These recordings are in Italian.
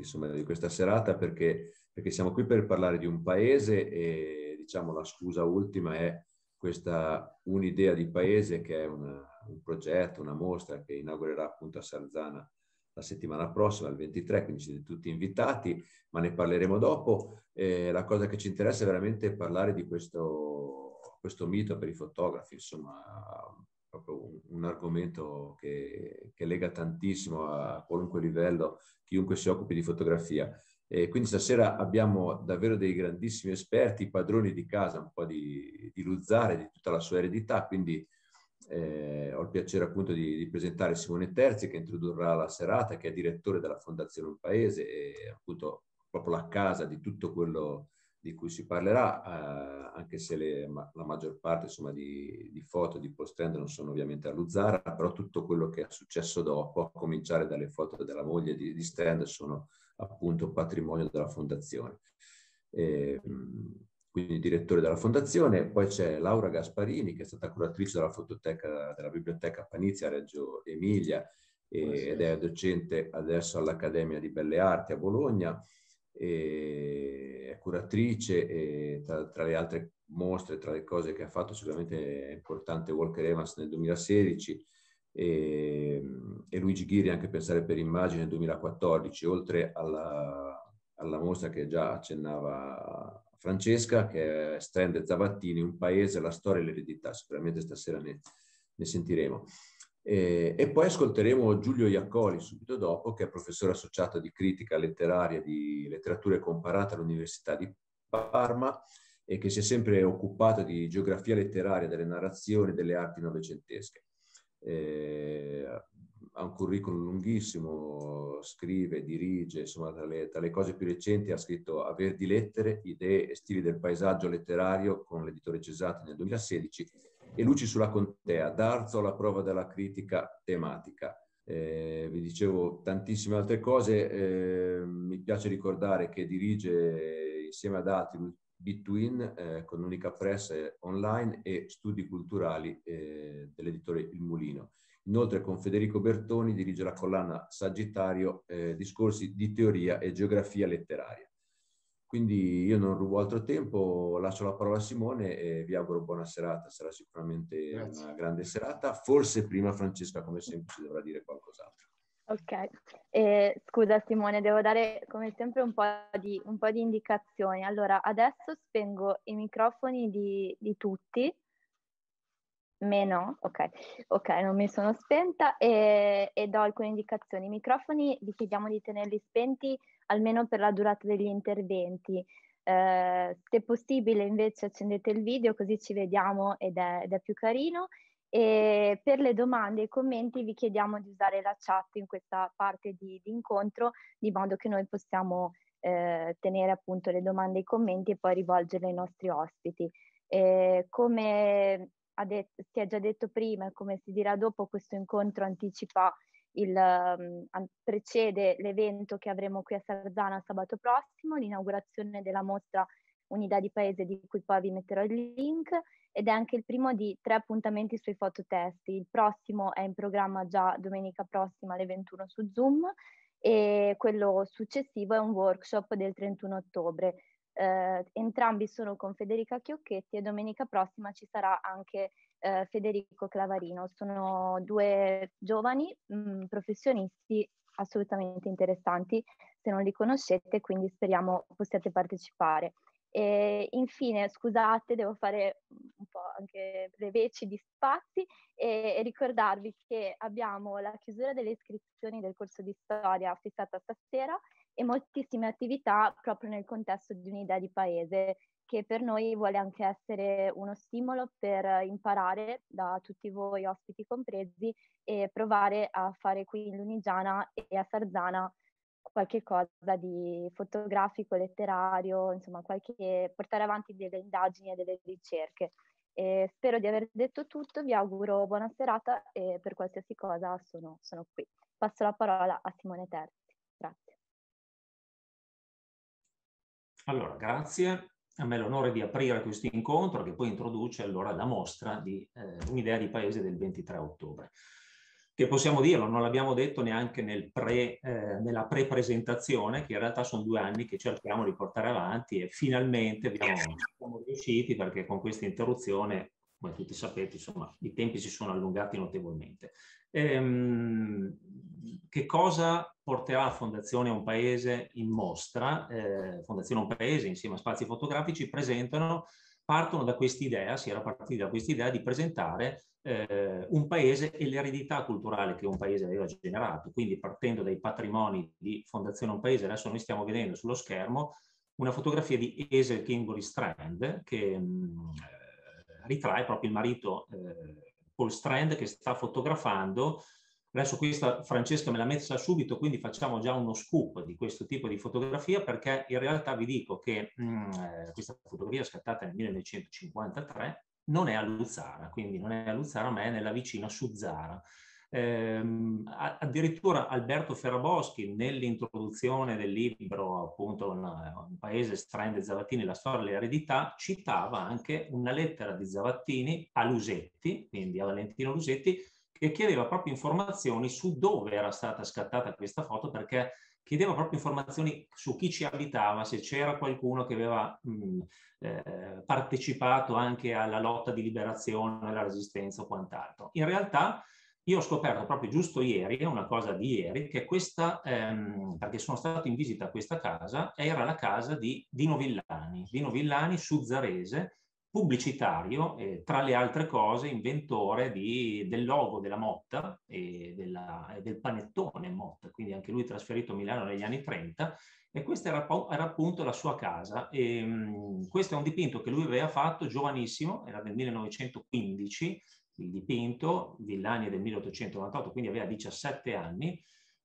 contenti insomma, di questa serata perché, perché, siamo qui per parlare di un paese e diciamo la scusa ultima è questa un'idea di paese che è una, un progetto, una mostra che inaugurerà appunto a Sarzana la settimana prossima, il 23, quindi siete tutti invitati, ma ne parleremo dopo. Eh, la cosa che ci interessa è veramente parlare di questo, questo mito per i fotografi, insomma proprio un, un argomento che, che, lega tantissimo a qualunque livello chiunque si occupi di fotografia. E quindi stasera abbiamo davvero dei grandissimi esperti, padroni di casa, un po' di, di Luzzare, di tutta la sua eredità, quindi eh, ho il piacere appunto di, di, presentare Simone Terzi che introdurrà la serata, che è direttore della Fondazione Un Paese e appunto proprio la casa di tutto quello che di cui si parlerà, eh, anche se le, ma, la maggior parte insomma, di, di, foto di Paul Strand non sono ovviamente a Luzzara, però tutto quello che è successo dopo, a cominciare dalle foto della moglie di, di Strand, sono appunto patrimonio della fondazione. E, ehm, quindi direttore della fondazione, poi c'è Laura Gasparini che è stata curatrice della, fototeca, della biblioteca Panizia a Reggio Emilia e, ed è docente adesso all'Accademia di Belle Arti a Bologna è curatrice e tra, tra, le altre mostre, tra le cose che ha fatto sicuramente è importante Walker Evans nel 2016 e, ehm, e Luigi Ghiri anche Pensare per Immagine nel 2014, oltre alla, alla mostra che già accennava Francesca, che è Strand Zavattini, un paese, la storia e l'eredità, sicuramente stasera ne, ne sentiremo. Eh, e poi ascolteremo Giulio Iaccoli subito dopo, che è professore associato di critica letteraria di letteratura comparata all'Università di Parma e che si è sempre occupato di geografia letteraria, delle narrazioni, e delle arti novecentesche. Eh, ha un curriculum lunghissimo, scrive, dirige, insomma, tra le, tra le, cose più recenti ha scritto Aver di lettere, idee e stili del paesaggio letterario con l'editore Cesati nel 2016 e luci sulla contea, D'Arzo alla prova della critica tematica. Eh, vi dicevo tantissime altre cose, eh, mi piace ricordare che dirige insieme ad altri Between eh, con Unica Press eh, online e studi culturali eh, dell'editore Il Mulino. Inoltre con Federico Bertoni dirige la collana Sagittario eh, Discorsi di teoria e geografia letteraria. Quindi io non rubo altro tempo, lascio la parola a Simone e vi auguro buona serata, sarà sicuramente Grazie. una grande serata. Forse prima Francesca, come sempre, ci dovrà dire qualcos'altro. Ok, eh, scusa Simone, devo dare come sempre un po' di, un po di indicazioni. Allora, adesso spengo i microfoni di, di tutti, meno, ok, ok, non mi sono spenta e, e do alcune indicazioni. I microfoni vi chiediamo di tenerli spenti almeno per la durata degli interventi. Eh, se possibile invece accendete il video così ci vediamo ed è, ed è più carino. E per le domande e i commenti vi chiediamo di usare la chat in questa parte di, di incontro, di modo che noi possiamo eh, tenere appunto le domande e i commenti e poi rivolgerle ai nostri ospiti. E come ha detto, si è già detto prima e come si dirà dopo, questo incontro anticipa il, um, precede l'evento che avremo qui a Sarzana sabato prossimo, l'inaugurazione della mostra Unità di Paese di cui poi vi metterò il link ed è anche il primo di tre appuntamenti sui fototesti. Il prossimo è in programma già domenica prossima alle 21 su Zoom e quello successivo è un workshop del 31 ottobre eh, entrambi sono con Federica Chiocchetti e domenica prossima ci sarà anche eh, Federico Clavarino. Sono due giovani mh, mm, professionisti assolutamente interessanti, se non li conoscete, quindi speriamo possiate partecipare. E infine, scusate, devo fare un po' anche le veci di spazi e ricordarvi che abbiamo la chiusura delle iscrizioni del corso di storia fissata stasera e moltissime attività proprio nel contesto di un'idea di paese che per noi vuole anche essere uno stimolo per imparare da tutti voi ospiti compresi e provare a fare qui in Lunigiana e a Sarzana qualche cosa di fotografico, letterario, insomma qualche, portare avanti delle indagini e delle ricerche. E spero di aver detto tutto, vi auguro buona serata e per qualsiasi cosa sono, sono qui. Passo la parola a Simone Terzi. Grazie. Allora, grazie. A me l'onore di aprire questo incontro che poi introduce allora la mostra di eh, Un'idea di paese del 23 ottobre. Che possiamo dirlo, non l'abbiamo detto neanche nel pre, eh, nella pre-presentazione, che in realtà sono due anni che cerchiamo di portare avanti e finalmente abbiamo, siamo riusciti perché con questa interruzione come tutti sapete, insomma, i tempi si sono allungati notevolmente. Ehm, che cosa porterà la Fondazione un paese in mostra? Eh, Fondazione un paese insieme a spazi fotografici presentano, partono da quest'idea, si era partiti da quest'idea di presentare eh, un paese e l'eredità culturale che un paese aveva generato, quindi partendo dai patrimoni di Fondazione un paese, adesso noi stiamo vedendo sullo schermo una fotografia di Esel Kimberly Strand che mh, mm, ritrae proprio il marito eh, Paul Strand che sta fotografando. Adesso questa Francesca me l'ha messa subito, quindi facciamo già uno scoop di questo tipo di fotografia perché in realtà vi dico che mh, mm, eh, questa fotografia scattata nel 1953 non è a Luzzara, quindi non è a Luzzara ma è nella vicina Suzzara Ehm, addirittura Alberto Ferraboschi nell'introduzione del libro appunto un, un paese strano di Zavattini, la storia dell'eredità, citava anche una lettera di Zavattini a Lusetti, quindi a Valentino Lusetti, che chiedeva proprio informazioni su dove era stata scattata questa foto perché chiedeva proprio informazioni su chi ci abitava, se c'era qualcuno che aveva mh, eh, partecipato anche alla lotta di liberazione, alla resistenza o quant'altro. In realtà io ho scoperto proprio giusto ieri, è una cosa di ieri, che questa, ehm, perché sono stato in visita a questa casa, era la casa di Dino Villani, Dino Villani suzzarese, pubblicitario, eh, tra le altre cose inventore di, del logo della Motta e, della, del panettone Motta, quindi anche lui trasferito a Milano negli anni 30 e questa era, era appunto la sua casa. E, ehm, mh, questo è un dipinto che lui aveva fatto giovanissimo, era del 1915 il dipinto, Villani è del 1898, quindi aveva 17 anni,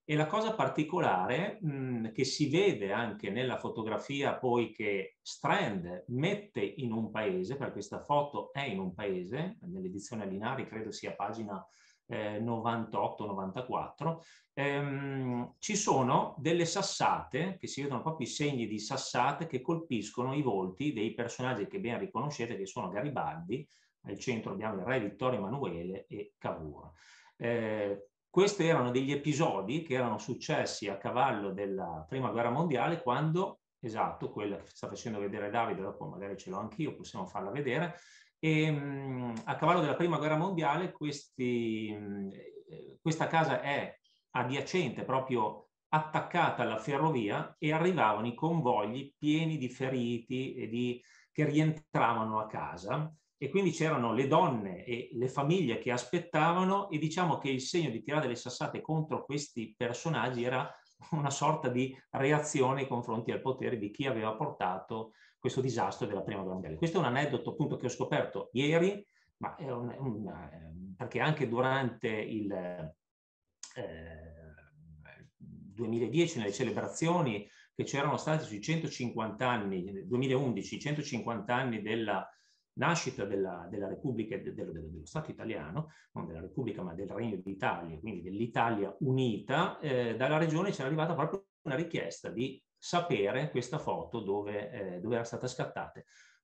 e la cosa particolare mh, mm, che si vede anche nella fotografia poi che Strand mette in un paese, perché questa foto è in un paese, nell'edizione Linari, credo sia pagina eh, 98-94, ehm, ci sono delle sassate, che si vedono proprio i segni di sassate che colpiscono i volti dei personaggi che ben riconoscete, che sono Garibaldi, al centro abbiamo il re Vittorio Emanuele e Cavour. Eh, questi erano degli episodi che erano successi a cavallo della prima guerra mondiale quando, esatto, quella che sta facendo vedere Davide, dopo magari ce l'ho anch'io, possiamo farla vedere, e, ehm, mh, a cavallo della prima guerra mondiale questi, mh, eh, questa casa è adiacente proprio attaccata alla ferrovia e arrivavano i convogli pieni di feriti di, che rientravano a casa e quindi c'erano le donne e le famiglie che aspettavano e diciamo che il segno di tirare delle sassate contro questi personaggi era una sorta di reazione nei confronti al potere di chi aveva portato questo disastro della prima guerra mondiale. Questo è un aneddoto appunto che ho scoperto ieri, ma è un, una, eh, perché anche durante il eh, 2010 nelle celebrazioni che c'erano state sui 150 anni, 2011, 150 anni della nascita della, della Repubblica, de, de, dello Stato italiano, non della Repubblica ma del Regno d'Italia, quindi dell'Italia unita, eh, dalla regione c'era arrivata proprio una richiesta di sapere questa foto dove, eh, dove era stata scattata.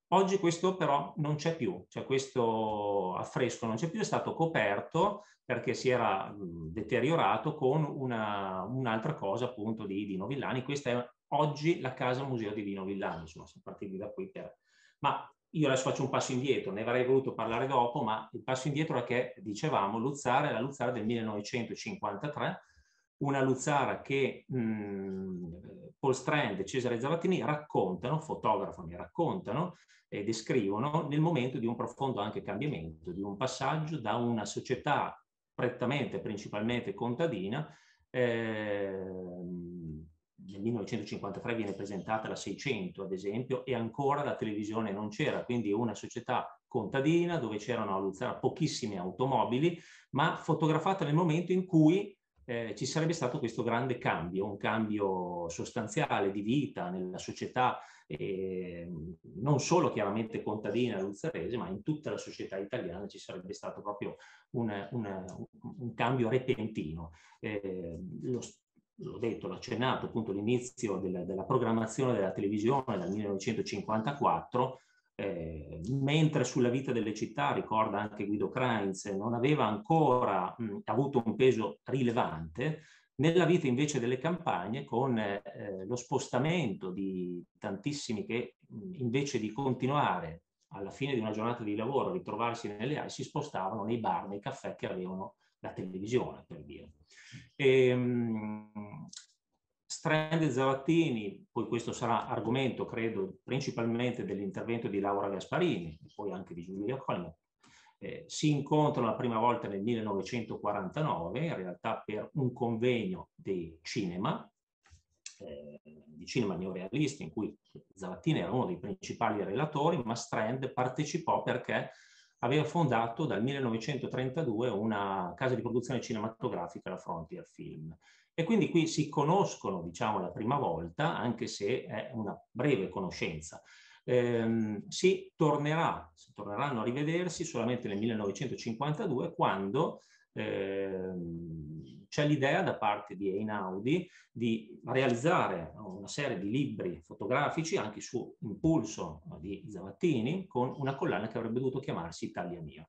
Oggi questo però non c'è più, cioè questo affresco non c'è più, è stato coperto perché si era deteriorato con una, un'altra cosa appunto di Dino Villani. Questa è oggi la casa museo di Dino Villani, insomma, siamo partiti da qui per... Ma io adesso faccio un passo indietro, ne avrei voluto parlare dopo, ma il passo indietro è che, dicevamo, Luzzara è la Luzzara del 1953, una Luzzara che mh, Paul Strand e Cesare Zavattini raccontano, fotografano e raccontano e descrivono nel momento di un profondo anche cambiamento, di un passaggio da una società prettamente, principalmente contadina, eh, nel 1953 viene presentata la 600 ad esempio e ancora la televisione non c'era, quindi una società contadina dove c'erano a Luzzara pochissime automobili, ma fotografata nel momento in cui eh, ci sarebbe stato questo grande cambio, un cambio sostanziale di vita nella società, eh, non solo chiaramente contadina luzzarese, ma in tutta la società italiana ci sarebbe stato proprio un, un, un cambio repentino. Eh, lo, l'ho detto, l'ho accennato appunto l'inizio della, della, programmazione della televisione dal 1954, eh, mentre sulla vita delle città, ricorda anche Guido Krainz, non aveva ancora mh, avuto un peso rilevante, nella vita invece delle campagne con eh, lo spostamento di tantissimi che mh, invece di continuare alla fine di una giornata di lavoro a ritrovarsi nelle aree, si spostavano nei bar, nei caffè che avevano la televisione, per dire. E, ehm, Strand e Zavattini, poi questo sarà argomento, credo, principalmente dell'intervento di Laura Gasparini e poi anche di Giulia Colmo, eh, si incontrano la prima volta nel 1949, in realtà per un convegno di cinema, eh, di cinema neorealista, in cui Zavattini era uno dei principali relatori, ma Strand partecipò perché aveva fondato dal 1932 una casa di produzione cinematografica, la Frontier Film. E quindi qui si conoscono, diciamo, la prima volta, anche se è una breve conoscenza. Eh, si, tornerà, si torneranno a rivedersi solamente nel 1952, quando Ehm, c'è l'idea da parte di Einaudi di realizzare una serie di libri fotografici anche su impulso eh, di Zavattini con una collana che avrebbe dovuto chiamarsi Italia Mia,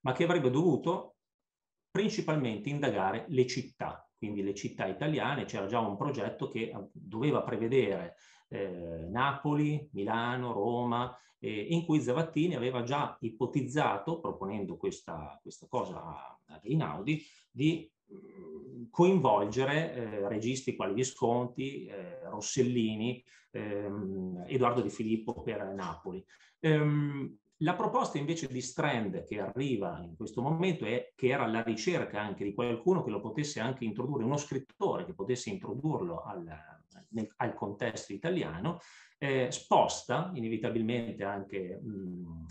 ma che avrebbe dovuto principalmente indagare le città, quindi le città italiane, c'era già un progetto che eh, doveva prevedere eh, Napoli, Milano, Roma, eh, in cui Zavattini aveva già ipotizzato, proponendo questa, questa cosa a, Einaudi, di mm, coinvolgere eh, registi quali Visconti, eh, Rossellini, ehm, Edoardo Di Filippo per Napoli. Ehm, la proposta invece di Strand che arriva in questo momento è che era alla ricerca anche di qualcuno che lo potesse anche introdurre, uno scrittore che potesse introdurlo al, nel, al contesto italiano, eh, sposta inevitabilmente anche mh, mm,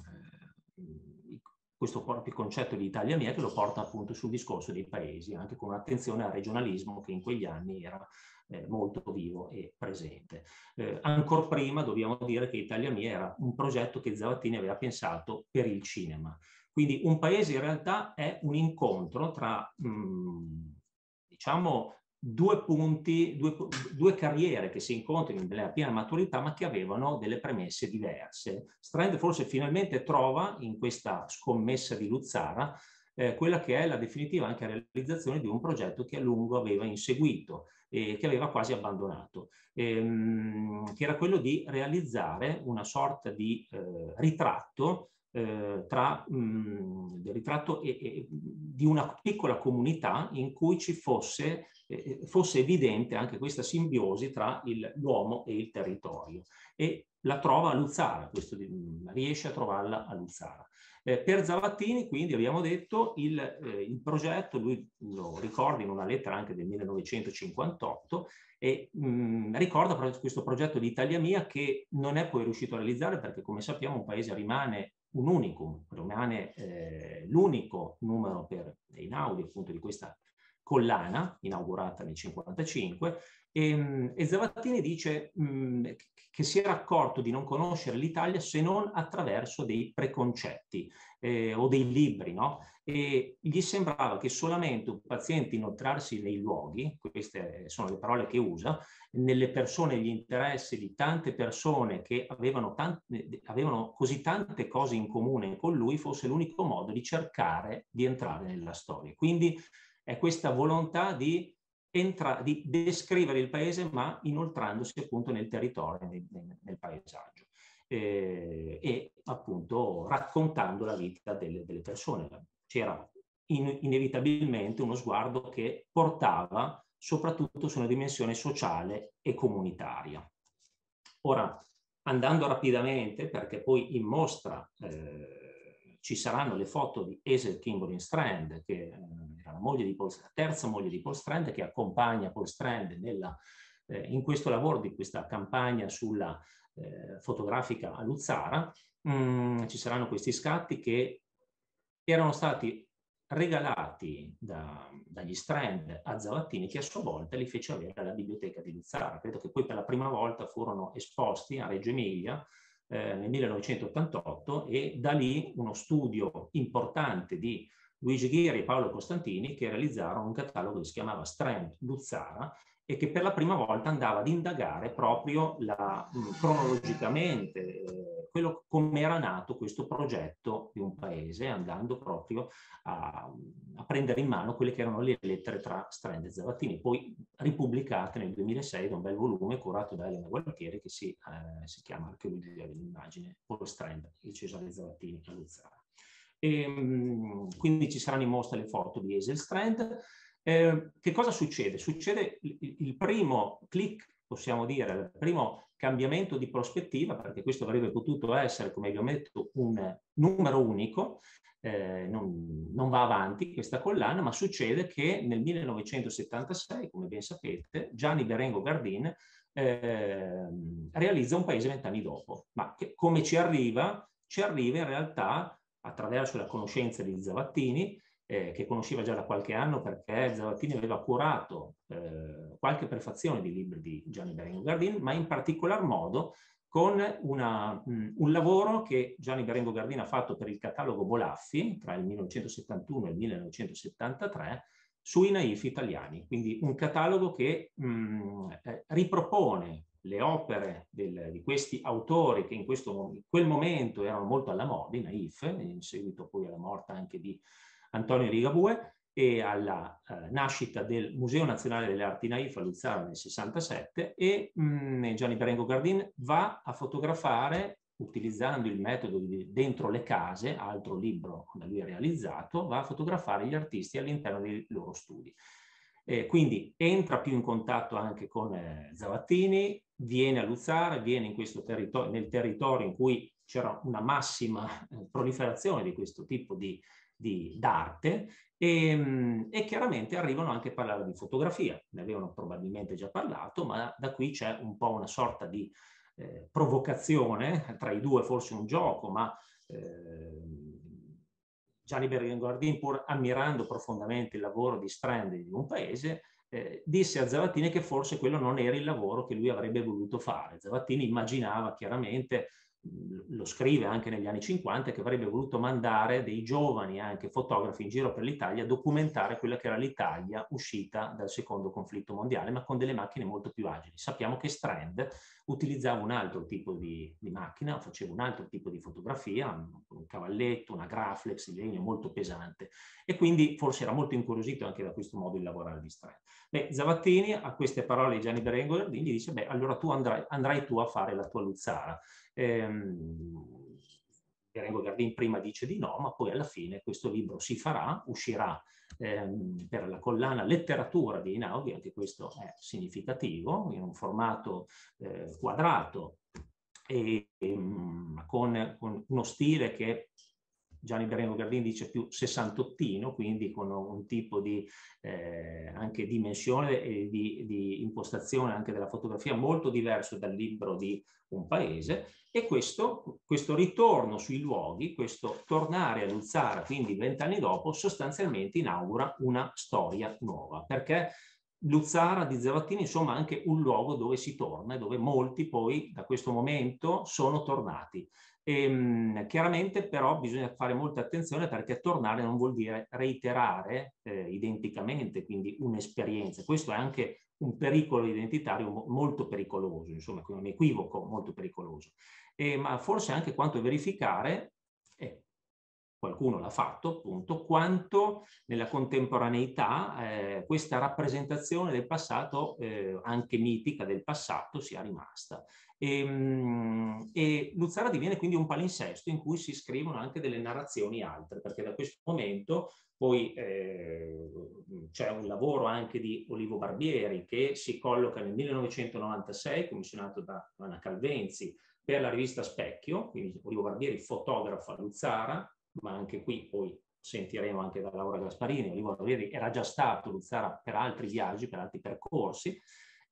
eh, questo proprio concetto di Italia mia che lo porta appunto sul discorso dei paesi, anche con un'attenzione al regionalismo che in quegli anni era eh, molto vivo e presente. Eh, ancora prima dobbiamo dire che Italia mia era un progetto che Zavattini aveva pensato per il cinema. Quindi un paese in realtà è un incontro tra, mh, mm, diciamo, due punti, due, due carriere che si incontrano nella piena maturità ma che avevano delle premesse diverse. Strand forse finalmente trova in questa scommessa di Luzzara eh, quella che è la definitiva anche realizzazione di un progetto che a lungo aveva inseguito e che aveva quasi abbandonato, ehm, che era quello di realizzare una sorta di eh, ritratto eh, tra mh, mm, del ritratto e, e, di una piccola comunità in cui ci fosse fosse evidente anche questa simbiosi tra l'uomo e il territorio e la trova a Luzzara, questo, mm, riesce a trovarla a Luzzara. Eh, per Zavattini quindi abbiamo detto il, eh, il progetto, lui lo ricorda in una lettera anche del 1958 e mh, mm, ricorda questo progetto di Italia Mia che non è poi riuscito a realizzare perché come sappiamo un paese rimane un unicum, rimane eh, l'unico numero per, in audio appunto di questa collana, inaugurata nel 1955, e, ehm, e, Zavattini dice mh, che si era accorto di non conoscere l'Italia se non attraverso dei preconcetti eh, o dei libri, no? E gli sembrava che solamente un paziente inoltrarsi nei luoghi, queste sono le parole che usa, nelle persone, gli interessi di tante persone che avevano, tante, avevano così tante cose in comune con lui, fosse l'unico modo di cercare di entrare nella storia. Quindi è questa volontà di, entra- di descrivere il paese ma inoltrandosi appunto nel territorio, nel, nel paesaggio eh, e appunto raccontando la vita delle, delle persone. C'era in, inevitabilmente uno sguardo che portava soprattutto su una dimensione sociale e comunitaria. Ora, andando rapidamente, perché poi in mostra eh, ci saranno le foto di Esel Kimberly Strand, che eh, era la, moglie di Paul, la terza moglie di Paul Strand, che accompagna Paul Strand nella, eh, in questo lavoro di questa campagna sulla eh, fotografica a Luzzara. Mm, ci saranno questi scatti che erano stati regalati da, dagli Strand a Zavattini che a sua volta li fece avere alla biblioteca di Luzzara. Credo che poi per la prima volta furono esposti a Reggio Emilia eh, nel 1988 e da lì uno studio importante di Luigi Ghiri e Paolo Costantini che realizzarono un catalogo che si chiamava Strand Luzzara e che per la prima volta andava ad indagare proprio la, cronologicamente eh, quello come era nato questo progetto di un paese, andando proprio a, a prendere in mano quelle che erano le lettere tra Strand e Zavattini, poi ripubblicate nel 2006 da un bel volume curato da Elena Gualtieri che si, eh, si chiama Archeologia dell'immagine, Polo Strand e Cesare Zavattini a Luzzara. E, ehm, quindi ci saranno in mostra le foto di Esel Strand. Eh, che cosa succede? Succede il, il primo click possiamo dire, il primo cambiamento di prospettiva, perché questo avrebbe potuto essere, come vi ho detto, un numero unico, eh, non, non, va avanti questa collana, ma succede che nel 1976, come ben sapete, Gianni Berengo Gardin eh, realizza un paese vent'anni dopo. Ma che, come ci arriva? Ci arriva in realtà attraverso la conoscenza di Zavattini, eh, che conosceva già da qualche anno perché Zavattini aveva curato eh, qualche prefazione di libri di Gianni Berengo Gardin, ma in particolar modo con una, mh, mm, un lavoro che Gianni Berengo Gardin ha fatto per il catalogo Bolaffi tra il 1971 e il 1973 sui naif italiani, quindi un catalogo che mh, mm, eh, ripropone le opere del, di questi autori che in, questo, in, quel momento erano molto alla moda, i naif, in seguito poi alla morte anche di Antonio Rigabue e alla eh, nascita del Museo Nazionale delle Arti Naif a Luzzara nel 67 e mh, mm, Gianni Berengo Gardin va a fotografare utilizzando il metodo di dentro le case, altro libro da lui realizzato, va a fotografare gli artisti all'interno dei loro studi. Eh, quindi entra più in contatto anche con eh, Zavattini, viene a Luzzara, viene in questo territorio, nel territorio in cui c'era una massima eh, proliferazione di questo tipo di di, d'arte e, ehm, e, chiaramente arrivano anche a parlare di fotografia, ne avevano probabilmente già parlato, ma da qui c'è un po' una sorta di eh, provocazione, tra i due forse un gioco, ma eh, Gianni Berlinguardin pur ammirando profondamente il lavoro di Strand di un paese, eh, disse a Zavattini che forse quello non era il lavoro che lui avrebbe voluto fare. Zavattini immaginava chiaramente lo scrive anche negli anni 50, che avrebbe voluto mandare dei giovani, anche fotografi, in giro per l'Italia a documentare quella che era l'Italia uscita dal secondo conflitto mondiale, ma con delle macchine molto più agili. Sappiamo che Strand utilizzava un altro tipo di, di macchina, faceva un altro tipo di fotografia, un, cavalletto, una graflex di legno molto pesante e quindi forse era molto incuriosito anche da questo modo di lavorare di Strand. Beh, Zavattini a queste parole di Gianni Berenguer gli dice, beh, allora tu andrai, andrai tu a fare la tua Luzzara Ehm, Rengo Gardin prima dice di no, ma poi alla fine questo libro si farà, uscirà ehm, per la collana Letteratura di Inaudi, anche questo è significativo, in un formato eh, quadrato e, ehm, con, con uno stile che Gianni Bereno Gardini dice più 68, quindi con un tipo di eh, anche dimensione e di, di, impostazione anche della fotografia molto diverso dal libro di un paese e questo, questo ritorno sui luoghi, questo tornare a Luzzara quindi vent'anni dopo sostanzialmente inaugura una storia nuova perché Luzzara di Zavattini, insomma, anche un luogo dove si torna e dove molti poi da questo momento sono tornati. E, ehm, chiaramente però bisogna fare molta attenzione perché tornare non vuol dire reiterare eh, identicamente, quindi un'esperienza. Questo è anche un pericolo identitario molto pericoloso, insomma, un equivoco molto pericoloso. E, eh, ma forse anche quanto verificare, eh, qualcuno l'ha fatto appunto, quanto nella contemporaneità eh, questa rappresentazione del passato, eh, anche mitica del passato, sia rimasta. Ehm, e, e Luzzara diviene quindi un palinsesto in cui si scrivono anche delle narrazioni altre, perché da questo momento poi eh, c'è un lavoro anche di Olivo Barbieri che si colloca nel 1996, commissionato da Anna Calvenzi, per la rivista Specchio, quindi Olivo Barbieri fotografa Luzzara, ma anche qui poi sentiremo anche da Laura Gasparini, Olivo Barbieri era già stato Luzzara per altri viaggi, per altri percorsi,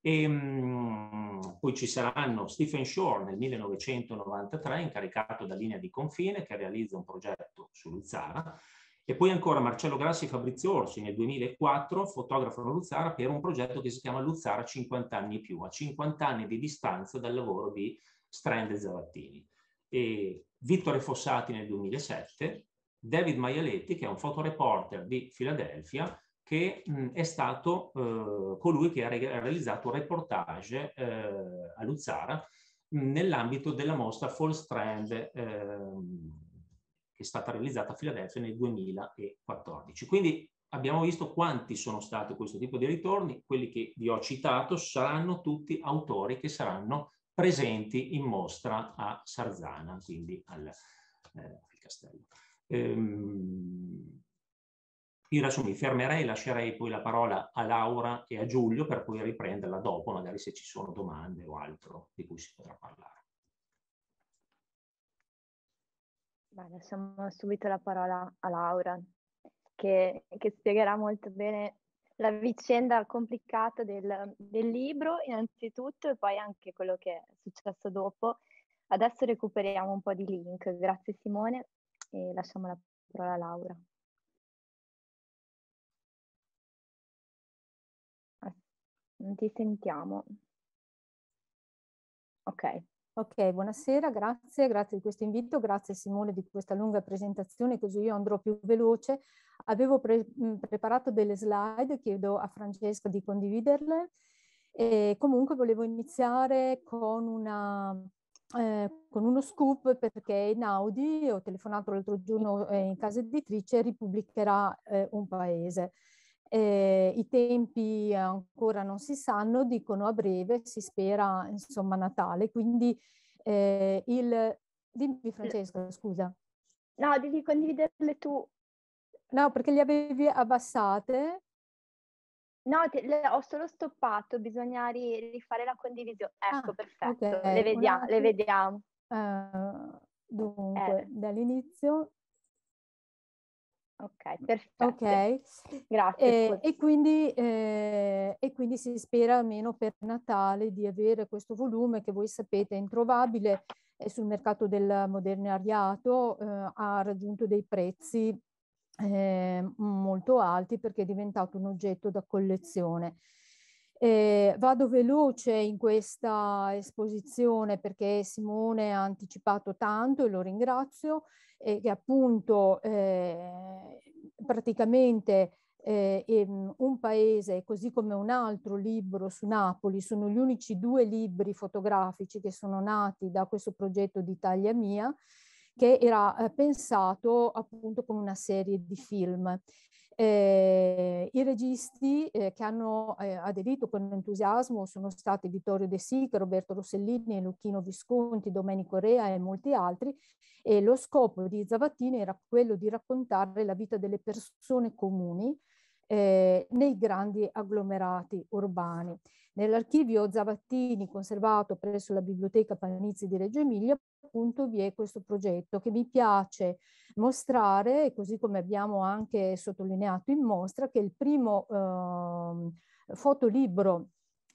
e, ehm, mh, poi ci saranno Stephen Shore nel 1993, incaricato da Linea di Confine, che realizza un progetto su Luzzara, e poi ancora Marcello Grassi e Fabrizio Orsi nel 2004 fotografano Luzzara per un progetto che si chiama Luzzara 50 anni più, a 50 anni di distanza dal lavoro di Strand e Zavattini. E Vittore Fossati nel 2007, David Maialetti, che è un fotoreporter di Filadelfia, che mh, è stato eh, colui che ha, re ha realizzato un reportage eh, a Luzzara nell'ambito della mostra Fall Strand eh, che è stata realizzata a Filadelfia nel 2014. Quindi abbiamo visto quanti sono stati questo tipo di ritorni, quelli che vi ho citato saranno tutti autori che saranno presenti in mostra a Sarzana, quindi al, eh, al castello. Ehm, io adesso mi fermerei, lascerei poi la parola a Laura e a Giulio per poi riprenderla dopo, magari se ci sono domande o altro di cui si potrà parlare. Bene, lasciamo subito la parola a Laura, che, che spiegherà molto bene la vicenda complicata del, del, libro innanzitutto e poi anche quello che è successo dopo. Adesso recuperiamo un po' di link. Grazie Simone e lasciamo la parola a Laura. Non ti sentiamo. Ok. Ok, buonasera, grazie, grazie di questo invito, grazie Simone di questa lunga presentazione, così io andrò più veloce. Avevo pre preparato delle slide, chiedo a Francesca di condividerle. E comunque volevo iniziare con, una, eh, con uno scoop perché Naudi, ho telefonato l'altro giorno eh, in casa editrice, ripubblicherà eh, un paese eh, i tempi ancora non si sanno, dicono a breve, si spera insomma Natale, quindi eh, il... Dimmi Francesca, scusa. No, devi condividerle tu. No, perché le avevi abbassate. No, te, le, ho solo stoppato, bisogna ri, rifare la condivisione. Ecco, ah, perfetto, okay. le, vediamo, le vediamo. Uh, dunque, eh. dall'inizio Ok, mm. perfetto. Okay. Grazie. Eh, e, e, quindi, eh, e, quindi, si spera almeno per Natale di avere questo volume che voi sapete è introvabile è eh, sul mercato del modernariato, eh, ha raggiunto dei prezzi eh, molto alti perché è diventato un oggetto da collezione. Eh, vado veloce in questa esposizione perché Simone ha anticipato tanto e lo ringrazio, e che appunto eh, praticamente eh, ehm, un paese, così come un altro libro su Napoli, sono gli unici due libri fotografici che sono nati da questo progetto di Italia Mia, che era eh, pensato appunto come una serie di film. Eh, I registi eh, che hanno eh, aderito con entusiasmo sono stati Vittorio De Sica, Roberto Rossellini, Lucchino Visconti, Domenico Rea e molti altri e lo scopo di Zavattini era quello di raccontare la vita delle persone comuni eh, nei grandi agglomerati urbani. Nell'archivio Zavattini conservato presso la Biblioteca Panizzi di Reggio Emilia appunto vi è questo progetto che mi piace mostrare, così come abbiamo anche sottolineato in mostra, che il primo eh, fotolibro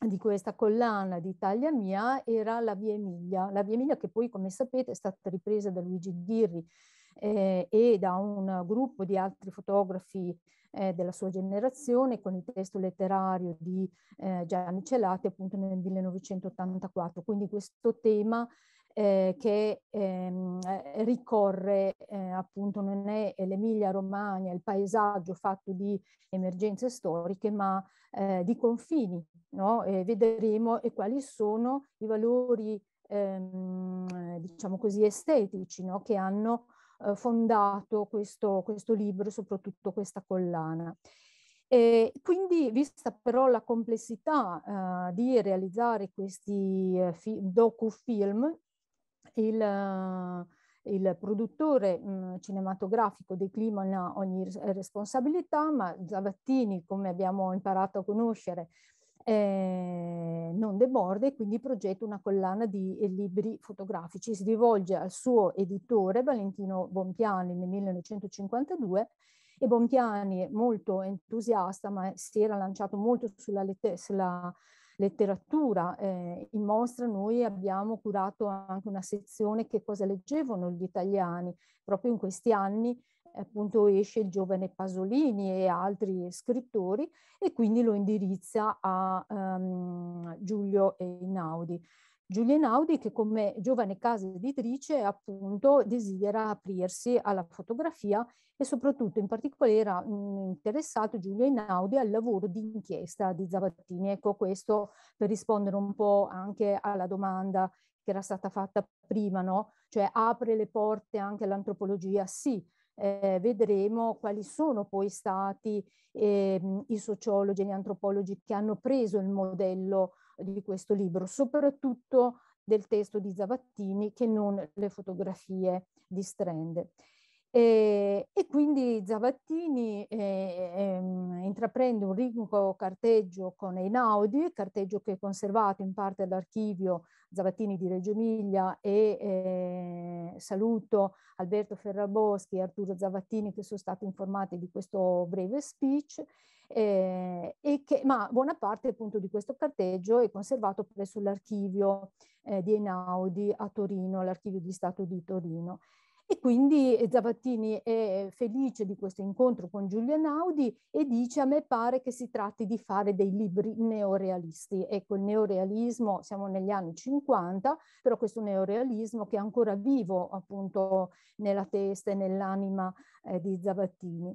di questa collana di Italia Mia era La Via Emilia, la Via Emilia che poi come sapete è stata ripresa da Luigi Ghirri eh, e da un gruppo di altri fotografi eh, della sua generazione con il testo letterario di eh, Gianni Celati appunto nel 1984. Quindi questo tema eh, che ehm, eh, ricorre eh, appunto non è l'Emilia Romagna, il paesaggio fatto di emergenze storiche, ma eh, di confini. No? E vedremo e quali sono i valori ehm, diciamo così estetici no? che hanno eh, fondato questo, questo libro, soprattutto questa collana. E quindi, vista però la complessità uh, di realizzare questi uh, docufilm, il, uh, il produttore mh, mm, cinematografico declina ogni responsabilità, ma Zavattini, come abbiamo imparato a conoscere, eh, non deborde e quindi progetta una collana di eh, libri fotografici. Si rivolge al suo editore Valentino Bompiani nel 1952 e Bompiani è molto entusiasta ma si era lanciato molto sulla, letter sulla letteratura. Eh, in mostra noi abbiamo curato anche una sezione che cosa leggevano gli italiani proprio in questi anni appunto esce il giovane Pasolini e altri scrittori e quindi lo indirizza a um, Giulio Einaudi. Giulia Einaudi che come giovane casa editrice appunto desidera aprirsi alla fotografia e soprattutto in particolare era interessato Giulia Einaudi al lavoro di inchiesta di Zavattini. Ecco questo per rispondere un po' anche alla domanda che era stata fatta prima, no? Cioè apre le porte anche all'antropologia? Sì, eh, vedremo quali sono poi stati eh, i sociologi e gli antropologi che hanno preso il modello di questo libro, soprattutto del testo di Zavattini che non le fotografie di Strende. E, e quindi Zavattini eh, ehm, intraprende un ricco carteggio con Einaudi, carteggio che è conservato in parte all'archivio Zavattini di Reggio Emilia e eh, saluto Alberto Ferraboschi e Arturo Zavattini che sono stati informati di questo breve speech. Eh, che, ma buona parte appunto di questo carteggio è conservato presso l'archivio eh, di Einaudi a Torino, l'archivio di Stato di Torino. E quindi eh, Zavattini è felice di questo incontro con Giulia Naudi e dice a me pare che si tratti di fare dei libri neorealisti. Ecco, il neorealismo, siamo negli anni 50, però questo neorealismo che è ancora vivo appunto nella testa e nell'anima eh, di Zavattini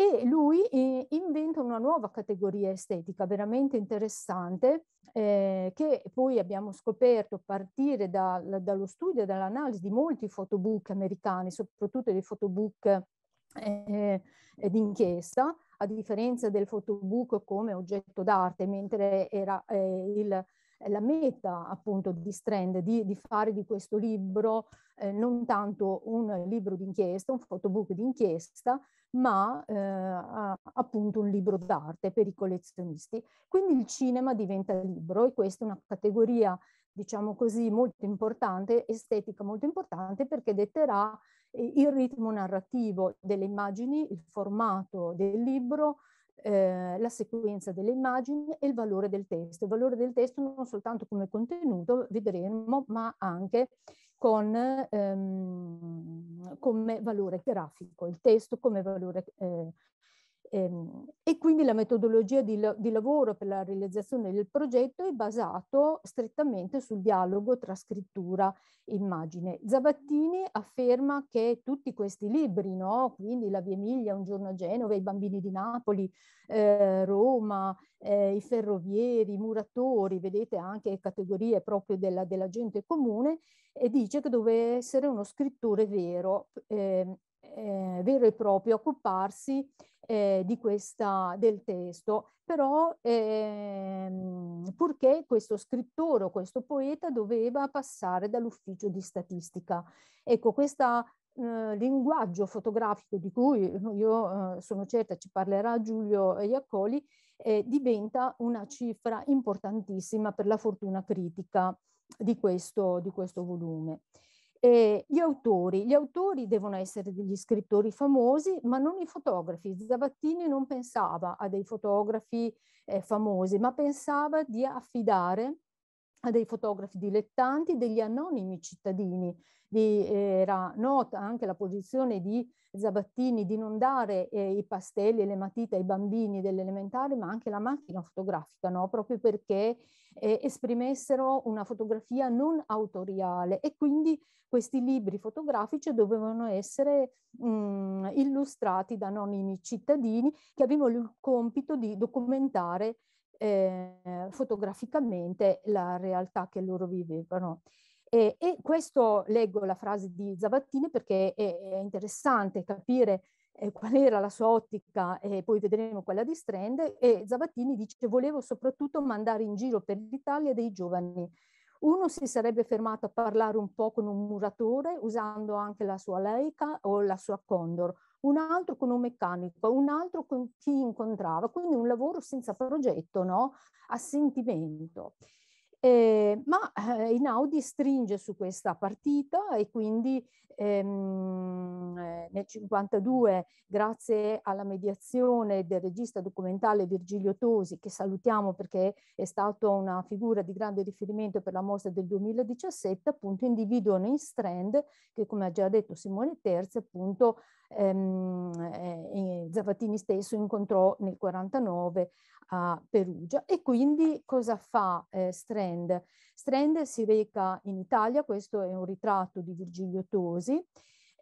e lui eh, inventa una nuova categoria estetica veramente interessante eh, che poi abbiamo scoperto a partire da, dallo studio e dall'analisi di molti photobook americani, soprattutto dei photobook eh, eh d'inchiesta, a differenza del photobook come oggetto d'arte, mentre era eh, il la meta appunto di Strand di, di fare di questo libro eh, non tanto un libro d'inchiesta, un photobook d'inchiesta, ma eh, appunto un libro d'arte per i collezionisti. Quindi il cinema diventa libro e questa è una categoria, diciamo così, molto importante, estetica molto importante perché detterà eh, il ritmo narrativo delle immagini, il formato del libro, eh, la sequenza delle immagini e il valore del testo. Il valore del testo non soltanto come contenuto, vedremo, ma anche con, ehm, come valore grafico, il testo come valore eh, Ehm, e quindi la metodologia di, di, lavoro per la realizzazione del progetto è basato strettamente sul dialogo tra scrittura e immagine. Zavattini afferma che tutti questi libri, no? quindi La Via Emilia, Un giorno a Genova, I bambini di Napoli, eh, Roma, eh, i ferrovieri, i muratori, vedete anche categorie proprio della, della, gente comune, e dice che doveva essere uno scrittore vero, ehm, eh, vero e proprio, occuparsi eh, eh, di questa, del testo, però ehm, purché questo scrittore o questo poeta doveva passare dall'ufficio di statistica. Ecco, questo eh, linguaggio fotografico di cui io eh, sono certa ci parlerà Giulio Iaccoli, eh, diventa una cifra importantissima per la fortuna critica di questo, di questo volume. Eh, gli autori. Gli autori devono essere degli scrittori famosi, ma non i fotografi. Zavattini non pensava a dei fotografi eh, famosi, ma pensava di affidare a dei fotografi dilettanti, degli anonimi cittadini. Di, eh, era nota anche la posizione di Zabattini di non dare eh, i pastelli e le matite ai bambini dell'elementare, ma anche la macchina fotografica, no? proprio perché eh, esprimessero una fotografia non autoriale e quindi questi libri fotografici dovevano essere mh, mm, illustrati da anonimi cittadini che avevano il compito di documentare eh, fotograficamente la realtà che loro vivevano. E, e, questo leggo la frase di Zavattini perché è, è interessante capire eh, qual era la sua ottica e poi vedremo quella di Strand. E Zavattini dice: Volevo soprattutto mandare in giro per l'Italia dei giovani. Uno si sarebbe fermato a parlare un po' con un muratore usando anche la sua Leica o la sua Condor un altro con un meccanico, un altro con chi incontrava, quindi un lavoro senza progetto, no? a sentimento. Eh, ma eh, Inaudi stringe su questa partita e quindi ehm, eh, nel 1952, grazie alla mediazione del regista documentale Virgilio Tosi, che salutiamo perché è stata una figura di grande riferimento per la mostra del 2017, appunto individuano in Strand, che come ha già detto Simone Terzi, appunto ehm, eh, Zavattini stesso incontrò nel 1949 a Perugia. E quindi cosa fa eh, Strand? Strand si reca in Italia, questo è un ritratto di Virgilio Tosi,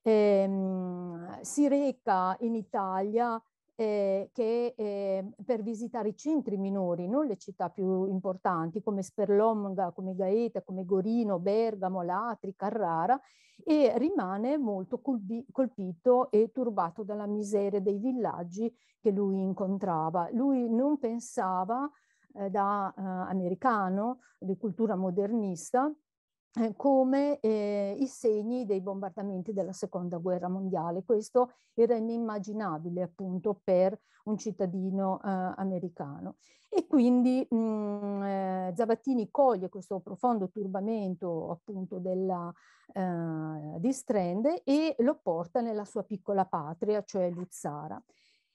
ehm, si reca in Italia eh, che eh, per visitare i centri minori, non le città più importanti come Sperlonga, come Gaeta, come Gorino, Bergamo, Latri, Carrara e rimane molto colpito e turbato dalla miseria dei villaggi che lui incontrava. Lui non pensava eh, da eh, americano di cultura modernista eh, come eh, i segni dei bombardamenti della seconda guerra mondiale. Questo era inimmaginabile appunto per un cittadino eh, americano. E quindi mh, mm, eh, Zavattini coglie questo profondo turbamento appunto della, eh, di Strand e lo porta nella sua piccola patria, cioè Luzzara.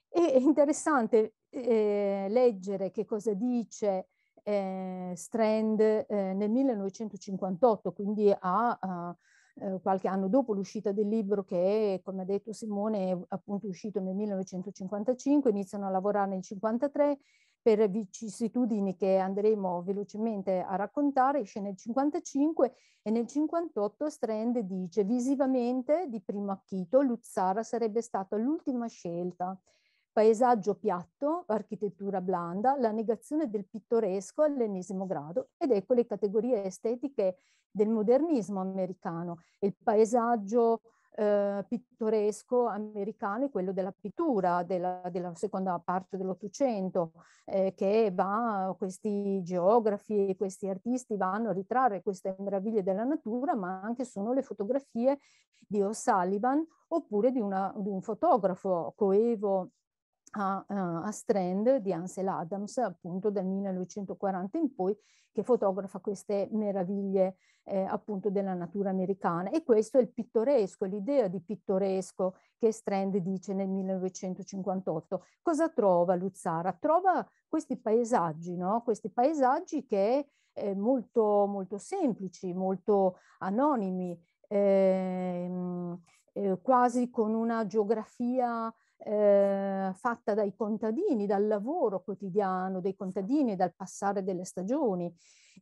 E è interessante eh, leggere che cosa dice eh, Strand eh, nel 1958, quindi a, a eh, eh, qualche anno dopo l'uscita del libro che, è, come ha detto Simone, è appunto uscito nel 1955, iniziano a lavorare nel 1953 per vicissitudini che andremo velocemente a raccontare, esce nel 55 e nel 58 Strand dice visivamente di primo acchito Luzzara sarebbe stata l'ultima scelta paesaggio piatto, architettura blanda, la negazione del pittoresco all'ennesimo grado ed ecco le categorie estetiche del modernismo americano. Il paesaggio eh, pittoresco americano è quello della pittura della, della seconda parte dell'Ottocento, eh, che va, questi geografi, e questi artisti vanno a ritrarre queste meraviglie della natura, ma anche sono le fotografie di O'Sullivan oppure di, una, di un fotografo coevo a, eh, a, Strand di Ansel Adams, appunto dal 1940 in poi, che fotografa queste meraviglie eh, appunto della natura americana. E questo è il pittoresco, l'idea di pittoresco che Strand dice nel 1958. Cosa trova Luzzara? Trova questi paesaggi, no? questi paesaggi che eh, molto, molto semplici, molto anonimi, ehm, eh, quasi con una geografia eh, fatta dai contadini, dal lavoro quotidiano dei contadini, dal passare delle stagioni.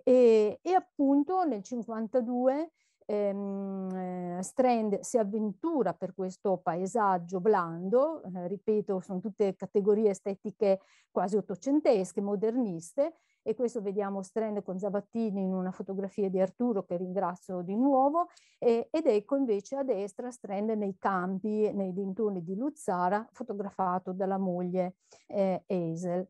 E, e appunto nel 52 ehm, eh, Strand si avventura per questo paesaggio blando, eh, ripeto, sono tutte categorie estetiche quasi ottocentesche, moderniste, e questo vediamo Strand con Zavattini in una fotografia di Arturo che ringrazio di nuovo, eh, ed ecco invece a destra Strand nei campi, nei dintorni di Luzzara, fotografato dalla moglie eh, Hazel.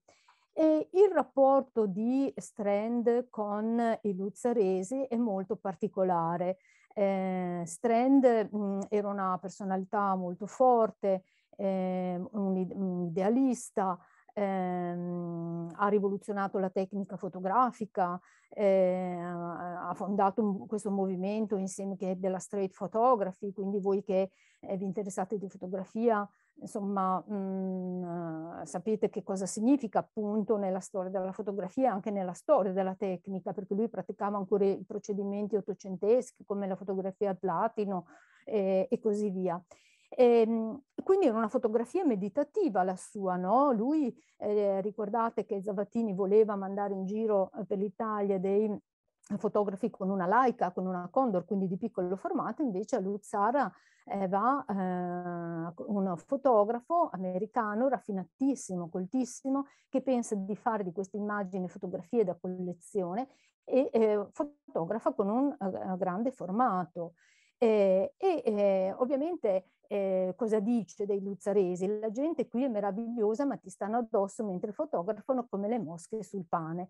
E il rapporto di Strand con i Luzzaresi è molto particolare. Eh, Strand mh, era una personalità molto forte, eh, un, un, idealista, ehm, ha rivoluzionato la tecnica fotografica, eh, ha fondato questo movimento insieme che è della straight photography, quindi voi che eh, vi interessate di fotografia insomma, mh, mm, eh, sapete che cosa significa appunto nella storia della fotografia, e anche nella storia della tecnica, perché lui praticava ancora i procedimenti ottocenteschi come la fotografia a platino eh, e così via. E, ehm, quindi era una fotografia meditativa la sua, no? Lui, eh, ricordate che Zavattini voleva mandare in giro eh, per l'Italia dei fotografi con una Leica, con una Condor, quindi di piccolo formato, invece a Luzzara eh, va eh, un fotografo americano raffinatissimo, coltissimo, che pensa di fare di queste immagini fotografie da collezione e eh, fotografa con un uh, grande formato. e eh, ovviamente eh, cosa dice dei luzzaresi? La gente qui è meravigliosa ma ti stanno addosso mentre fotografano come le mosche sul pane.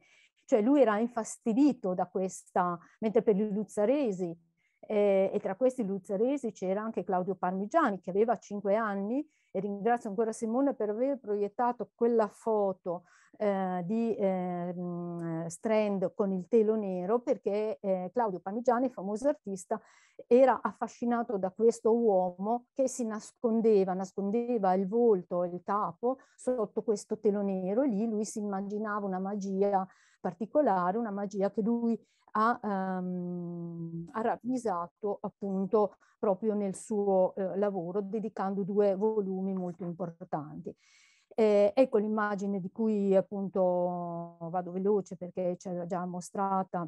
Cioè lui era infastidito da questa, mentre per i Luzzaresi, eh, e tra questi Luzzaresi c'era anche Claudio Parmigiani che aveva cinque anni e ringrazio ancora Simone per aver proiettato quella foto eh, di eh, Strand con il telo nero perché eh, Claudio Parmigiani, famoso artista, era affascinato da questo uomo che si nascondeva, nascondeva il volto e il capo sotto questo telo nero e lì lui si immaginava una magia particolare, una magia che lui ha, um, ha ravvisato appunto proprio nel suo eh, lavoro, dedicando due volumi molto importanti. Eh, ecco l'immagine di cui appunto vado veloce perché ce l'ha già mostrata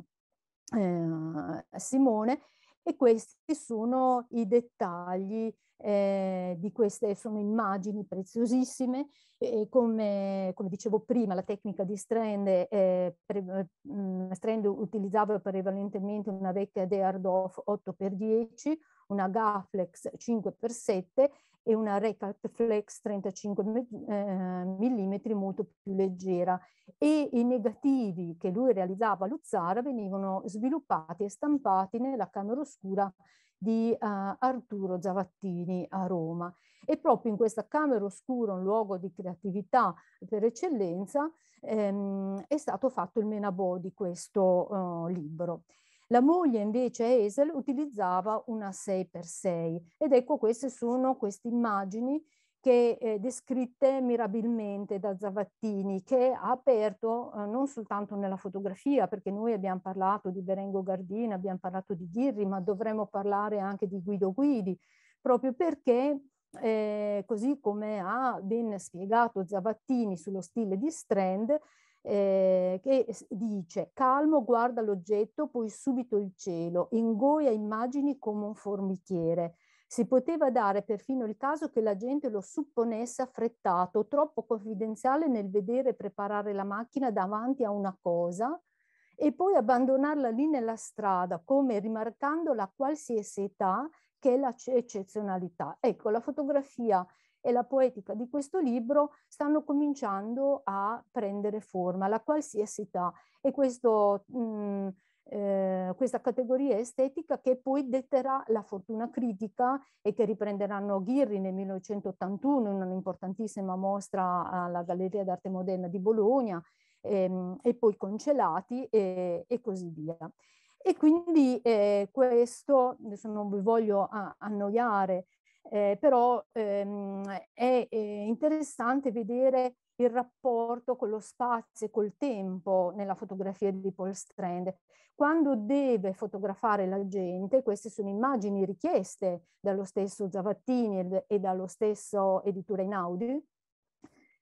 eh, Simone, e questi sono i dettagli eh, di queste, sono immagini preziosissime e come, come dicevo prima la tecnica di Strand, eh, pre, mh, mm, Strand utilizzava prevalentemente una vecchia De 8x10, una Gaflex 5x7 e una Recapt Flex 35 mm eh, molto più leggera e i negativi che lui realizzava a Luzzara venivano sviluppati e stampati nella camera oscura di uh, Arturo Zavattini a Roma. E proprio in questa camera oscura, un luogo di creatività per eccellenza, ehm, è stato fatto il menabò di questo uh, libro. La moglie invece Esel utilizzava una 6x6 ed ecco queste sono queste immagini che eh, descritte mirabilmente da Zavattini, che ha aperto eh, non soltanto nella fotografia, perché noi abbiamo parlato di Berengo Gardina, abbiamo parlato di Ghirri, ma dovremmo parlare anche di Guido Guidi, proprio perché, eh, così come ha ben spiegato Zavattini sullo stile di Strand, eh, che dice calmo guarda l'oggetto, poi subito il cielo, ingoia immagini come un formichiere. Si poteva dare perfino il caso che la gente lo supponesse affrettato, troppo confidenziale nel vedere preparare la macchina davanti a una cosa e poi abbandonarla lì nella strada, come rimarcando la qualsiasi età che è la eccezionalità. Ecco, la fotografia e la poetica di questo libro stanno cominciando a prendere forma, la qualsiasi età. E questo, mh, mm, eh, questa categoria estetica che poi detterà la fortuna critica e che riprenderanno Ghirri nel 1981 in un'importantissima mostra alla Galleria d'Arte Moderna di Bologna ehm, e poi Concelati e, e così via. E quindi eh, questo, adesso non vi voglio annoiare eh, però ehm, è, è eh, interessante vedere il rapporto con lo spazio e col tempo nella fotografia di Paul Strand. Quando deve fotografare la gente, queste sono immagini richieste dallo stesso Zavattini e dallo stesso editore Inaudi,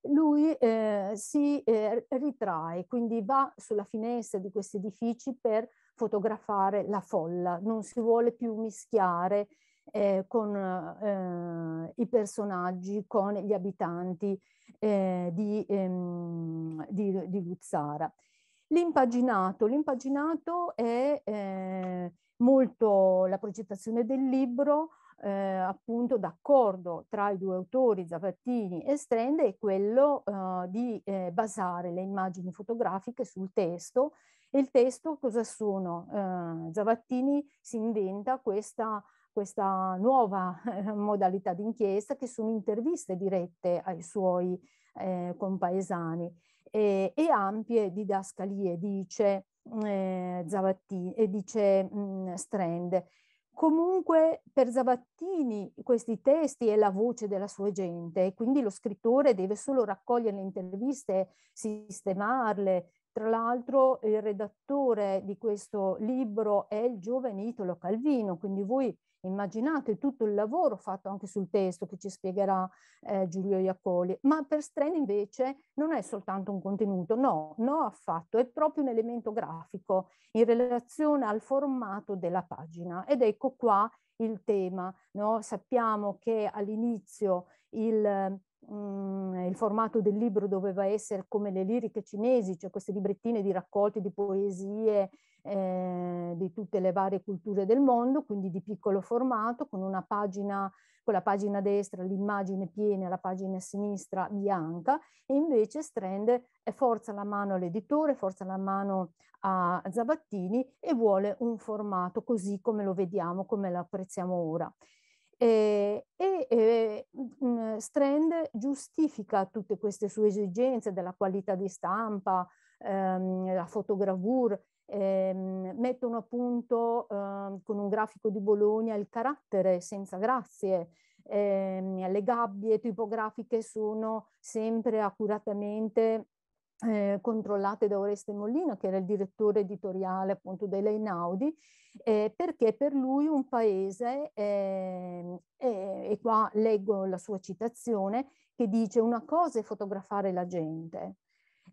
lui eh, si eh, ritrae, quindi va sulla finestra di questi edifici per fotografare la folla, non si vuole più mischiare eh, con eh, i personaggi, con gli abitanti eh, di, ehm, di, di, Luzzara. L'impaginato, l'impaginato è eh, molto la progettazione del libro, eh, appunto d'accordo tra i due autori Zavattini e Strende è quello eh, di eh, basare le immagini fotografiche sul testo e il testo cosa sono? Eh, Zavattini si inventa questa questa nuova eh, modalità d'inchiesta che sono interviste dirette ai suoi eh, compaesani e, e ampie didascalie, dice, eh, Zavattini, e dice mh, mm, Strand. Comunque per Zavattini questi testi è la voce della sua gente, quindi lo scrittore deve solo raccogliere le interviste, sistemarle, tra l'altro il redattore di questo libro è il giovane Italo Calvino, quindi voi immaginate tutto il lavoro fatto anche sul testo che ci spiegherà eh, Giulio Iacoli, ma per Stren invece non è soltanto un contenuto, no, no affatto, è proprio un elemento grafico in relazione al formato della pagina ed ecco qua il tema, no? sappiamo che all'inizio il Mm, il formato del libro doveva essere come le liriche cinesi, cioè queste librettine di raccolti di poesie eh, di tutte le varie culture del mondo, quindi di piccolo formato, con una pagina, con la pagina destra l'immagine piena, la pagina sinistra bianca, e invece Strand forza la mano all'editore, forza la mano a Zabattini e vuole un formato così come lo vediamo, come lo apprezziamo ora. E, e, e, mhmm, Strand giustifica tutte queste sue esigenze della qualità di stampa, ehm, la fotogravure, ehm, mettono a punto ehm, con un grafico di Bologna il carattere senza grazie, ehm, le gabbie tipografiche sono sempre accuratamente eh, controllate da Oreste Mollino, che era il direttore editoriale appunto dell'Einaudi, eh, perché per lui un paese, eh, e qua leggo la sua citazione, che dice una cosa è fotografare la gente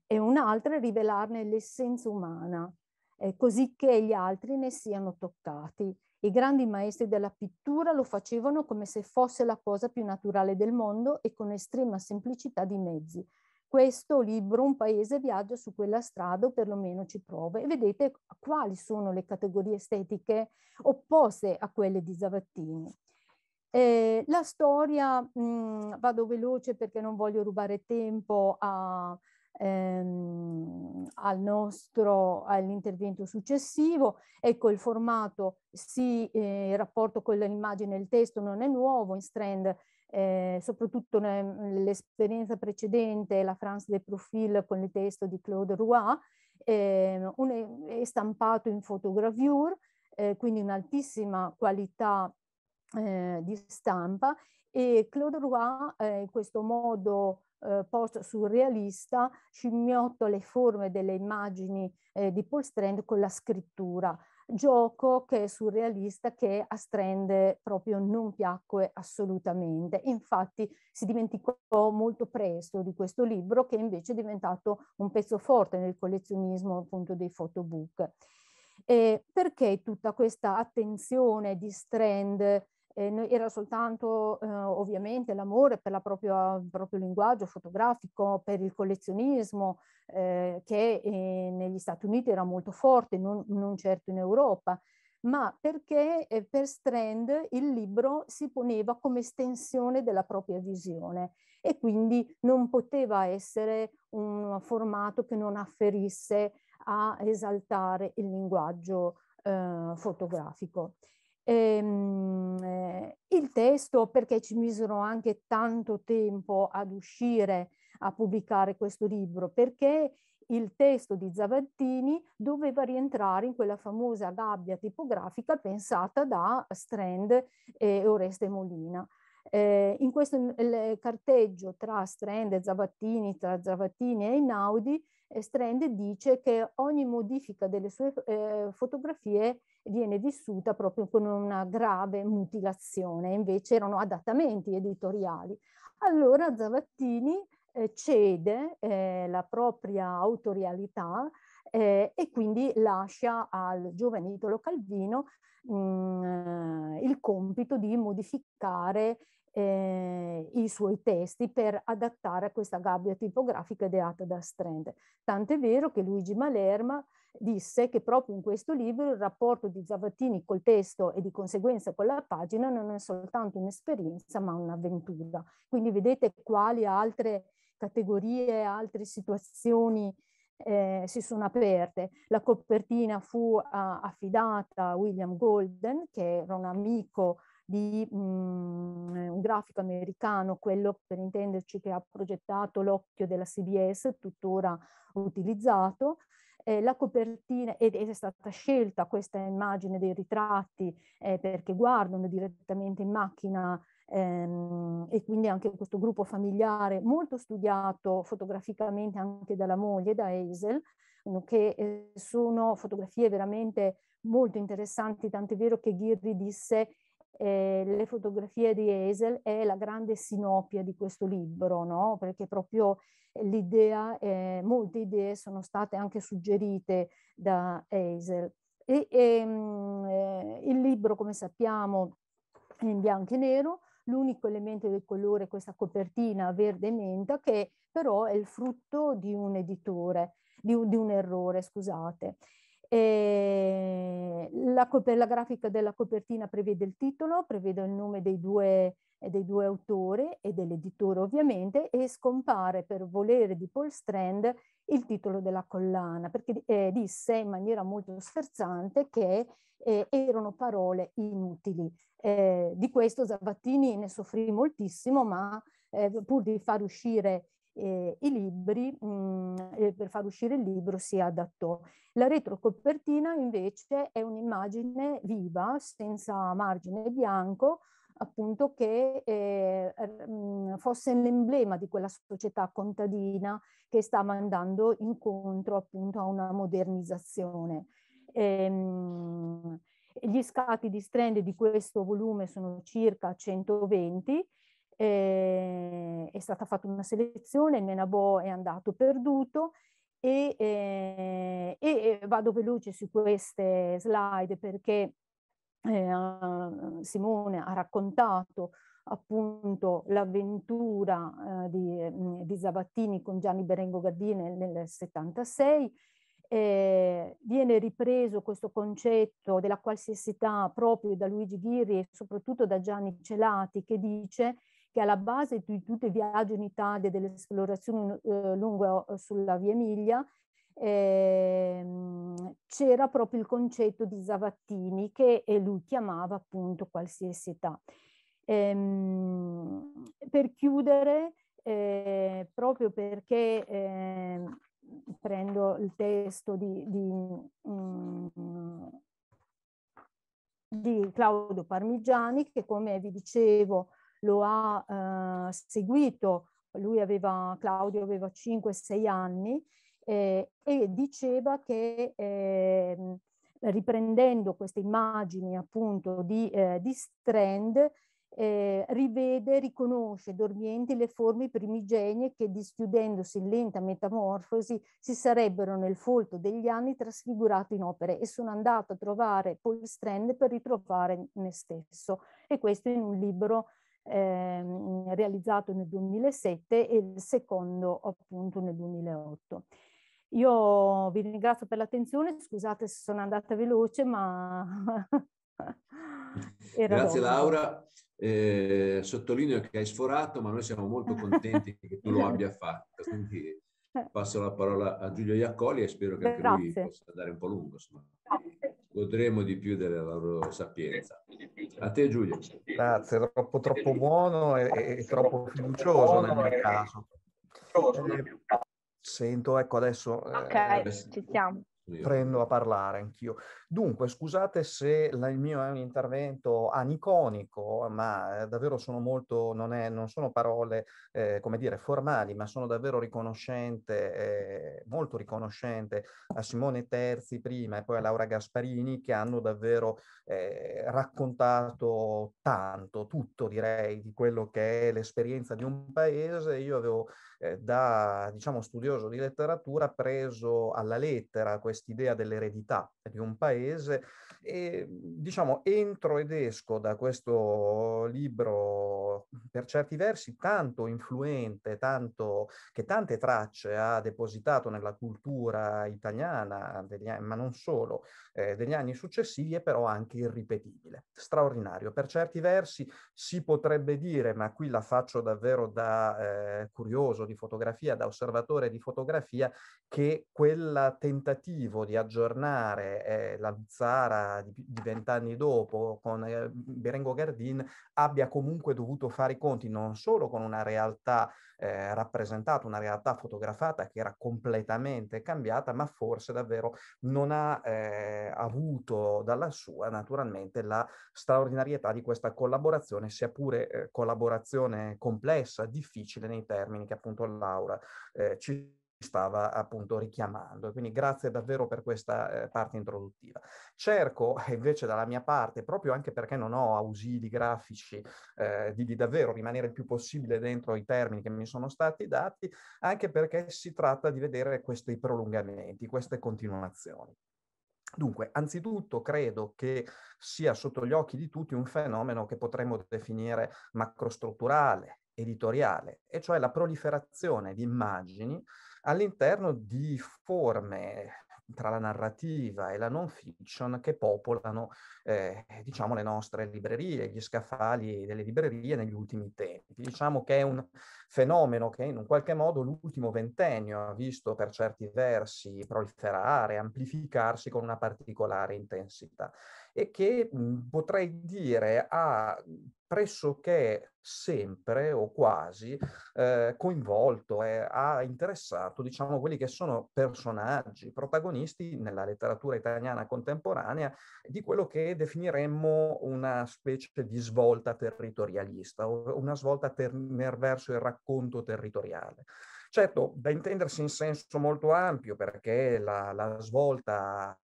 e un'altra è rivelarne l'essenza umana, eh, così che gli altri ne siano toccati. I grandi maestri della pittura lo facevano come se fosse la cosa più naturale del mondo e con estrema semplicità di mezzi questo libro, Un paese viaggia su quella strada o perlomeno ci prova e vedete quali sono le categorie estetiche opposte a quelle di Zavattini. Eh, la storia, mh, mm, vado veloce perché non voglio rubare tempo a, ehm, al nostro, all'intervento successivo, ecco il formato, sì, eh, il rapporto con l'immagine e il testo non è nuovo, in Strand eh, soprattutto nell'esperienza precedente, la France des Profils con il testo di Claude Roy, eh, un, è stampato in photogravure, eh, quindi un'altissima qualità eh, di stampa e Claude Roy eh, in questo modo eh, post-surrealista scimmiotta le forme delle immagini di Paul Strand con la scrittura gioco che è surrealista, che a Strand proprio non piacque assolutamente. Infatti si dimenticò molto presto di questo libro che invece è diventato un pezzo forte nel collezionismo appunto dei photobook. E perché tutta questa attenzione di Strand eh, era soltanto eh, ovviamente l'amore per propria, il proprio linguaggio fotografico, per il collezionismo eh, che eh, negli Stati Uniti era molto forte, non, non certo in Europa, ma perché eh, per Strand il libro si poneva come estensione della propria visione e quindi non poteva essere un formato che non afferisse a esaltare il linguaggio eh, fotografico. Ehm, eh, il testo, perché ci misero anche tanto tempo ad uscire a pubblicare questo libro, perché il testo di Zavattini doveva rientrare in quella famosa gabbia tipografica pensata da Strand e Oreste Molina. Eh, in questo mm, carteggio tra Strand e Zavattini, tra Zavattini e Einaudi, eh, Strand dice che ogni modifica delle sue eh, fotografie viene vissuta proprio con una grave mutilazione, invece erano adattamenti editoriali. Allora Zavattini eh, cede eh, la propria autorialità eh, e quindi lascia al giovane Italo Calvino mh, mm, il compito di modificare eh, i suoi testi per adattare a questa gabbia tipografica ideata da Strand. Tant'è vero che Luigi Malerma disse che proprio in questo libro il rapporto di Zavattini col testo e di conseguenza con la pagina non è soltanto un'esperienza ma un'avventura. Quindi vedete quali altre categorie, altre situazioni eh, si sono aperte. La copertina fu a, ah, affidata a William Golden, che era un amico di mh, mm, un grafico americano, quello per intenderci che ha progettato l'occhio della CBS, tuttora utilizzato, eh, la copertina, ed è stata scelta questa immagine dei ritratti eh, perché guardano direttamente in macchina ehm, e quindi anche questo gruppo familiare molto studiato fotograficamente anche dalla moglie, da Hazel, che eh, sono fotografie veramente molto interessanti, tant'è vero che Ghirri disse eh, le fotografie di Esel è la grande sinopia di questo libro, no? perché proprio l'idea, eh, molte idee sono state anche suggerite da Esel. E, e ehm, mh, eh, il libro, come sappiamo, è in bianco e nero, l'unico elemento del colore è questa copertina verde e menta che però è il frutto di un editore, di di un errore, scusate. La, la, grafica della copertina prevede il titolo, prevede il nome dei due, eh, dei due autori e dell'editore ovviamente e scompare per volere di Paul Strand il titolo della collana perché eh, disse in maniera molto sferzante che eh, erano parole inutili. Eh, di questo Zavattini ne soffrì moltissimo ma eh, pur di far uscire eh, i libri, mh, mm, per far uscire il libro si adattò. La retrocopertina invece è un'immagine viva, senza margine bianco, appunto che eh, mm, fosse l'emblema di quella società contadina che stava andando incontro appunto a una modernizzazione. Ehm, gli scatti di strende di questo volume sono circa 120 eh, è stata fatta una selezione, Menabò è andato perduto e, eh, e vado veloce su queste slide perché eh, Simone ha raccontato appunto l'avventura eh, di, ehm, di, Zavattini con Gianni Berengo Gardini nel 76 eh, viene ripreso questo concetto della qualsiasità proprio da Luigi Ghirri e soprattutto da Gianni Celati che dice che è alla base di tutti i viaggi in Italia, delle esplorazioni eh, lungo eh, sulla Via Emilia, ehm, c'era proprio il concetto di Zavattini che lui chiamava appunto qualsiasi età. Ehm, per chiudere, eh, proprio perché eh, prendo il testo di, di, um, di Claudio Parmigiani, che come vi dicevo lo ha eh, seguito, lui aveva, Claudio aveva 5-6 anni eh, e diceva che eh, riprendendo queste immagini appunto di, eh, di Strand eh, rivede, riconosce dormienti le forme primigenie che dischiudendosi in lenta metamorfosi si sarebbero nel folto degli anni trasfigurate in opere e sono andato a trovare Paul Strand per ritrovare me stesso e questo in un libro ehm, realizzato nel 2007 e il secondo appunto nel 2008. Io vi ringrazio per l'attenzione, scusate se sono andata veloce, ma... Grazie dopo. Laura, eh, sottolineo che hai sforato, ma noi siamo molto contenti che tu lo abbia fatto. Quindi passo la parola a Giulio Iaccoli e spero che anche Grazie. lui possa andare un po' lungo. Insomma godremo di più della loro sapienza. A te Giulio. Grazie, troppo, troppo buono e, e troppo fiducioso nel mio caso. Eh, sento, ecco adesso... Eh, ok, eh, ci siamo prendo a parlare anch'io. Dunque, scusate se la, il mio è eh, un intervento aniconico, ma eh, davvero sono molto, non, è, non sono parole, eh, come dire, formali, ma sono davvero riconoscente, eh, molto riconoscente a Simone Terzi prima e poi a Laura Gasparini che hanno davvero eh, raccontato tanto, tutto direi, di quello che è l'esperienza di un paese. Io avevo eh, da diciamo, studioso di letteratura preso alla lettera quest'idea dell'eredità di un paese e diciamo entro ed esco da questo libro per certi versi tanto influente, tanto che tante tracce ha depositato nella cultura italiana, degli, ma non solo, eh, degli anni successivi è però anche irripetibile, straordinario. Per certi versi si potrebbe dire, ma qui la faccio davvero da eh, curioso, di fotografia, da osservatore di fotografia, che quel tentativo di aggiornare eh, la Luzzara di vent'anni dopo con eh, Berengo Gardin abbia comunque dovuto fare i conti non solo con una realtà eh, rappresentato, una realtà fotografata che era completamente cambiata, ma forse davvero non ha eh, avuto dalla sua naturalmente la straordinarietà di questa collaborazione, sia pure eh, collaborazione complessa, difficile nei termini che appunto Laura eh, ci stava appunto richiamando. Quindi grazie davvero per questa eh, parte introduttiva. Cerco eh, invece dalla mia parte, proprio anche perché non ho ausili grafici, eh, di, di, davvero rimanere il più possibile dentro i termini che mi sono stati dati, anche perché si tratta di vedere questi prolungamenti, queste continuazioni. Dunque, anzitutto credo che sia sotto gli occhi di tutti un fenomeno che potremmo definire macrostrutturale, editoriale, e cioè la proliferazione di immagini all'interno di forme tra la narrativa e la non fiction che popolano eh, diciamo le nostre librerie, gli scaffali delle librerie negli ultimi tempi. Diciamo che è un fenomeno che in un qualche modo l'ultimo ventennio ha visto per certi versi proliferare, amplificarsi con una particolare intensità e che mh, mhmm, potrei dire ha mhmm, pressoché sempre o quasi eh, coinvolto e eh, ha interessato diciamo quelli che sono personaggi protagonisti nella letteratura italiana contemporanea di quello che definiremmo una specie di svolta territorialista una svolta ter- verso il racconto territoriale Certo, da intendersi in senso molto ampio perché la, la svolta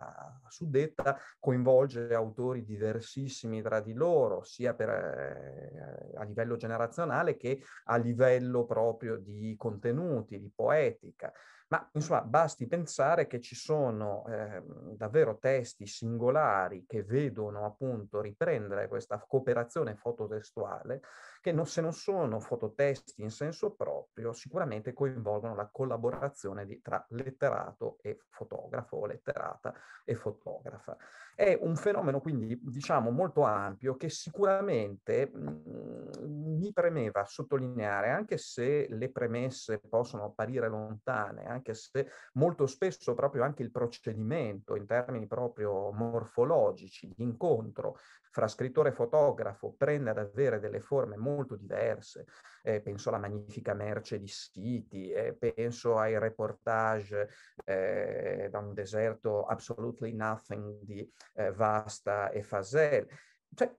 suddetta coinvolge autori diversissimi tra di loro, sia per, eh, a livello generazionale che a livello proprio di contenuti, di poetica. Ma insomma, basti pensare che ci sono eh, davvero testi singolari che vedono appunto riprendere questa cooperazione fototestuale che non, se non sono fototesti in senso proprio, sicuramente coinvolgono la collaborazione di, tra letterato e fotografo, o letterata e fotografa. È un fenomeno quindi, diciamo, molto ampio che sicuramente mh, mm, mi premeva sottolineare, anche se le premesse possono apparire lontane, anche se molto spesso proprio anche il procedimento in termini proprio morfologici, di incontro fra scrittore e fotografo prende ad avere delle forme molto diverse. Eh, penso alla magnifica merce di siti, eh, penso ai reportage eh, da un deserto absolutely nothing di eh, Vasta e Fasel cioè,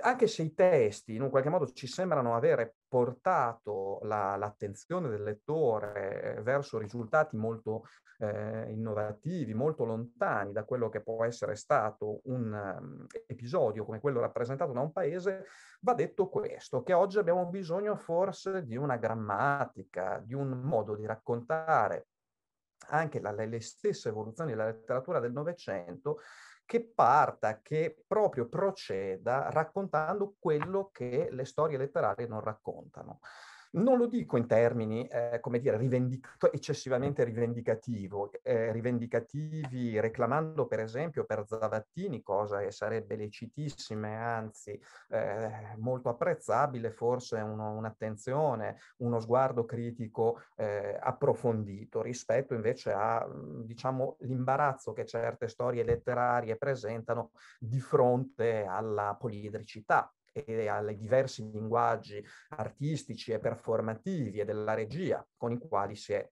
anche se i testi in un qualche modo ci sembrano avere portato la, l'attenzione del lettore eh, verso risultati molto eh, innovativi, molto lontani da quello che può essere stato un um, episodio come quello rappresentato da un paese, va detto questo, che oggi abbiamo bisogno forse di una grammatica, di un modo di raccontare anche la, le stesse evoluzioni della letteratura del Novecento che parta, che proprio proceda raccontando quello che le storie letterarie non raccontano. Non lo dico in termini, eh, come dire, rivendic- eccessivamente eh, rivendicativi, reclamando per esempio per Zavattini, cosa che sarebbe lecitissima e anzi eh, molto apprezzabile, forse uno, un'attenzione, uno sguardo critico eh, approfondito rispetto invece a, mm, diciamo, l'imbarazzo che certe storie letterarie presentano di fronte alla poliedricità e ai diversi linguaggi artistici e performativi e della regia con i quali si è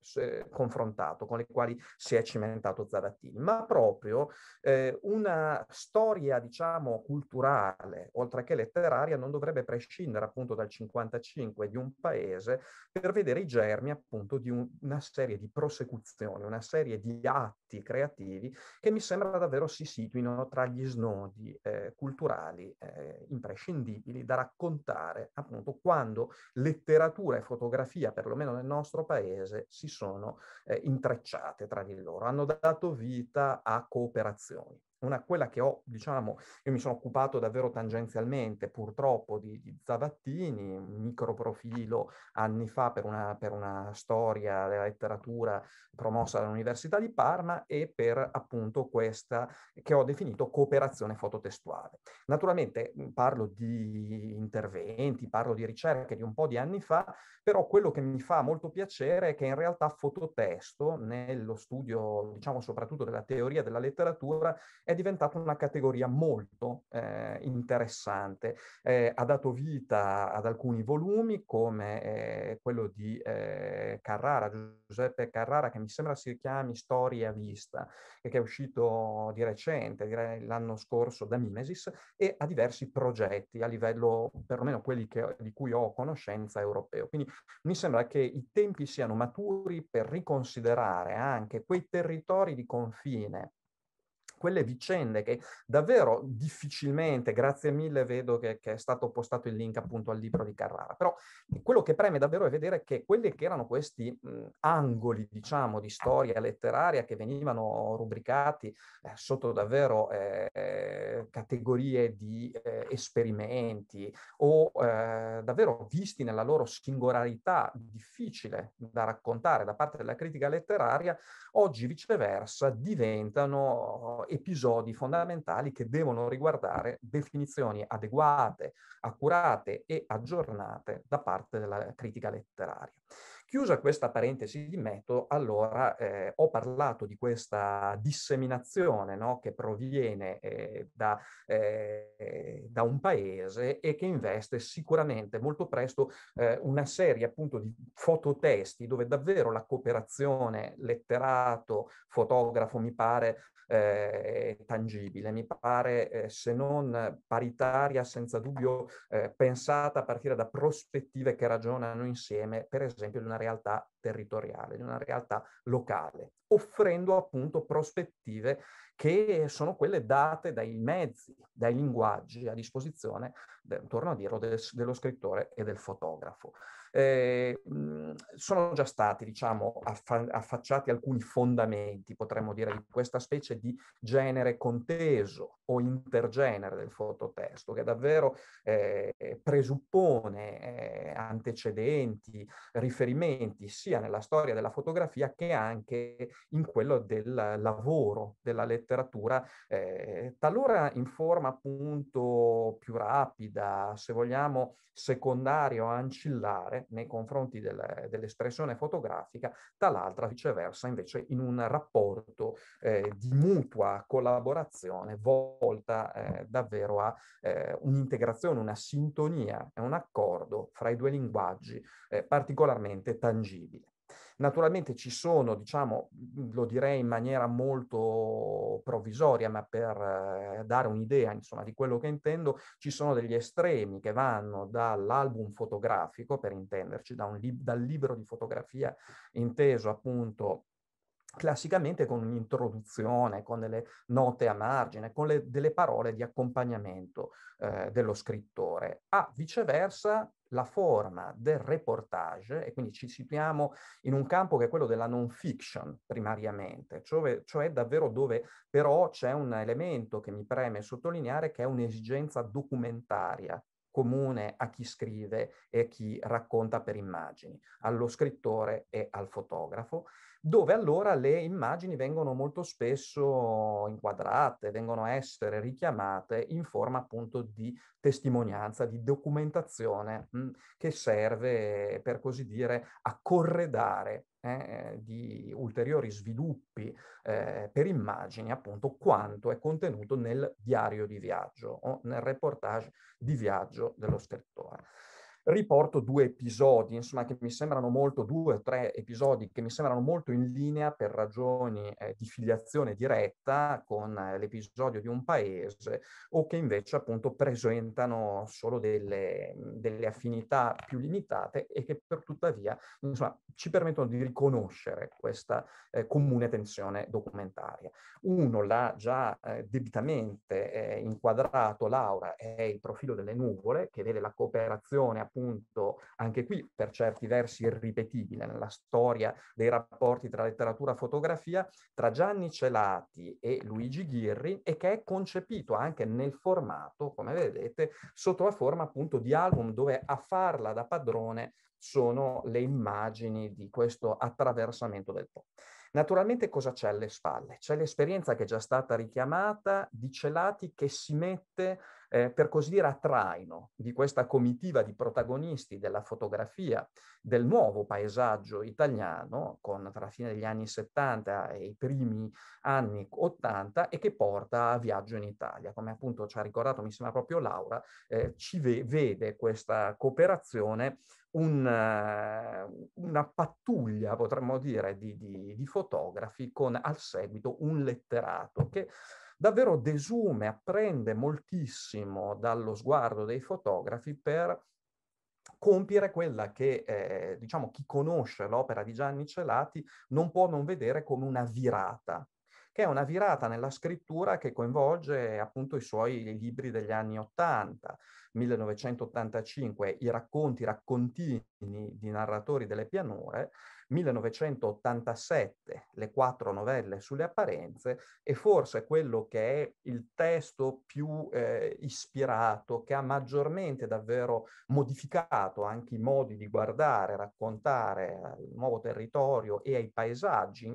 confrontato, con i quali si è cimentato Zarattini, ma proprio eh, una storia, diciamo, culturale, oltre che letteraria, non dovrebbe prescindere appunto dal 55 di un paese per vedere i germi appunto di un, una serie di prosecuzioni, una serie di atti creativi che mi sembra davvero si situino tra gli snodi eh, culturali eh, imprescindibili inaudibili da raccontare appunto quando letteratura e fotografia, perlomeno nel nostro paese, si sono eh, intrecciate tra di loro, hanno dato vita a cooperazioni una quella che ho, diciamo, io mi sono occupato davvero tangenzialmente, purtroppo, di, di Zavattini, un microprofilo anni fa per una, per una, storia della letteratura promossa dall'Università di Parma e per appunto questa che ho definito cooperazione fototestuale. Naturalmente parlo di interventi, parlo di ricerche di un po' di anni fa, però quello che mi fa molto piacere è che in realtà fototesto, nello studio, diciamo, soprattutto della teoria della letteratura, è diventata una categoria molto eh, interessante. Eh, ha dato vita ad alcuni volumi come eh, quello di eh, Carrara, Giuseppe Carrara, che mi sembra si chiami Storie a vista, e che è uscito di recente, direi l'anno scorso da Mimesis, e ha diversi progetti a livello, perlomeno quelli che, di cui ho conoscenza europeo. Quindi mi sembra che i tempi siano maturi per riconsiderare anche quei territori di confine quelle vicende che davvero difficilmente, grazie mille vedo che, che, è stato postato il link appunto al libro di Carrara, però quello che preme davvero è vedere che quelli che erano questi mh, angoli, diciamo, di storia letteraria che venivano rubricati eh, sotto davvero eh, categorie di eh, esperimenti o eh, davvero visti nella loro singolarità difficile da raccontare da parte della critica letteraria, oggi viceversa diventano episodi fondamentali che devono riguardare definizioni adeguate, accurate e aggiornate da parte della critica letteraria. Chiusa questa parentesi di metodo, allora eh, ho parlato di questa disseminazione no, che proviene eh, da, eh, da, un paese e che investe sicuramente molto presto eh, una serie appunto di fototesti dove davvero la cooperazione letterato, fotografo mi pare eh, tangibile, mi pare eh, se non paritaria senza dubbio pensata a partire da prospettive che ragionano insieme, per esempio di una realtà territoriale, di una realtà locale, offrendo appunto prospettive che sono quelle date dai mezzi, dai linguaggi a disposizione, torno a dirlo, dello scrittore e del fotografo eh, sono già stati, diciamo, affa- affacciati alcuni fondamenti, potremmo dire, di questa specie di genere conteso o intergenere del fototesto, che davvero eh, presuppone eh, antecedenti, riferimenti sia nella storia della fotografia che anche in quello del lavoro, della letteratura, ehm, talora in forma appunto più rapida, se vogliamo, secondaria o ancillare nei confronti del, dell'espressione fotografica, dall'altra viceversa invece in un rapporto eh, di mutua collaborazione volta eh, davvero a eh, un'integrazione, una sintonia e un accordo fra i due linguaggi eh, particolarmente tangibile. Naturalmente ci sono, diciamo, mhmm, lo direi in maniera molto provvisoria, ma per eh, dare un'idea, insomma, di quello che intendo, ci sono degli estremi che vanno dall'album fotografico, per intenderci, da lib- dal libro di fotografia inteso appunto classicamente con un'introduzione, con delle note a margine, con le, delle parole di accompagnamento eh, dello scrittore. A viceversa la forma del reportage, e quindi ci situiamo in un campo che è quello della non fiction primariamente, cioè, cioè davvero dove però c'è un elemento che mi preme sottolineare che è un'esigenza documentaria comune a chi scrive e a chi racconta per immagini, allo scrittore e al fotografo, dove allora le immagini vengono molto spesso inquadrate, vengono a essere richiamate in forma appunto di testimonianza, di documentazione mh, mm, che serve per così dire a corredare eh, di ulteriori sviluppi eh, per immagini appunto quanto è contenuto nel diario di viaggio o nel reportage di viaggio dello scrittore riporto due episodi, insomma, che mi sembrano molto, due o tre episodi che mi sembrano molto in linea per ragioni eh, di filiazione diretta con eh, l'episodio di un paese o che invece appunto presentano solo delle, delle affinità più limitate e che per tuttavia insomma, ci permettono di riconoscere questa eh, comune tensione documentaria. Uno l'ha già eh, debitamente eh, inquadrato Laura, è il profilo delle nuvole che vede la cooperazione appunto anche qui per certi versi irripetibile nella storia dei rapporti tra letteratura e fotografia, tra Gianni Celati e Luigi Ghirri e che è concepito anche nel formato, come vedete, sotto la forma appunto di album dove a farla da padrone sono le immagini di questo attraversamento del Po. Naturalmente cosa c'è alle spalle? C'è l'esperienza che è già stata richiamata di Celati che si mette eh, per così dire, a traino di questa comitiva di protagonisti della fotografia del nuovo paesaggio italiano, con tra fine degli anni 70 e i primi anni 80, e che porta a viaggio in Italia. Come appunto ci ha ricordato, mi sembra proprio Laura, eh, ci ve- vede questa cooperazione un, eh, una pattuglia, potremmo dire, di, di, di fotografi con al seguito un letterato che davvero desume, apprende moltissimo dallo sguardo dei fotografi per compiere quella che, eh, diciamo, chi conosce l'opera di Gianni Celati non può non vedere come una virata, che è una virata nella scrittura che coinvolge appunto i suoi libri degli anni 80, 1985, i racconti, i raccontini di narratori delle pianure, 1987, le quattro novelle sulle apparenze, è forse quello che è il testo più eh, ispirato, che ha maggiormente davvero modificato anche i modi di guardare, raccontare il nuovo territorio e ai paesaggi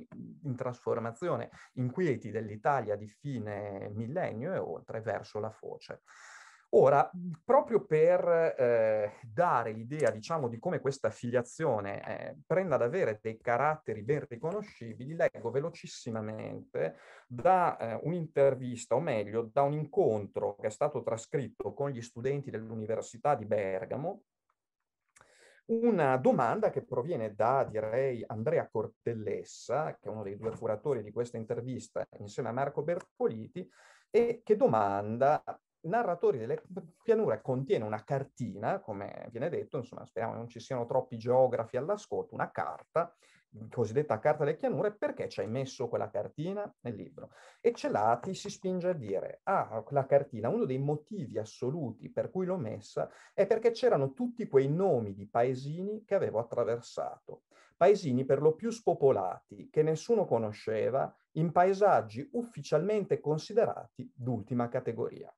in trasformazione inquieti dell'Italia di fine millennio e oltre verso la foce. Ora, proprio per eh, dare l'idea, diciamo, di come questa affiliazione eh, prenda ad avere dei caratteri ben riconoscibili, leggo velocissimamente da eh, un'intervista, o meglio, da un incontro che è stato trascritto con gli studenti dell'Università di Bergamo, una domanda che proviene da, direi, Andrea Cortellessa, che è uno dei due curatori di questa intervista, insieme a Marco Bertoliti, e che domanda Narratori delle pianure contiene una cartina, come viene detto, insomma speriamo non ci siano troppi geografi all'ascolto, una carta, mm, cosiddetta carta delle pianure, perché ci hai messo quella cartina nel libro? E Celati si spinge a dire, ah, la cartina, uno dei motivi assoluti per cui l'ho messa è perché c'erano tutti quei nomi di paesini che avevo attraversato, paesini per lo più spopolati, che nessuno conosceva, in paesaggi ufficialmente considerati d'ultima categoria.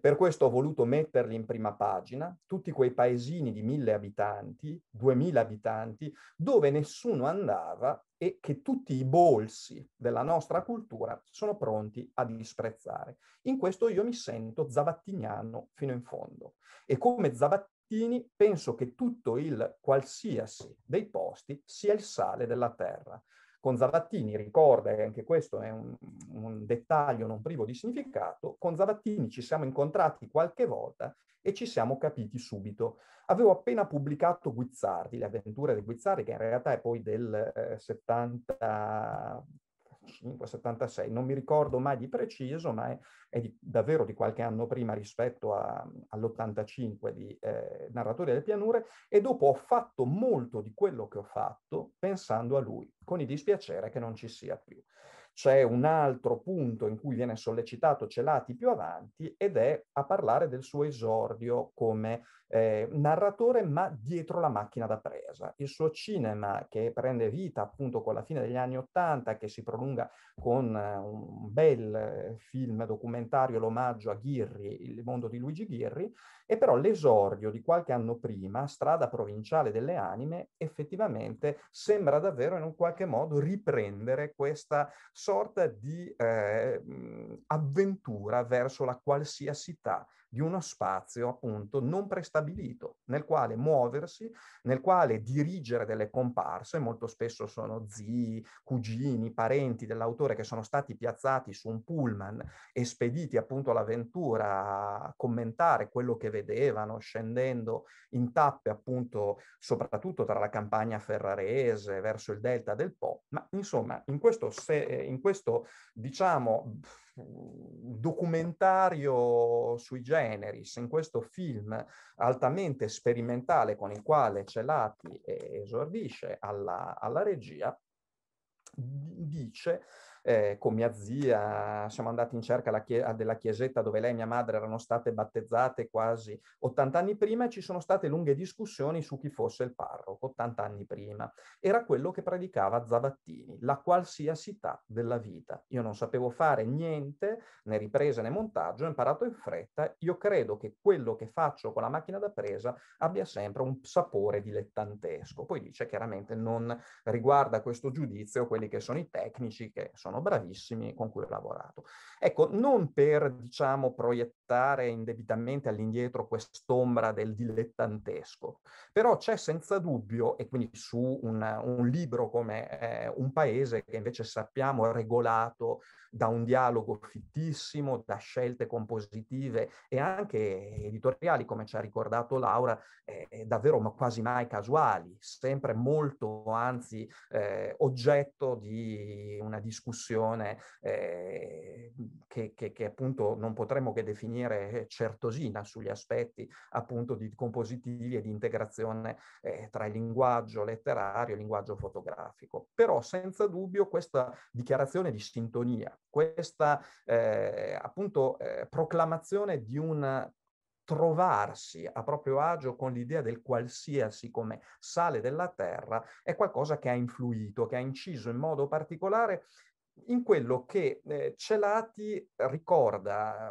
Per questo ho voluto metterli in prima pagina, tutti quei paesini di mille abitanti, duemila abitanti, dove nessuno andava e che tutti i bolsi della nostra cultura sono pronti a disprezzare. In questo io mi sento zavattiniano fino in fondo. E come zavattini penso che tutto il qualsiasi dei posti sia il sale della terra. Con Zavattini, ricorda, e anche questo è un, un dettaglio non privo di significato, con Zavattini ci siamo incontrati qualche volta e ci siamo capiti subito. Avevo appena pubblicato Guizzardi, le avventure di Guizzardi, che in realtà è poi del eh, 70, 75, 76, non mi ricordo mai di preciso, ma è, è di, davvero di qualche anno prima rispetto all'85 di eh, Narratore delle pianure, e dopo ho fatto molto di quello che ho fatto pensando a lui, con il dispiacere che non ci sia più c'è un altro punto in cui viene sollecitato Celati più avanti ed è a parlare del suo esordio come eh, narratore ma dietro la macchina da presa. Il suo cinema che prende vita appunto con la fine degli anni Ottanta, che si prolunga con eh, un bel eh, film documentario, l'omaggio a Ghirri, il mondo di Luigi Ghirri, e però l'esordio di qualche anno prima, Strada provinciale delle anime, effettivamente sembra davvero in un qualche modo riprendere questa sorta di eh, avventura verso la qualsiasità di uno spazio appunto non prestabilito, nel quale muoversi, nel quale dirigere delle comparse, molto spesso sono zii, cugini, parenti dell'autore che sono stati piazzati su un pullman e spediti appunto all'avventura a commentare quello che vedevano, scendendo in tappe appunto soprattutto tra la campagna ferrarese, verso il delta del Po, ma insomma in questo, se, eh, in questo diciamo un documentario sui generis, in questo film altamente sperimentale con il quale Celati esordisce alla, alla regia, dice eh, con mia zia, siamo andati in cerca chie- della chiesetta dove lei e mia madre erano state battezzate quasi 80 anni prima e ci sono state lunghe discussioni su chi fosse il parroco 80 anni prima. Era quello che predicava Zavattini, la qualsiasi età della vita. Io non sapevo fare niente, né riprese né montaggio, ho imparato in fretta. Io credo che quello che faccio con la macchina da presa abbia sempre un sapore dilettantesco. Poi dice chiaramente non riguarda questo giudizio quelli che sono i tecnici che sono sono bravissimi, con cui ho lavorato. Ecco, non per, diciamo, proiettare indebitamente all'indietro quest'ombra del dilettantesco, però c'è senza dubbio, e quindi su una, un libro come eh, Un paese che invece sappiamo è regolato da un dialogo fittissimo, da scelte compositive e anche editoriali, come ci ha ricordato Laura, eh, davvero ma quasi mai casuali, sempre molto, anzi, eh, oggetto di una discussione discussione eh, che, che, che, appunto non potremmo che definire eh, certosina sugli aspetti appunto di compositivi e di integrazione eh, tra il linguaggio letterario e il linguaggio fotografico. Però senza dubbio questa dichiarazione di sintonia, questa eh, appunto eh, proclamazione di un trovarsi a proprio agio con l'idea del qualsiasi come sale della terra è qualcosa che ha influito, che ha inciso in modo particolare in quello che eh, Celati ricorda,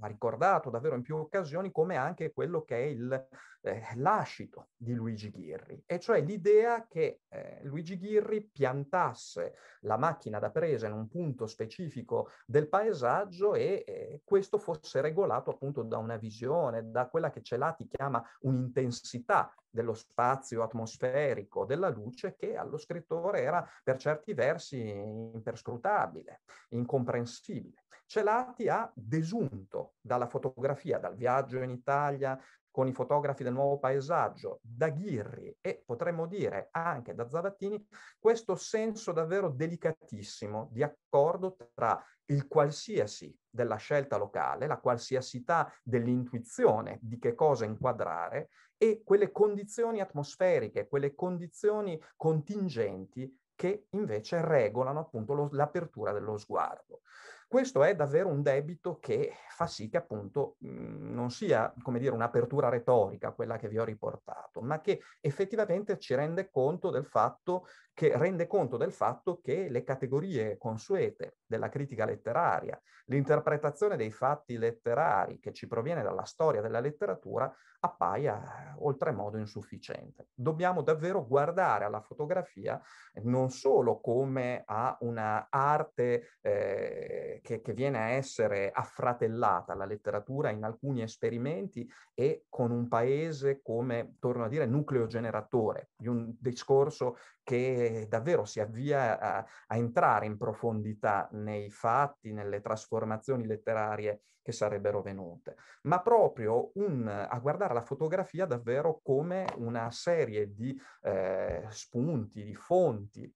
ha ricordato davvero in più occasioni, come anche quello che è il, eh, l'ascito di Luigi Ghirri, e cioè l'idea che eh, Luigi Ghirri piantasse la macchina da presa in un punto specifico del paesaggio e eh, questo fosse regolato appunto da una visione, da quella che Celati chiama un'intensità dello spazio atmosferico, della luce, che allo scrittore era per certi versi imperscrutabile, incomprensibile. Celati ha desunto dalla fotografia, dal viaggio in Italia con i fotografi del nuovo paesaggio, da Ghirri e potremmo dire anche da Zavattini, questo senso davvero delicatissimo di accordo tra il qualsiasi della scelta locale, la qualsiasità dell'intuizione di che cosa inquadrare e quelle condizioni atmosferiche, quelle condizioni contingenti che invece regolano appunto lo, l'apertura dello sguardo. Questo è davvero un debito che fa sì che appunto mh, mhmm, non sia, come dire, un'apertura retorica quella che vi ho riportato, ma che effettivamente ci rende conto del fatto che rende conto del fatto che le categorie consuete della critica letteraria, l'interpretazione dei fatti letterari che ci proviene dalla storia della letteratura appaia oltremodo insufficiente. Dobbiamo davvero guardare alla fotografia non solo come a una arte eh, che, che, viene a essere affratellata la letteratura in alcuni esperimenti e con un paese come, torno a dire, nucleo generatore di un discorso che davvero si avvia a, a entrare in profondità nei fatti, nelle trasformazioni letterarie che sarebbero venute, ma proprio un, a guardare la fotografia davvero come una serie di eh, spunti, di fonti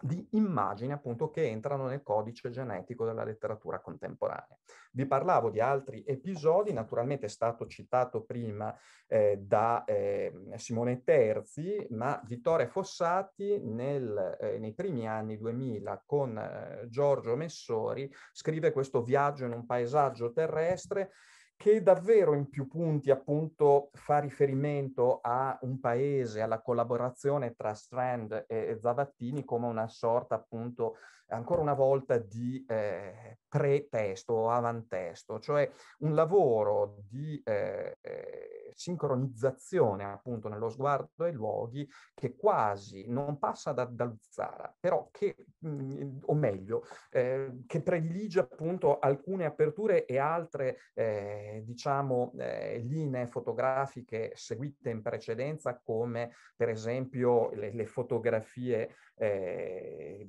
di immagini appunto che entrano nel codice genetico della letteratura contemporanea. Vi parlavo di altri episodi, naturalmente è stato citato prima eh, da eh, Simone Terzi, ma Vittorio Fossati nel, eh, nei primi anni 2000 con eh, Giorgio Messori scrive questo viaggio in un paesaggio terrestre che davvero in più punti appunto fa riferimento a un paese, alla collaborazione tra Strand e, e Zavattini come una sorta appunto ancora una volta di eh, pretesto o avantesto, cioè un lavoro di eh, eh, sincronizzazione appunto nello sguardo ai luoghi che quasi non passa da, da Luzzara, però che, mh, mm, o meglio, eh, che predilige appunto alcune aperture e altre, eh, diciamo, eh, linee fotografiche seguite in precedenza come per esempio le, le fotografie di,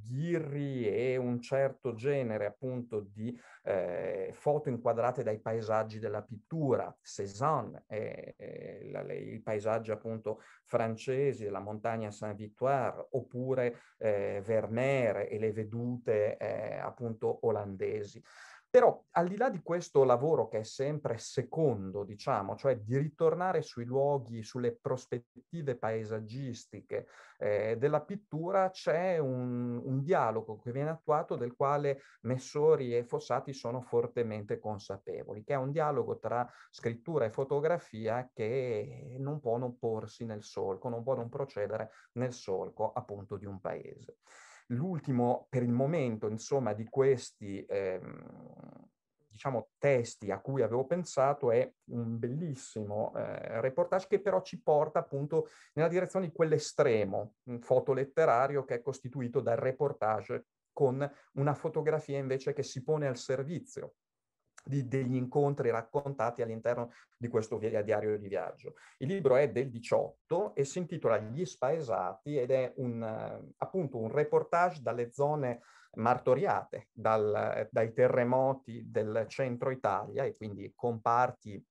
di ghirri e un certo genere appunto di eh, foto inquadrate dai paesaggi della pittura, Cézanne, eh, eh, la, le, i paesaggi appunto francesi della montagna Saint-Victoire, oppure eh, Vermeer e le vedute eh, appunto olandesi. Però al di là di questo lavoro che è sempre secondo, diciamo, cioè di ritornare sui luoghi, sulle prospettive paesaggistiche eh, della pittura, c'è un, un, dialogo che viene attuato del quale Messori e Fossati sono fortemente consapevoli, che è un dialogo tra scrittura e fotografia che non può non porsi nel solco, non può non procedere nel solco appunto di un paese. L'ultimo, per il momento, insomma, di questi ehm, diciamo, testi a cui avevo pensato è un bellissimo eh, reportage che però ci porta appunto nella direzione di quell'estremo, un fotoletterario che è costituito dal reportage con una fotografia invece che si pone al servizio di, degli incontri raccontati all'interno di questo via, diario di viaggio. Il libro è del 18 e si intitola Gli spaesati ed è un, appunto un reportage dalle zone martoriate dal, dai terremoti del centro Italia e quindi con parti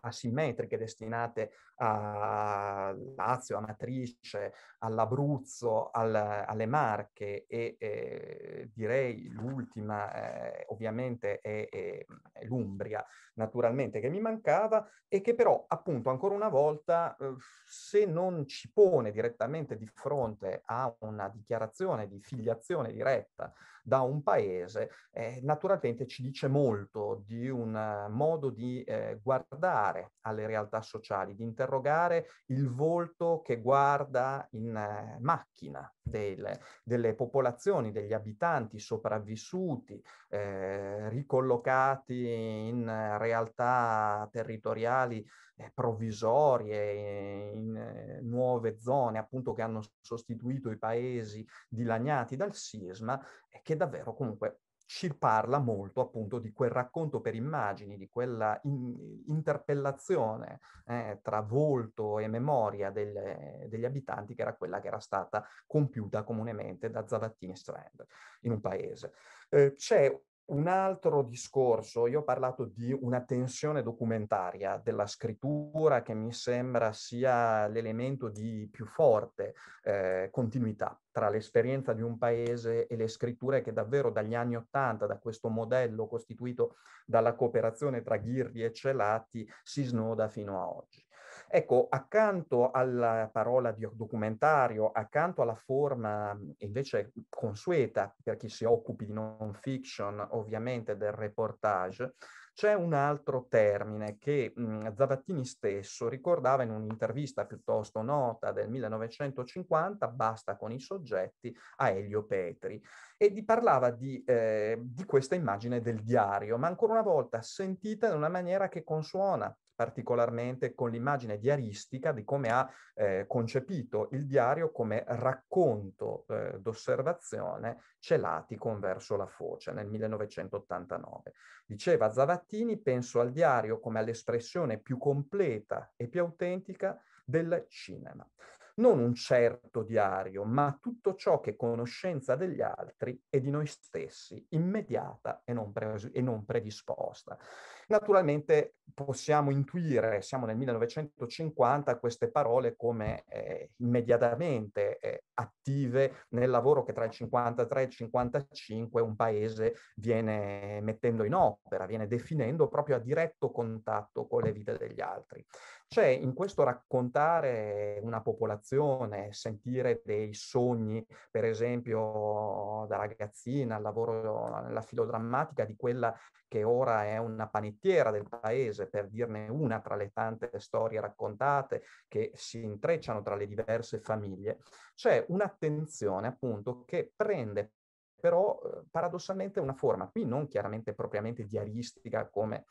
asimmetriche destinate a Lazio, a Matrice, all'Abruzzo, al, alle Marche e eh, direi l'ultima eh, ovviamente è, è, è, l'Umbria naturalmente che mi mancava e che però appunto ancora una volta eh, se non ci pone direttamente di fronte a una dichiarazione di filiazione diretta da un paese eh, naturalmente ci dice molto di un eh, modo di guardare alle realtà sociali, di interpretare interrogare il volto che guarda in eh, macchina del, delle popolazioni, degli abitanti sopravvissuti, eh, ricollocati in realtà territoriali eh, provvisorie, in eh, nuove zone appunto che hanno sostituito i paesi dilaniati dal sisma, che davvero comunque ci parla molto appunto di quel racconto per immagini, di quella in, interpellazione eh, tra volto e memoria del, degli abitanti che era quella che era stata compiuta comunemente da Zavattini Strand in un paese. Eh, c'è un altro discorso, io ho parlato di una tensione documentaria della scrittura che mi sembra sia l'elemento di più forte eh, continuità tra l'esperienza di un paese e le scritture che davvero dagli anni Ottanta, da questo modello costituito dalla cooperazione tra Ghirri e Celati, si snoda fino a oggi. Ecco, accanto alla parola di documentario, accanto alla forma mhmm, invece consueta per chi si occupi di non fiction, ovviamente del reportage, c'è un altro termine che mh, mhmm, Zavattini stesso ricordava in un'intervista piuttosto nota del 1950, Basta con i soggetti, a Elio Petri, e di, parlava di, eh, di questa immagine del diario, ma ancora una volta sentita in una maniera che consuona particolarmente con l'immagine diaristica di come ha eh, concepito il diario come racconto eh, d'osservazione celati con verso la foce nel 1989. Diceva Zavattini, penso al diario come all'espressione più completa e più autentica del cinema. Non un certo diario, ma tutto ciò che conoscenza degli altri e di noi stessi, immediata e non, pre- e non predisposta. Naturalmente possiamo intuire, siamo nel 1950, queste parole come eh, immediatamente eh, attive nel lavoro che tra il 53 e il 55 un paese viene mettendo in opera, viene definendo proprio a diretto contatto con le vite degli altri. C'è in questo raccontare una popolazione, sentire dei sogni, per esempio da ragazzina al lavoro nella filodrammatica di quella che ora è una panettiera veritiera del paese, per dirne una tra le tante storie raccontate che si intrecciano tra le diverse famiglie, c'è un'attenzione appunto che prende però eh, paradossalmente una forma, qui non chiaramente propriamente diaristica come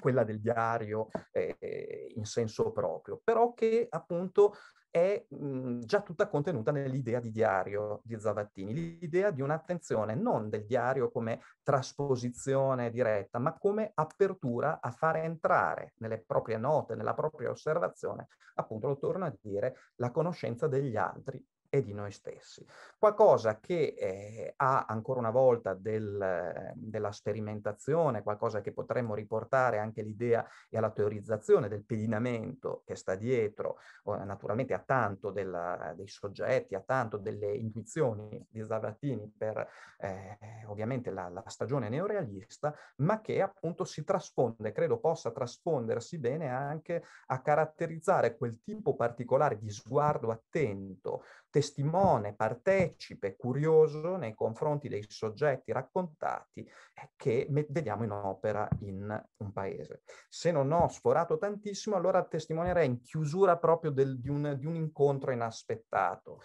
quella del diario eh, eh in senso proprio, però che appunto è mh, mhmm, già tutta contenuta nell'idea di diario di Zavattini, l'idea di un'attenzione non del diario come trasposizione diretta, ma come apertura a fare entrare nelle proprie note, nella propria osservazione, appunto lo torno a dire, la conoscenza degli altri e di noi stessi. Qualcosa che eh, ha ancora una volta del, della sperimentazione, qualcosa che potremmo riportare anche l'idea e alla teorizzazione del pedinamento che sta dietro, naturalmente a tanto della, dei soggetti, a tanto delle intuizioni di Zavattini per eh, ovviamente la, la stagione neorealista, ma che appunto si trasfonde, credo possa trasfondersi bene anche a caratterizzare quel tipo particolare di sguardo attento, testimoniale testimone, partecipe, curioso nei confronti dei soggetti raccontati eh, che vediamo in opera in un paese. Se non ho sforato tantissimo, allora testimonierei in chiusura proprio del, di, un, di un incontro inaspettato.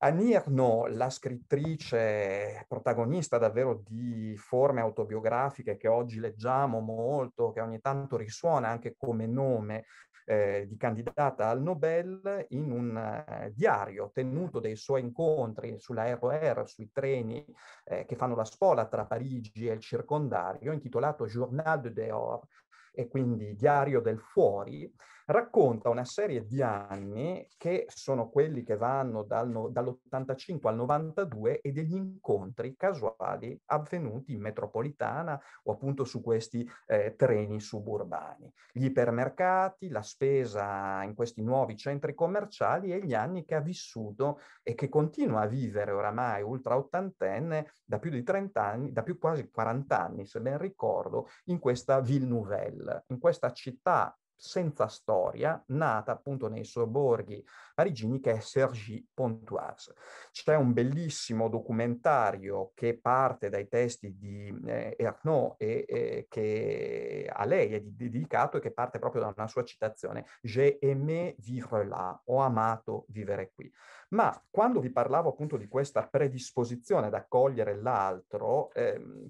Anirno, la scrittrice protagonista davvero di forme autobiografiche che oggi leggiamo molto, che ogni tanto risuona anche come nome, eh, di candidata al Nobel in un eh, diario tenuto dei suoi incontri sulla ROR, sui treni eh, che fanno la scuola tra Parigi e il circondario, intitolato Journal de dehors, e quindi Diario del Fuori, racconta una serie di anni che sono quelli che vanno dal no, dall'85 al 92 e degli incontri casuali avvenuti in metropolitana o appunto su questi eh, treni suburbani. Gli ipermercati, la spesa in questi nuovi centri commerciali e gli anni che ha vissuto e che continua a vivere oramai ultra ottantenne da più di 30 anni, da più quasi 40 anni se ben ricordo, in questa Ville Nouvelle, in questa città senza storia, nata appunto nei sobborghi parigini che è Sergi Pontoise. C'è un bellissimo documentario che parte dai testi di eh, Ernaud e eh, che a lei è dedicato e che parte proprio da una sua citazione, J'ai aimé vivre là, ho amato vivere qui. Ma quando vi parlavo appunto di questa predisposizione ad accogliere l'altro, ehm,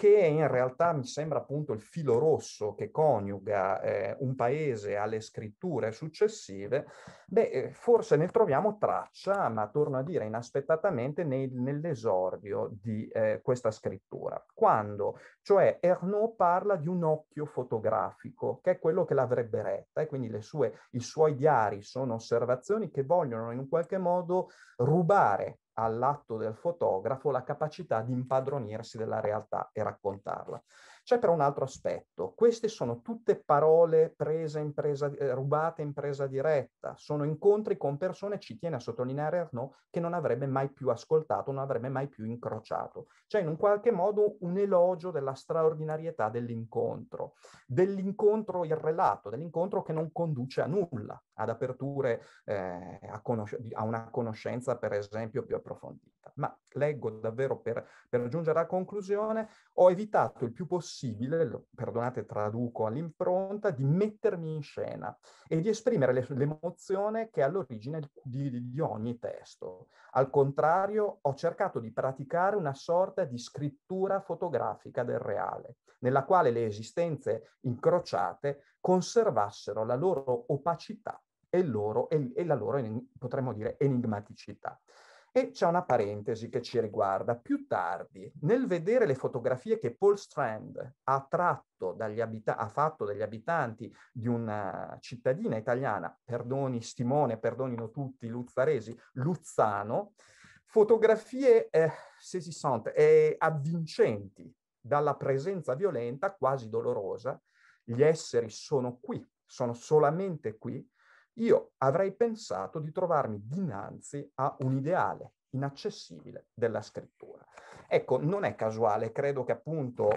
che in realtà mi sembra appunto il filo rosso che coniuga eh, un paese alle scritture successive, beh, eh, forse ne troviamo traccia, ma torno a dire inaspettatamente, nei, nell'esordio di eh, questa scrittura, quando cioè Ernaud parla di un occhio fotografico, che è quello che l'avrebbe retta, e quindi sue, i suoi diari sono osservazioni che vogliono in un qualche modo rubare all'atto del fotografo la capacità di impadronirsi della realtà e raccontarla. C'è però un altro aspetto. Queste sono tutte parole prese in presa, eh, rubate in presa diretta, sono incontri con persone, ci tiene a sottolineare Arnaud, che non avrebbe mai più ascoltato, non avrebbe mai più incrociato. C'è cioè, in un qualche modo un elogio della straordinarietà dell'incontro, dell'incontro irrelato, dell'incontro che non conduce a nulla, ad aperture eh, a, conosc- a una conoscenza per esempio più approfondita. Ma leggo davvero per, per, giungere alla conclusione, ho evitato il più possibile, perdonate traduco all'impronta, di mettermi in scena e di esprimere le, l'emozione che è all'origine di, di ogni testo. Al contrario, ho cercato di praticare una sorta di scrittura fotografica del reale, nella quale le esistenze incrociate conservassero la loro opacità e, loro, e, e, la loro, potremmo dire, enigmaticità. E c'è una parentesi che ci riguarda. Più tardi, nel vedere le fotografie che Paul Strand ha tratto dagli abita- ha fatto dagli abitanti di una cittadina italiana, perdoni Stimone, perdonino tutti i luzzaresi, Luzzano, fotografie eh, saisissante e eh, avvincenti dalla presenza violenta, quasi dolorosa. Gli esseri sono qui, sono solamente qui, io avrei pensato di trovarmi dinanzi a un ideale inaccessibile della scrittura. Ecco, non è casuale, credo che appunto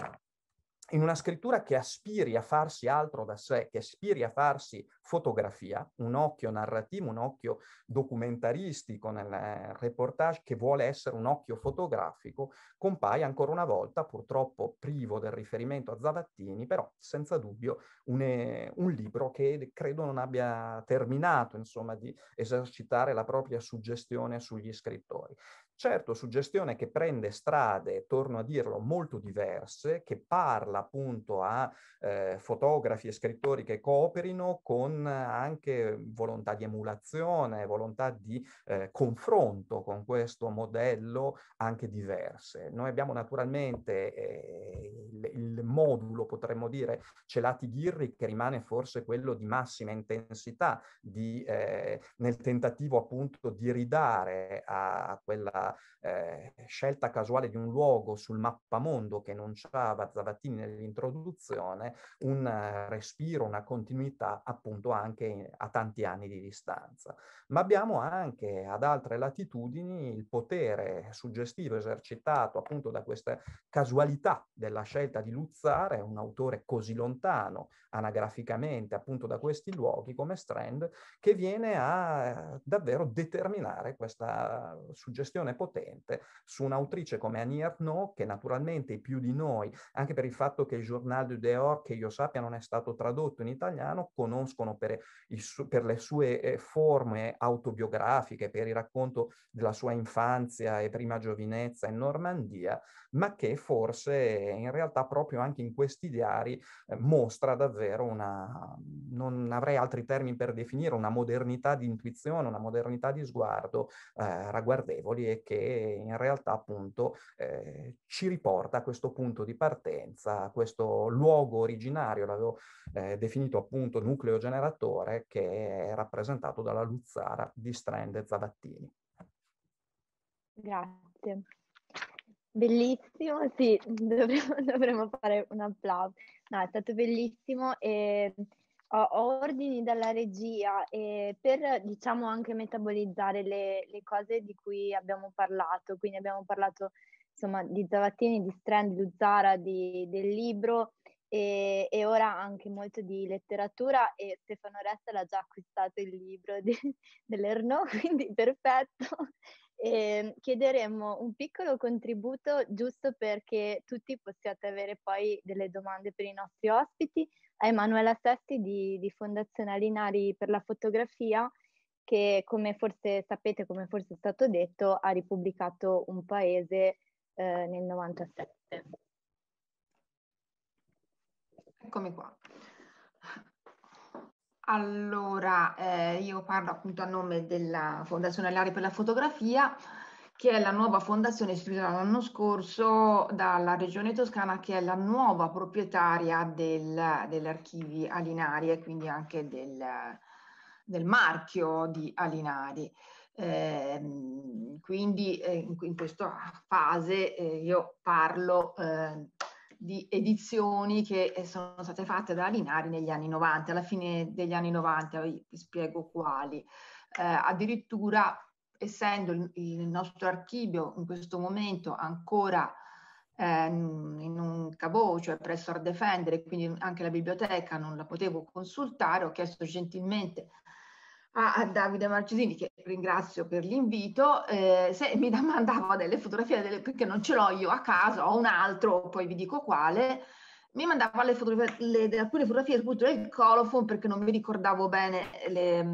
in una scrittura che aspiri a farsi altro da sé, che aspiri a farsi fotografia, un occhio narrativo, un occhio documentaristico nel eh, reportage che vuole essere un occhio fotografico, compaia ancora una volta, purtroppo privo del riferimento a Zavattini, però senza dubbio un, eh, un libro che credo non abbia terminato, insomma, di esercitare la propria suggestione sugli scrittori. Certo, suggestione che prende strade, torno a dirlo, molto diverse, che parla appunto a eh, fotografi e scrittori che cooperino con anche volontà di emulazione, volontà di eh, confronto con questo modello anche diverse. Noi abbiamo naturalmente eh, il, il, modulo, potremmo dire, Celati Ghirri, che rimane forse quello di massima intensità, di, eh, nel tentativo appunto di ridare a quella eh, scelta casuale di un luogo sul mappamondo che enunciava Zavattini nell'introduzione, un eh, respiro, una continuità appunto anche in, a tanti anni di distanza. Ma abbiamo anche ad altre latitudini il potere suggestivo esercitato appunto da questa casualità della scelta di Luzzare, un autore così lontano anagraficamente appunto da questi luoghi come Strand, che viene a eh, davvero determinare questa suggestione potente su un'autrice come Annie Arnaud, che naturalmente più di noi, anche per il fatto che il Journal du Dehors, che io sappia non è stato tradotto in italiano, conoscono per, su- per le sue eh, forme autobiografiche, per il racconto della sua infanzia e prima giovinezza in Normandia, ma che forse in realtà proprio anche in questi diari eh, mostra davvero una, non avrei altri termini per definire, una modernità di intuizione, una modernità di sguardo eh, ragguardevoli e che in realtà appunto eh, ci riporta a questo punto di partenza, a questo luogo originario, l'avevo eh, definito appunto nucleo generatore che è rappresentato dalla Luzzara di Strende Zavattini. Grazie. Bellissimo, sì, dovremmo, dovremmo fare un applauso. No, è stato bellissimo e ho, ho ordini dalla regia e per diciamo anche metabolizzare le, le cose di cui abbiamo parlato, quindi abbiamo parlato insomma di Zavattini, di Strand, di Zara, di, del libro, e, e, ora anche molto di letteratura e Stefano Ressa l'ha già acquistato il libro di, dell'Erno, quindi perfetto. E ehm, chiederemo un piccolo contributo giusto perché tutti possiate avere poi delle domande per i nostri ospiti a Emanuela Sesti di, di Fondazione Alinari per la fotografia che come forse sapete, come forse è stato detto, ha ripubblicato Un Paese eh, nel 97. Eccomi qua. Allora, eh, io parlo appunto a nome della Fondazione Lari per la Fotografia, che è la nuova fondazione istituita l'anno scorso dalla Regione Toscana, che è la nuova proprietaria del, archivi Alinari e quindi anche del, del marchio di Alinari. Eh, quindi eh, in, in, questa fase eh, io parlo eh, di edizioni che eh, sono state fatte da Linari negli anni 90, alla fine degli anni 90, vi spiego quali. Eh, addirittura, essendo il, nostro archivio in questo momento ancora ehm, in un cavo, cioè presso Art Defender, quindi anche la biblioteca non la potevo consultare, ho chiesto gentilmente a Davide Marcesini, che ringrazio per l'invito, eh, se mi mandava delle fotografie, delle, perché non ce l'ho io a casa, ho un altro, poi vi dico quale, mi mandava le fotografie, le, alcune fotografie appunto del colofon perché non mi ricordavo bene le,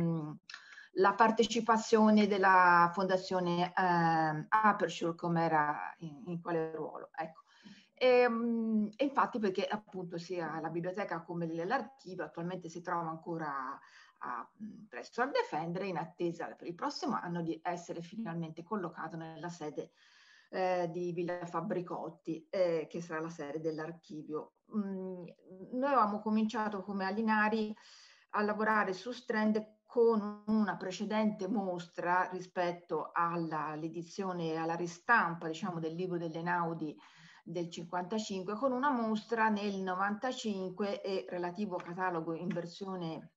la partecipazione della fondazione eh, Aperture, come era, in, in quale ruolo. Ecco. E, e, infatti perché appunto sia la biblioteca come l'archivio attualmente si trova ancora a, presto a Defendere in attesa per il prossimo anno di essere finalmente collocato nella sede eh, di Villa Fabbricotti, eh, che sarà la sede dell'archivio. Mm, noi avevamo cominciato come Alinari a lavorare su Strand con una precedente mostra rispetto all'edizione e alla ristampa diciamo, del libro delle Naudi del 55, con una mostra nel 95 e relativo catalogo in versione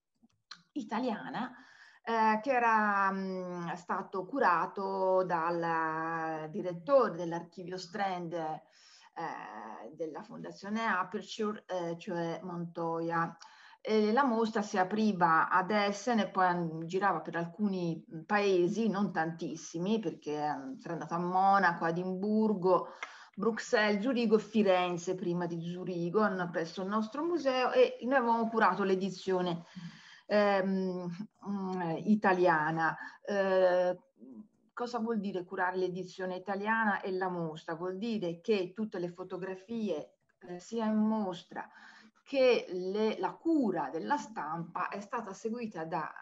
italiana eh, che era mh, stato curato dal direttore dell'archivio Strand eh, della fondazione Aperture, eh, cioè Montoya. E la mostra si apriva ad Essen e poi girava per alcuni paesi, non tantissimi, perché era andata a Monaco, Edimburgo, Bruxelles, Zurigo e Firenze, prima di Zurigo, presso il nostro museo e noi avevamo curato l'edizione ehm, mm, italiana. Eh, cosa vuol dire curare l'edizione italiana e la mostra? Vuol dire che tutte le fotografie eh, sia in mostra che le, la cura della stampa è stata seguita dalla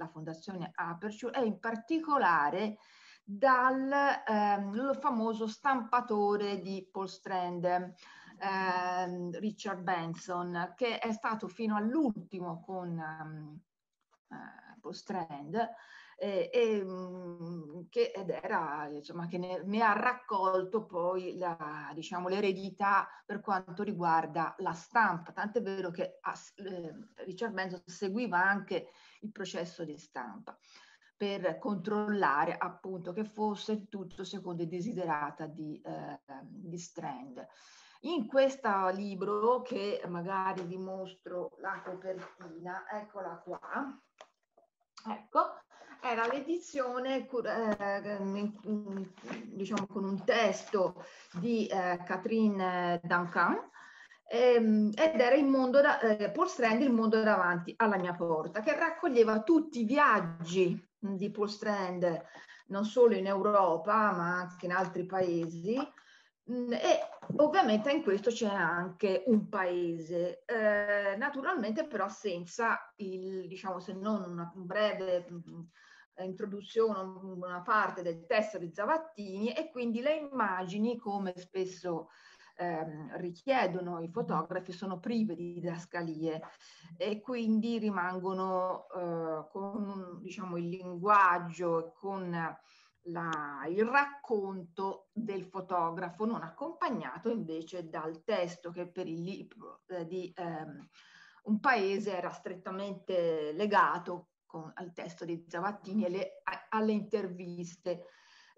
eh, Fondazione Aperture e in particolare dal ehm, famoso stampatore di Paul Strand, eh, Richard Benson, che è stato fino all'ultimo con um, uh, Postrand, eh, e, mm, che, ed era, insomma, che ne, ne, ha raccolto poi la, diciamo, l'eredità per quanto riguarda la stampa, tant'è vero che a, eh, Richard Benson seguiva anche il processo di stampa per controllare appunto che fosse tutto secondo i desiderata di, eh, di Strand. In questo libro, che magari vi mostro la copertina, eccola qua, Ecco, era l'edizione ehm, diciamo con un testo di eh, Catherine Duncan ehm, ed era il mondo da, eh, Paul Strand, Il mondo davanti alla mia porta, che raccoglieva tutti i viaggi di Paul Strand non solo in Europa ma anche in altri paesi Mm, e ovviamente in questo c'è anche un paese, eh, naturalmente però senza il, diciamo, se non una un breve mm, introduzione, una parte del testo di Zavattini e quindi le immagini, come spesso ehm, richiedono i fotografi, sono prive di didascalie e quindi rimangono eh, con diciamo, il linguaggio, con la, il racconto del fotografo, non accompagnato invece dal testo che per il libro eh, di ehm, Un paese era strettamente legato con, al testo di Zavattini e alle interviste.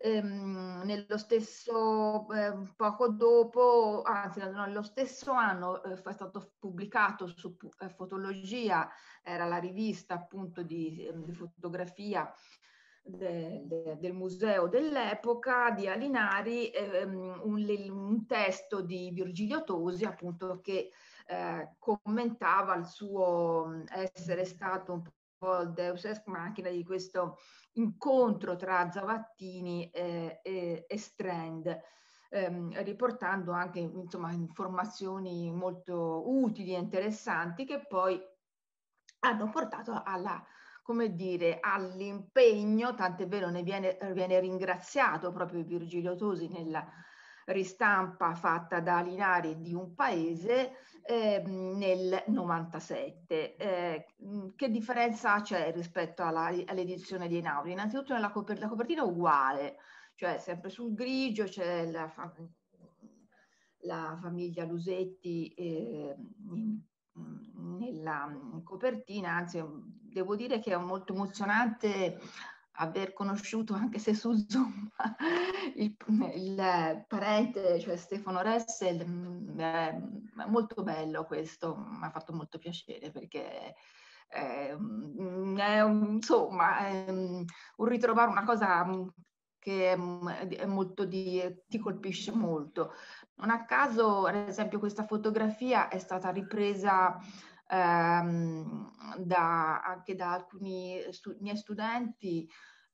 Ehm, nello stesso eh, poco dopo, anzi nello stesso anno eh, è stato pubblicato su eh, Fotologia, era la rivista appunto di, ehm, di fotografia de, de, del museo dell'epoca di Alinari ehm, un, un, testo di Virgilio Tosi appunto che eh, commentava il suo essere stato un po' il deus ex machina di questo incontro tra Zavattini eh, e, e Strand. Ehm, riportando anche insomma, informazioni molto utili e interessanti che poi hanno portato alla come dire, all'impegno, tant'è vero ne viene, viene ringraziato proprio Virgilio Tosi nella ristampa fatta da Linari di un paese ehm, eh, nel 97. Eh, che differenza c'è rispetto alla, all'edizione di Enauri? Innanzitutto nella copertina, la copertina è uguale, cioè sempre sul grigio c'è la, fam- la famiglia Lusetti eh, in Mhmm, nella mhmm, copertina, anzi devo dire che è molto emozionante aver conosciuto anche se su Zoom il, il parente, cioè Stefano Ressel, mhmm, è molto bello questo, mi ha fatto molto piacere perché ehm, è, è insomma è ehm, un ritrovare una cosa che è molto di, ti colpisce molto. Non a caso, ad esempio, questa fotografia è stata ripresa ehm, da, anche da alcuni stu- miei studenti,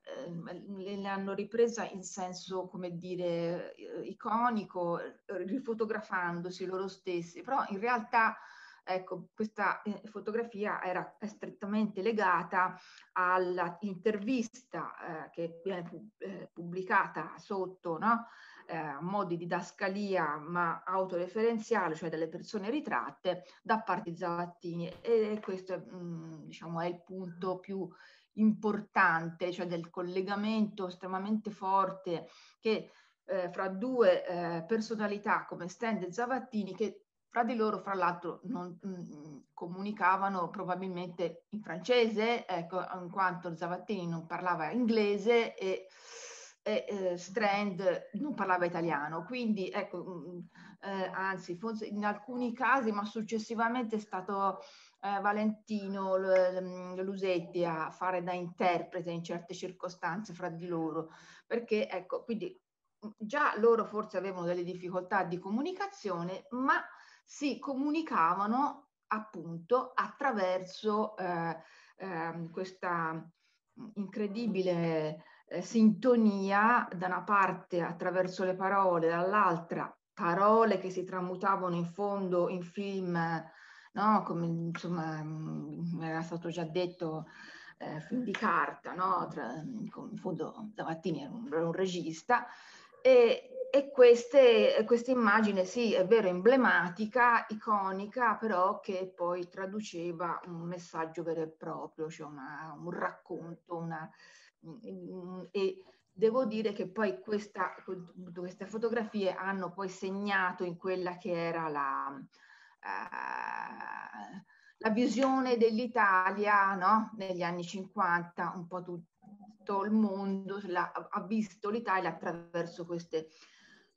eh, le hanno ripresa in senso, come dire, eh, iconico, rifotografandosi loro stessi, però in realtà Ecco, questa eh, fotografia era strettamente legata all'intervista eh, che viene eh, pubblicata sotto no? eh, modi di dascalia ma autoreferenziale, cioè delle persone ritratte, da parte di Zavattini e questo è, mm, mh, diciamo, è il punto più importante, cioè del collegamento estremamente forte che eh, fra due eh, personalità come Stend e Zavattini che fra di loro, fra l'altro, non mh, mm, comunicavano probabilmente in francese, ecco, in quanto Zavattini non parlava inglese e e eh, Strand non parlava italiano, quindi ecco, mh, mm, mm, eh, anzi forse in alcuni casi, ma successivamente è stato eh, Valentino l- l- mm, Lusetti a fare da interprete in certe circostanze fra di loro, perché ecco, quindi già loro forse avevano delle difficoltà di comunicazione, ma si comunicavano appunto attraverso eh, ehm, questa incredibile eh, sintonia da una parte attraverso le parole, dall'altra parole che si tramutavano in fondo in film, no? come insomma mm, era stato già detto, eh, film di carta, no? Tra, mm, in fondo Zavattini era un, un regista, e, e queste, questa immagine, sì, è vero, emblematica, iconica, però che poi traduceva un messaggio vero e proprio, cioè una, un racconto, una, Mm, e devo dire che poi questa, queste fotografie hanno poi segnato in quella che era la, uh, la visione dell'Italia no? negli anni 50, un po' tutto il mondo la, ha visto l'Italia attraverso queste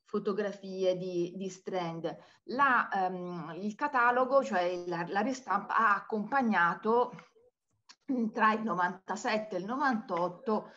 fotografie di, di strand. La, um, il catalogo, cioè la, la ristampa, ha accompagnato tra il 97 e il 98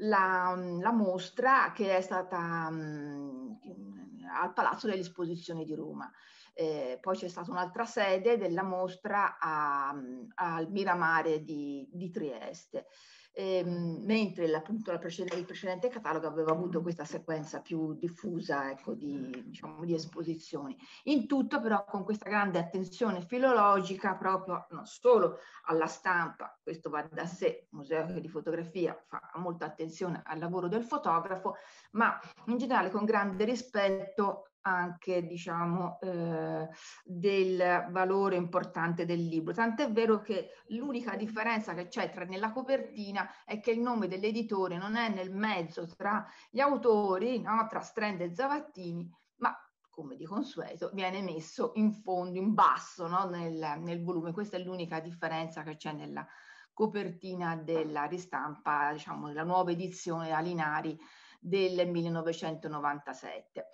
la, mm, la mostra che è stata mh, mm, al Palazzo delle Esposizioni di Roma. Eh, poi c'è stata un'altra sede della mostra a, al Miramare di, di Trieste, eh, mentre appunto, precedente, il precedente catalogo aveva avuto questa sequenza più diffusa ecco, di, diciamo, di, esposizioni. In tutto però con questa grande attenzione filologica proprio non solo alla stampa, questo va da sé, il Museo di Fotografia fa molta attenzione al lavoro del fotografo, ma in generale con grande rispetto anche diciamo, eh, del valore importante del libro. Tant'è vero che l'unica differenza che c'è tra nella copertina è che il nome dell'editore non è nel mezzo tra gli autori, no? tra Strand e Zavattini, ma come di consueto viene messo in fondo, in basso no? nel, nel volume. Questa è l'unica differenza che c'è nella copertina della ristampa, diciamo, della nuova edizione Alinari del 1997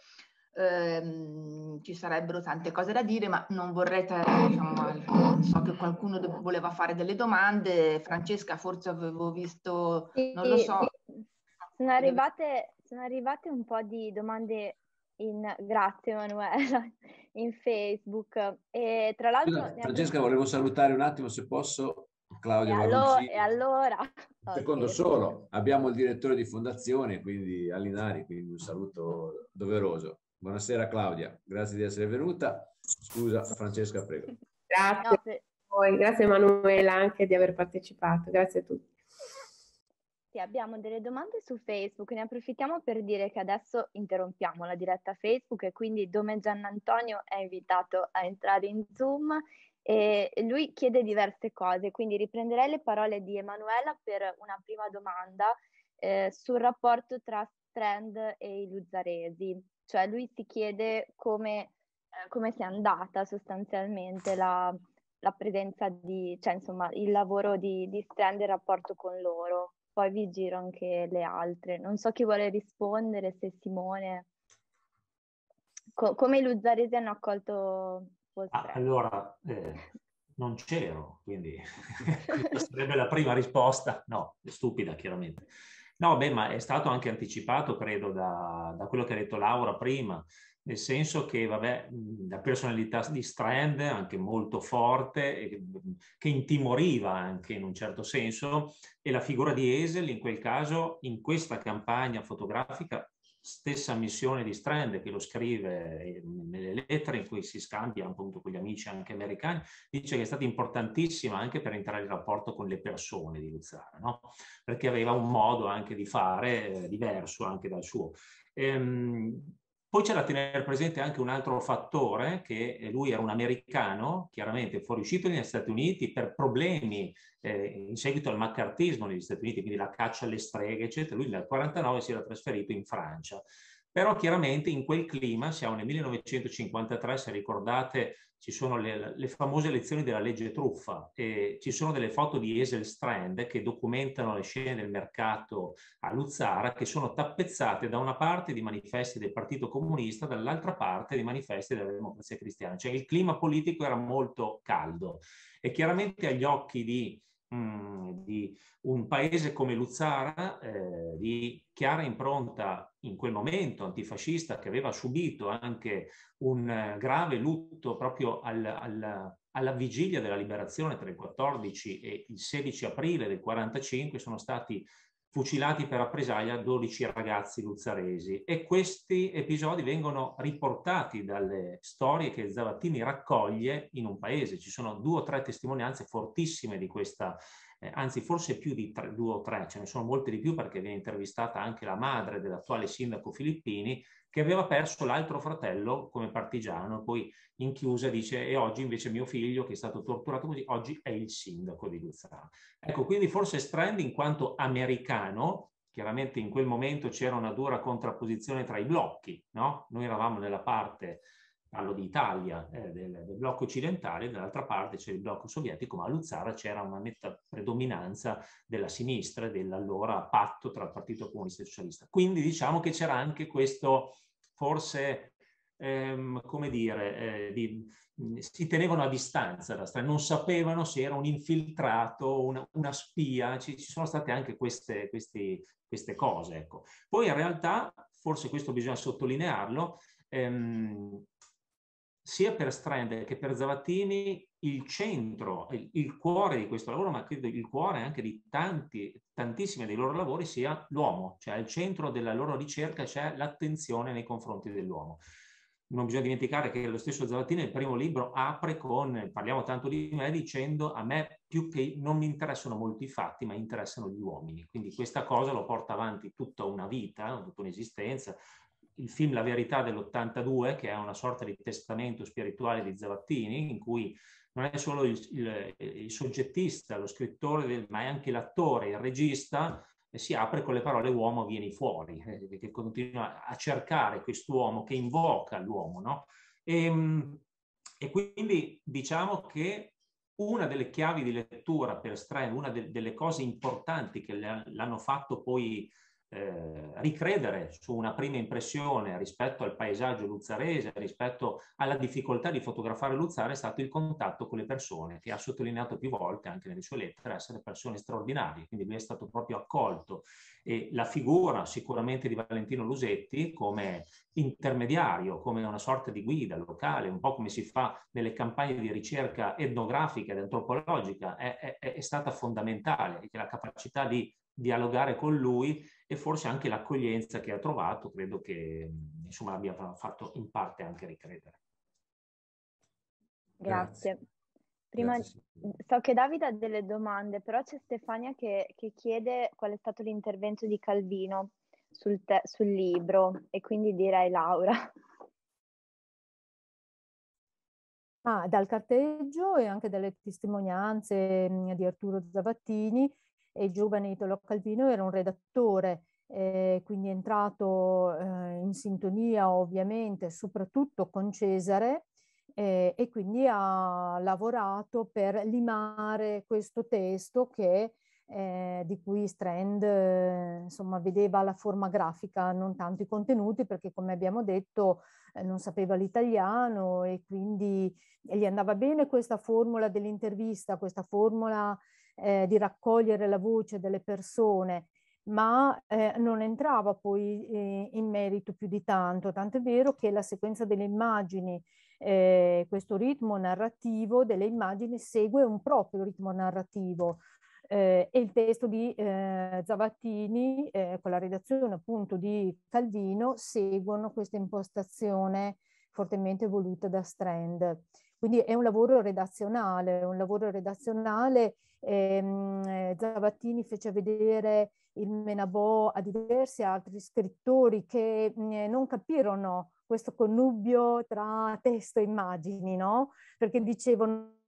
ehm, ci sarebbero tante cose da dire, ma non vorrei, diciamo, so che qualcuno voleva fare delle domande, Francesca forse avevo visto, sì, non lo so. Sì. Sono, arrivate, sono arrivate un po' di domande in, grazie Emanuela, in Facebook. E tra l'altro... Allora, Francesca, volevo salutare un attimo se posso Claudio e, allo- e allora... Un secondo solo, abbiamo il direttore di fondazione, quindi Allinari, quindi un saluto doveroso. Buonasera Claudia, grazie di essere venuta. Scusa Francesca, prego. Grazie a voi, grazie Emanuela anche di aver partecipato, grazie a tutti. Sì, abbiamo delle domande su Facebook, ne approfittiamo per dire che adesso interrompiamo la diretta Facebook e quindi Dome Giannantonio è invitato a entrare in Zoom e lui chiede diverse cose, quindi riprenderei le parole di Emanuela per una prima domanda eh, sul rapporto tra Strand e i Luzzaresi. Cioè lui si chiede come, eh, come sia andata sostanzialmente la, la, presenza di, cioè insomma il lavoro di, di Strand e il rapporto con loro. Poi vi giro anche le altre. Non so chi vuole rispondere, se Simone. Co- come i Luzzaresi hanno accolto ah, allora, eh, non c'ero, quindi questa sarebbe la prima risposta. No, è stupida, chiaramente. No, beh, ma è stato anche anticipato, credo, da, da quello che ha detto Laura prima, nel senso che, vabbè, la personalità di Strand, anche molto forte, che intimoriva anche in un certo senso, e la figura di Esel in quel caso, in questa campagna fotografica, stessa missione di Strand che lo scrive eh, nelle lettere in cui si scambia appunto con gli amici anche americani, dice che è stata importantissima anche per entrare in rapporto con le persone di Luzzara, no? perché aveva un modo anche di fare eh, diverso anche dal suo. Ehm, poi c'è da tenere presente anche un altro fattore, che eh, lui era un americano, chiaramente fuoriuscito negli Stati Uniti per problemi eh, in seguito al maccartismo negli Stati Uniti, quindi la caccia alle streghe, eccetera. Lui nel 1949 si era trasferito in Francia. Però chiaramente in quel clima siamo nel 1953, se ricordate ci sono le, le, famose lezioni della legge truffa, E ci sono delle foto di Esel Strand che documentano le scene del mercato a Luzzara che sono tappezzate da una parte di manifesti del Partito Comunista, dall'altra parte di manifesti della Democrazia Cristiana. Cioè il clima politico era molto caldo e chiaramente agli occhi di Mm, di un paese come Luzzara, eh, di chiara impronta in quel momento antifascista, che aveva subito anche un eh, grave lutto proprio al, al, alla vigilia della liberazione tra il 14 e il 16 aprile del 1945, sono stati fucilati per rappresaglia 12 ragazzi luzzaresi e questi episodi vengono riportati dalle storie che Zavattini raccoglie in un paese. Ci sono due o tre testimonianze fortissime di questa, eh, anzi forse più di tre, due o tre, ce ne sono molte di più perché viene intervistata anche la madre dell'attuale sindaco Filippini che aveva perso l'altro fratello come partigiano, poi in chiusa dice e oggi invece mio figlio che è stato torturato così, oggi è il sindaco di Luzzano. Ecco, quindi forse Strand in quanto americano, chiaramente in quel momento c'era una dura contrapposizione tra i blocchi, no? Noi eravamo nella parte parlo di Italia, eh, del, del, blocco occidentale, dall'altra parte c'è il blocco sovietico, ma a Luzzara c'era una netta predominanza della sinistra, e dell'allora patto tra il Partito Comunista e Socialista. Quindi diciamo che c'era anche questo, forse, ehm, come dire, eh, di, mm, si tenevano a distanza da non sapevano se era un infiltrato, una, una spia, ci, ci, sono state anche queste, questi, queste cose. Ecco. Poi in realtà, forse questo bisogna sottolinearlo, ehm, sia per Strand che per Zavattini il centro, il, il, cuore di questo lavoro, ma credo il cuore anche di tanti, tantissimi dei loro lavori sia l'uomo, cioè al centro della loro ricerca c'è l'attenzione nei confronti dell'uomo. Non bisogna dimenticare che lo stesso Zavattini nel primo libro apre con, parliamo tanto di me, dicendo a me più che non mi interessano molto i fatti, ma interessano gli uomini. Quindi questa cosa lo porta avanti tutta una vita, tutta un'esistenza, il film La verità dell'82, che è una sorta di testamento spirituale di Zavattini, in cui non è solo il, il, il soggettista, lo scrittore, del, ma è anche l'attore, il regista, e si apre con le parole uomo vieni fuori, eh, che continua a cercare quest'uomo, che invoca l'uomo. No? E, ehm, e, quindi diciamo che una delle chiavi di lettura per Strand, una de, delle cose importanti che l'hanno fatto poi eh, ricredere su una prima impressione rispetto al paesaggio luzzarese, rispetto alla difficoltà di fotografare Luzzare, è stato il contatto con le persone, che ha sottolineato più volte anche nelle sue lettere essere persone straordinarie, quindi lui è stato proprio accolto e la figura sicuramente di Valentino Lusetti come intermediario, come una sorta di guida locale, un po' come si fa nelle campagne di ricerca etnografica ed antropologica, è, è, è stata fondamentale e che la capacità di dialogare con lui e forse anche l'accoglienza che ha trovato credo che insomma l'abbia fatto in parte anche ricredere. Grazie. Grazie. Prima Grazie. so che Davide ha delle domande, però c'è Stefania che, che chiede qual è stato l'intervento di Calvino sul, te, sul libro e quindi direi Laura. Ah, dal carteggio e anche dalle testimonianze di Arturo Zavattini e il giovane Italo Calvino era un redattore, eh, quindi entrato eh, in sintonia ovviamente soprattutto con Cesare eh, e quindi ha lavorato per limare questo testo che, eh, di cui Strand eh, insomma, vedeva la forma grafica, non tanto i contenuti, perché come abbiamo detto eh, non sapeva l'italiano e quindi gli andava bene questa formula dell'intervista, questa formula eh, di raccogliere la voce delle persone, ma eh, non entrava poi eh, in merito più di tanto, tant'è vero che la sequenza delle immagini, eh, questo ritmo narrativo delle immagini segue un proprio ritmo narrativo. Eh, e il testo di eh, Zavattini, eh, con la redazione appunto di Calvino, seguono questa impostazione fortemente voluta da Strand. Quindi è un lavoro redazionale, un lavoro redazionale. Ehm, eh, Zavattini fece vedere il Menabò a diversi altri scrittori che mh, eh, non capirono questo connubio tra testo e immagini, no? Perché dicevano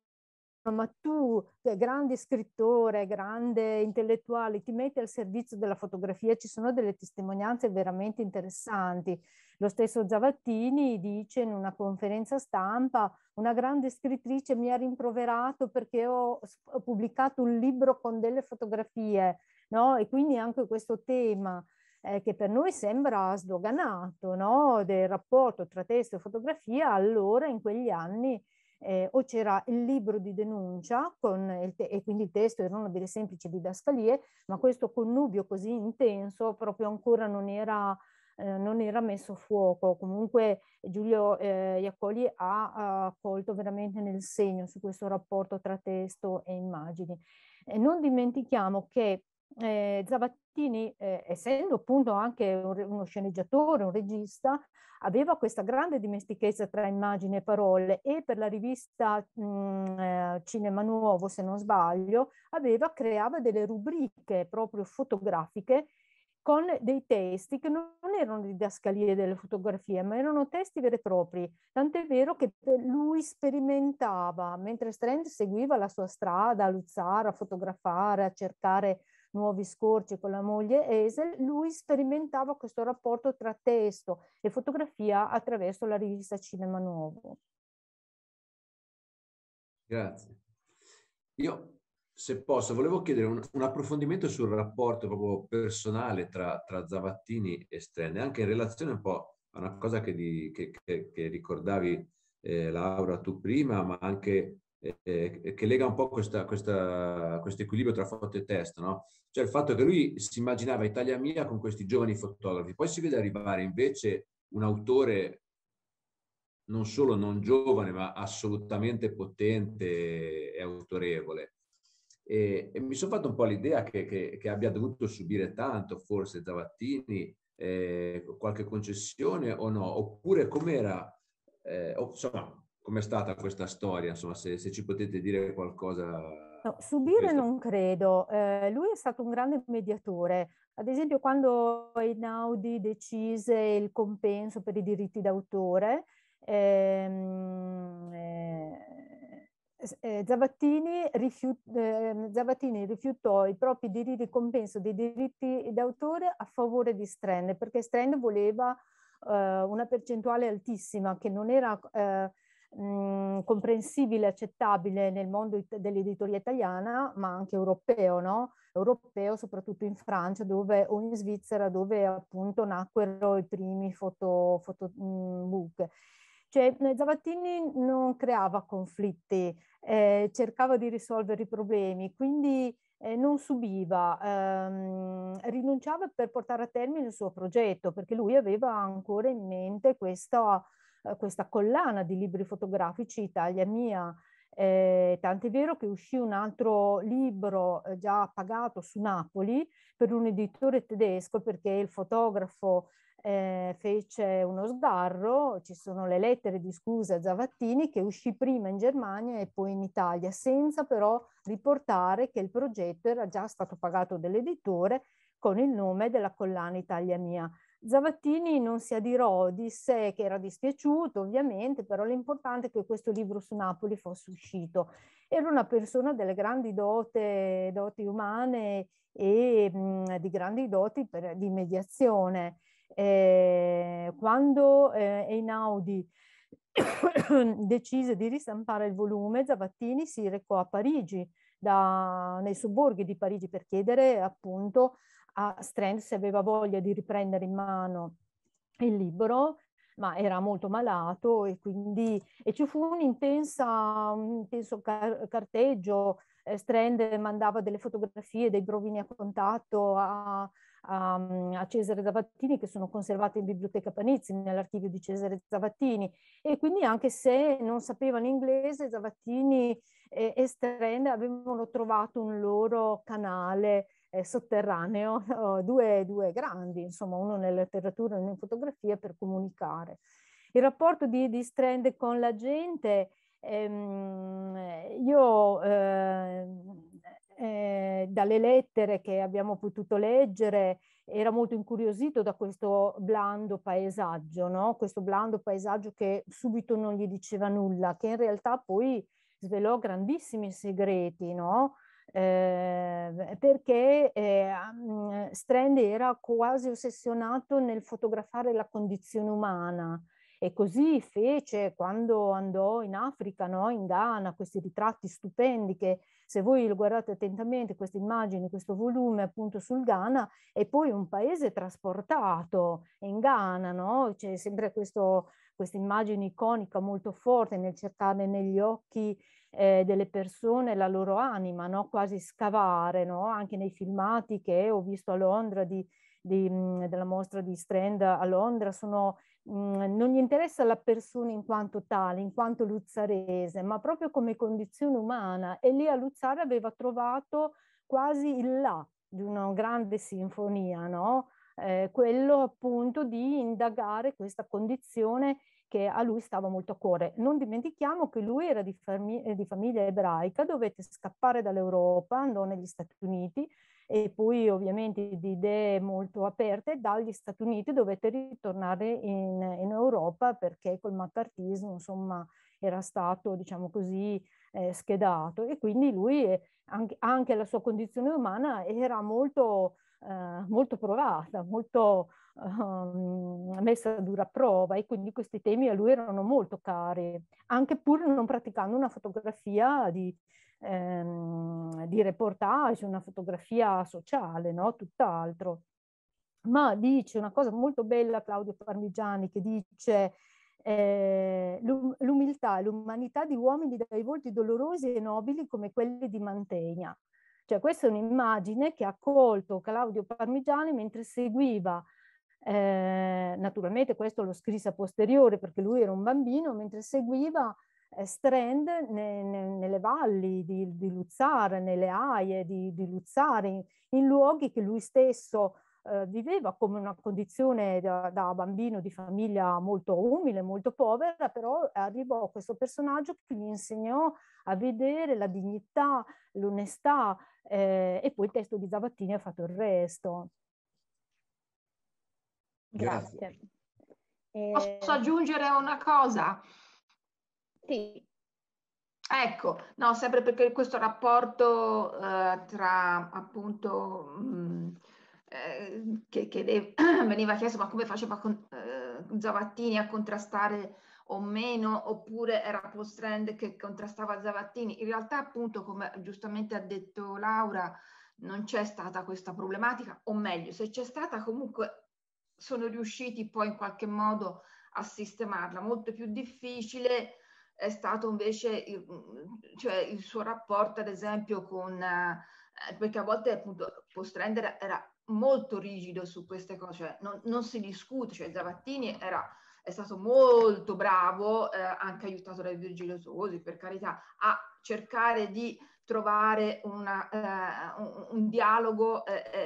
ma tu, cioè, grande scrittore, grande intellettuale, ti metti al servizio della fotografia, ci sono delle testimonianze veramente interessanti. Lo stesso Zavattini dice in una conferenza stampa, una grande scrittrice mi ha rimproverato perché ho pubblicato un libro con delle fotografie, no? E quindi anche questo tema eh, che per noi sembra sdoganato, no? Del rapporto tra testo e fotografia, allora in quegli anni eh, o c'era il libro di denuncia il te- e quindi il testo erano delle semplici didascalie, ma questo connubio così intenso proprio ancora non era... Eh, non era messo a fuoco. Comunque Giulio eh, Iaccoli ha, ha colto veramente nel segno su questo rapporto tra testo e immagini. E non dimentichiamo che eh, Zavattini, eh, essendo appunto anche un, uno sceneggiatore, un regista, aveva questa grande dimestichezza tra immagini e parole e per la rivista mh, mm, eh, Cinema Nuovo, se non sbaglio, aveva, creava delle rubriche proprio fotografiche con dei testi che non erano didascalie delle fotografie, ma erano testi veri e propri. Tant'è vero che lui sperimentava, mentre Strand seguiva la sua strada a luzzare, a fotografare, a cercare nuovi scorci con la moglie Esel, lui sperimentava questo rapporto tra testo e fotografia attraverso la rivista Cinema Nuovo. Grazie. Io, se posso, volevo chiedere un, un approfondimento sul rapporto proprio personale tra, tra Zavattini e Strenne, anche in relazione un po' a una cosa che, di, che, che, che ricordavi eh, Laura tu prima, ma anche eh, che lega un po' questo equilibrio tra foto e testo, no? Cioè il fatto che lui si immaginava Italia mia con questi giovani fotografi, poi si vede arrivare invece un autore non solo non giovane, ma assolutamente potente e autorevole. E, e mi sono fatto un po' l'idea che, che, che abbia dovuto subire tanto, forse Zavattini, eh, qualche concessione o no, oppure com'era, eh, insomma, com'è stata questa storia, insomma, se, se ci potete dire qualcosa No, subire non credo, eh, lui è stato un grande mediatore. Ad esempio quando Einaudi decise il compenso per i diritti d'autore, ehm, eh, eh Zavattini, rifiut- eh, Zavattini, rifiutò i propri diritti di compenso dei diritti d'autore a favore di Strand, perché Strand voleva eh, una percentuale altissima che non era eh, comprensibile, accettabile nel mondo it- dell'editoria italiana, ma anche europeo, no? Europeo soprattutto in Francia dove, o in Svizzera dove appunto nacquero i primi fotobook. Foto, cioè, Zavattini non creava conflitti, eh, cercava di risolvere i problemi, quindi eh, non subiva, ehm, rinunciava per portare a termine il suo progetto, perché lui aveva ancora in mente questa eh, questa collana di libri fotografici Italia Mia, eh, tant'è vero che uscì un altro libro eh, già pagato su Napoli per un editore tedesco perché il fotografo eh, fece uno sgarro, ci sono le lettere di scusa a Zavattini che uscì prima in Germania e poi in Italia, senza però riportare che il progetto era già stato pagato dall'editore con il nome della collana Italia Mia. Zavattini non si adirò, disse eh, che era dispiaciuto ovviamente, però l'importante è che questo libro su Napoli fosse uscito. Era una persona delle grandi dote, doti umane e mh, mm, di grandi doti per, di mediazione. Eh, quando eh, Einaudi decise di ristampare il volume, Zavattini si recò a Parigi, da, nei sobborghi di Parigi per chiedere appunto a Strand se aveva voglia di riprendere in mano il libro, ma era molto malato e quindi e ci fu un, intenso car- carteggio. Eh, Strand mandava delle fotografie, dei provini a contatto a, a, a Cesare Zavattini che sono conservate in biblioteca Panizzi, nell'archivio di Cesare Zavattini. E quindi anche se non sapevano inglese, Zavattini e, e Strand avevano trovato un loro canale eh, sotterraneo, due, due, grandi, insomma, uno nella letteratura e uno in fotografia per comunicare. Il rapporto di, di Strand con la gente, ehm, io eh, eh, dalle lettere che abbiamo potuto leggere era molto incuriosito da questo blando paesaggio, no? questo blando paesaggio che subito non gli diceva nulla, che in realtà poi svelò grandissimi segreti, no? Ehm, perché eh, Strand era quasi ossessionato nel fotografare la condizione umana e così fece quando andò in Africa, no? in Ghana, questi ritratti stupendi che se voi guardate attentamente queste immagini, questo volume appunto sul Ghana, è poi un paese trasportato in Ghana, no? c'è sempre questa immagine iconica molto forte nel cercare negli occhi eh, delle persone, la loro anima, no? quasi scavare, no? anche nei filmati che ho visto a Londra di, di, mm, della mostra di Strand a Londra, sono, mh, mm, non gli interessa la persona in quanto tale, in quanto luzzarese, ma proprio come condizione umana. E lì a Luzzare aveva trovato quasi il là di una grande sinfonia, no? eh, quello appunto di indagare questa condizione che a lui stava molto a cuore. Non dimentichiamo che lui era di, famig- eh, di famiglia ebraica, dovette scappare dall'Europa, andò negli Stati Uniti e poi ovviamente di idee molto aperte, dagli Stati Uniti dovette ritornare in, in Europa perché col macartismo insomma era stato diciamo così eh, schedato e quindi lui eh, anche, anche, la sua condizione umana era molto, eh, molto provata, molto um, ehm, messa a dura prova e quindi questi temi a lui erano molto cari, anche pur non praticando una fotografia di, ehm, di reportage, una fotografia sociale, no? tutt'altro. Ma dice una cosa molto bella Claudio Parmigiani che dice eh, l'umiltà e l'umanità di uomini dai volti dolorosi e nobili come quelli di Mantegna. Cioè questa è un'immagine che ha colto Claudio Parmigiani mentre seguiva eh, naturalmente questo lo scrisse a posteriore perché lui era un bambino, mentre seguiva eh, Strand ne, ne, nelle valli di, di Luzzara, nelle aie di, di Luzzara, in, in, luoghi che lui stesso eh, viveva come una condizione da, da, bambino di famiglia molto umile, molto povera, però arrivò questo personaggio che gli insegnò a vedere la dignità, l'onestà eh, e poi il testo di Zavattini ha fatto il resto. Grazie. Grazie. Posso eh, aggiungere una cosa? Sì. Ecco, no, sempre perché questo rapporto eh, tra appunto mh, mm, eh, che, che deve, veniva chiesto ma come faceva con, eh, Zavattini a contrastare o meno, oppure era post trend che contrastava Zavattini. In realtà, appunto, come giustamente ha detto Laura, non c'è stata questa problematica, o meglio, se c'è stata comunque sono riusciti poi in qualche modo a sistemarla. Molto più difficile è stato invece il, cioè il suo rapporto, ad esempio, con eh, perché a volte appunto Postrender era molto rigido su queste cose, cioè non, non si discute, cioè Zavattini era, è stato molto bravo, eh, anche aiutato da Virgilio Tosi, per carità, a cercare di trovare una, uh, un, dialogo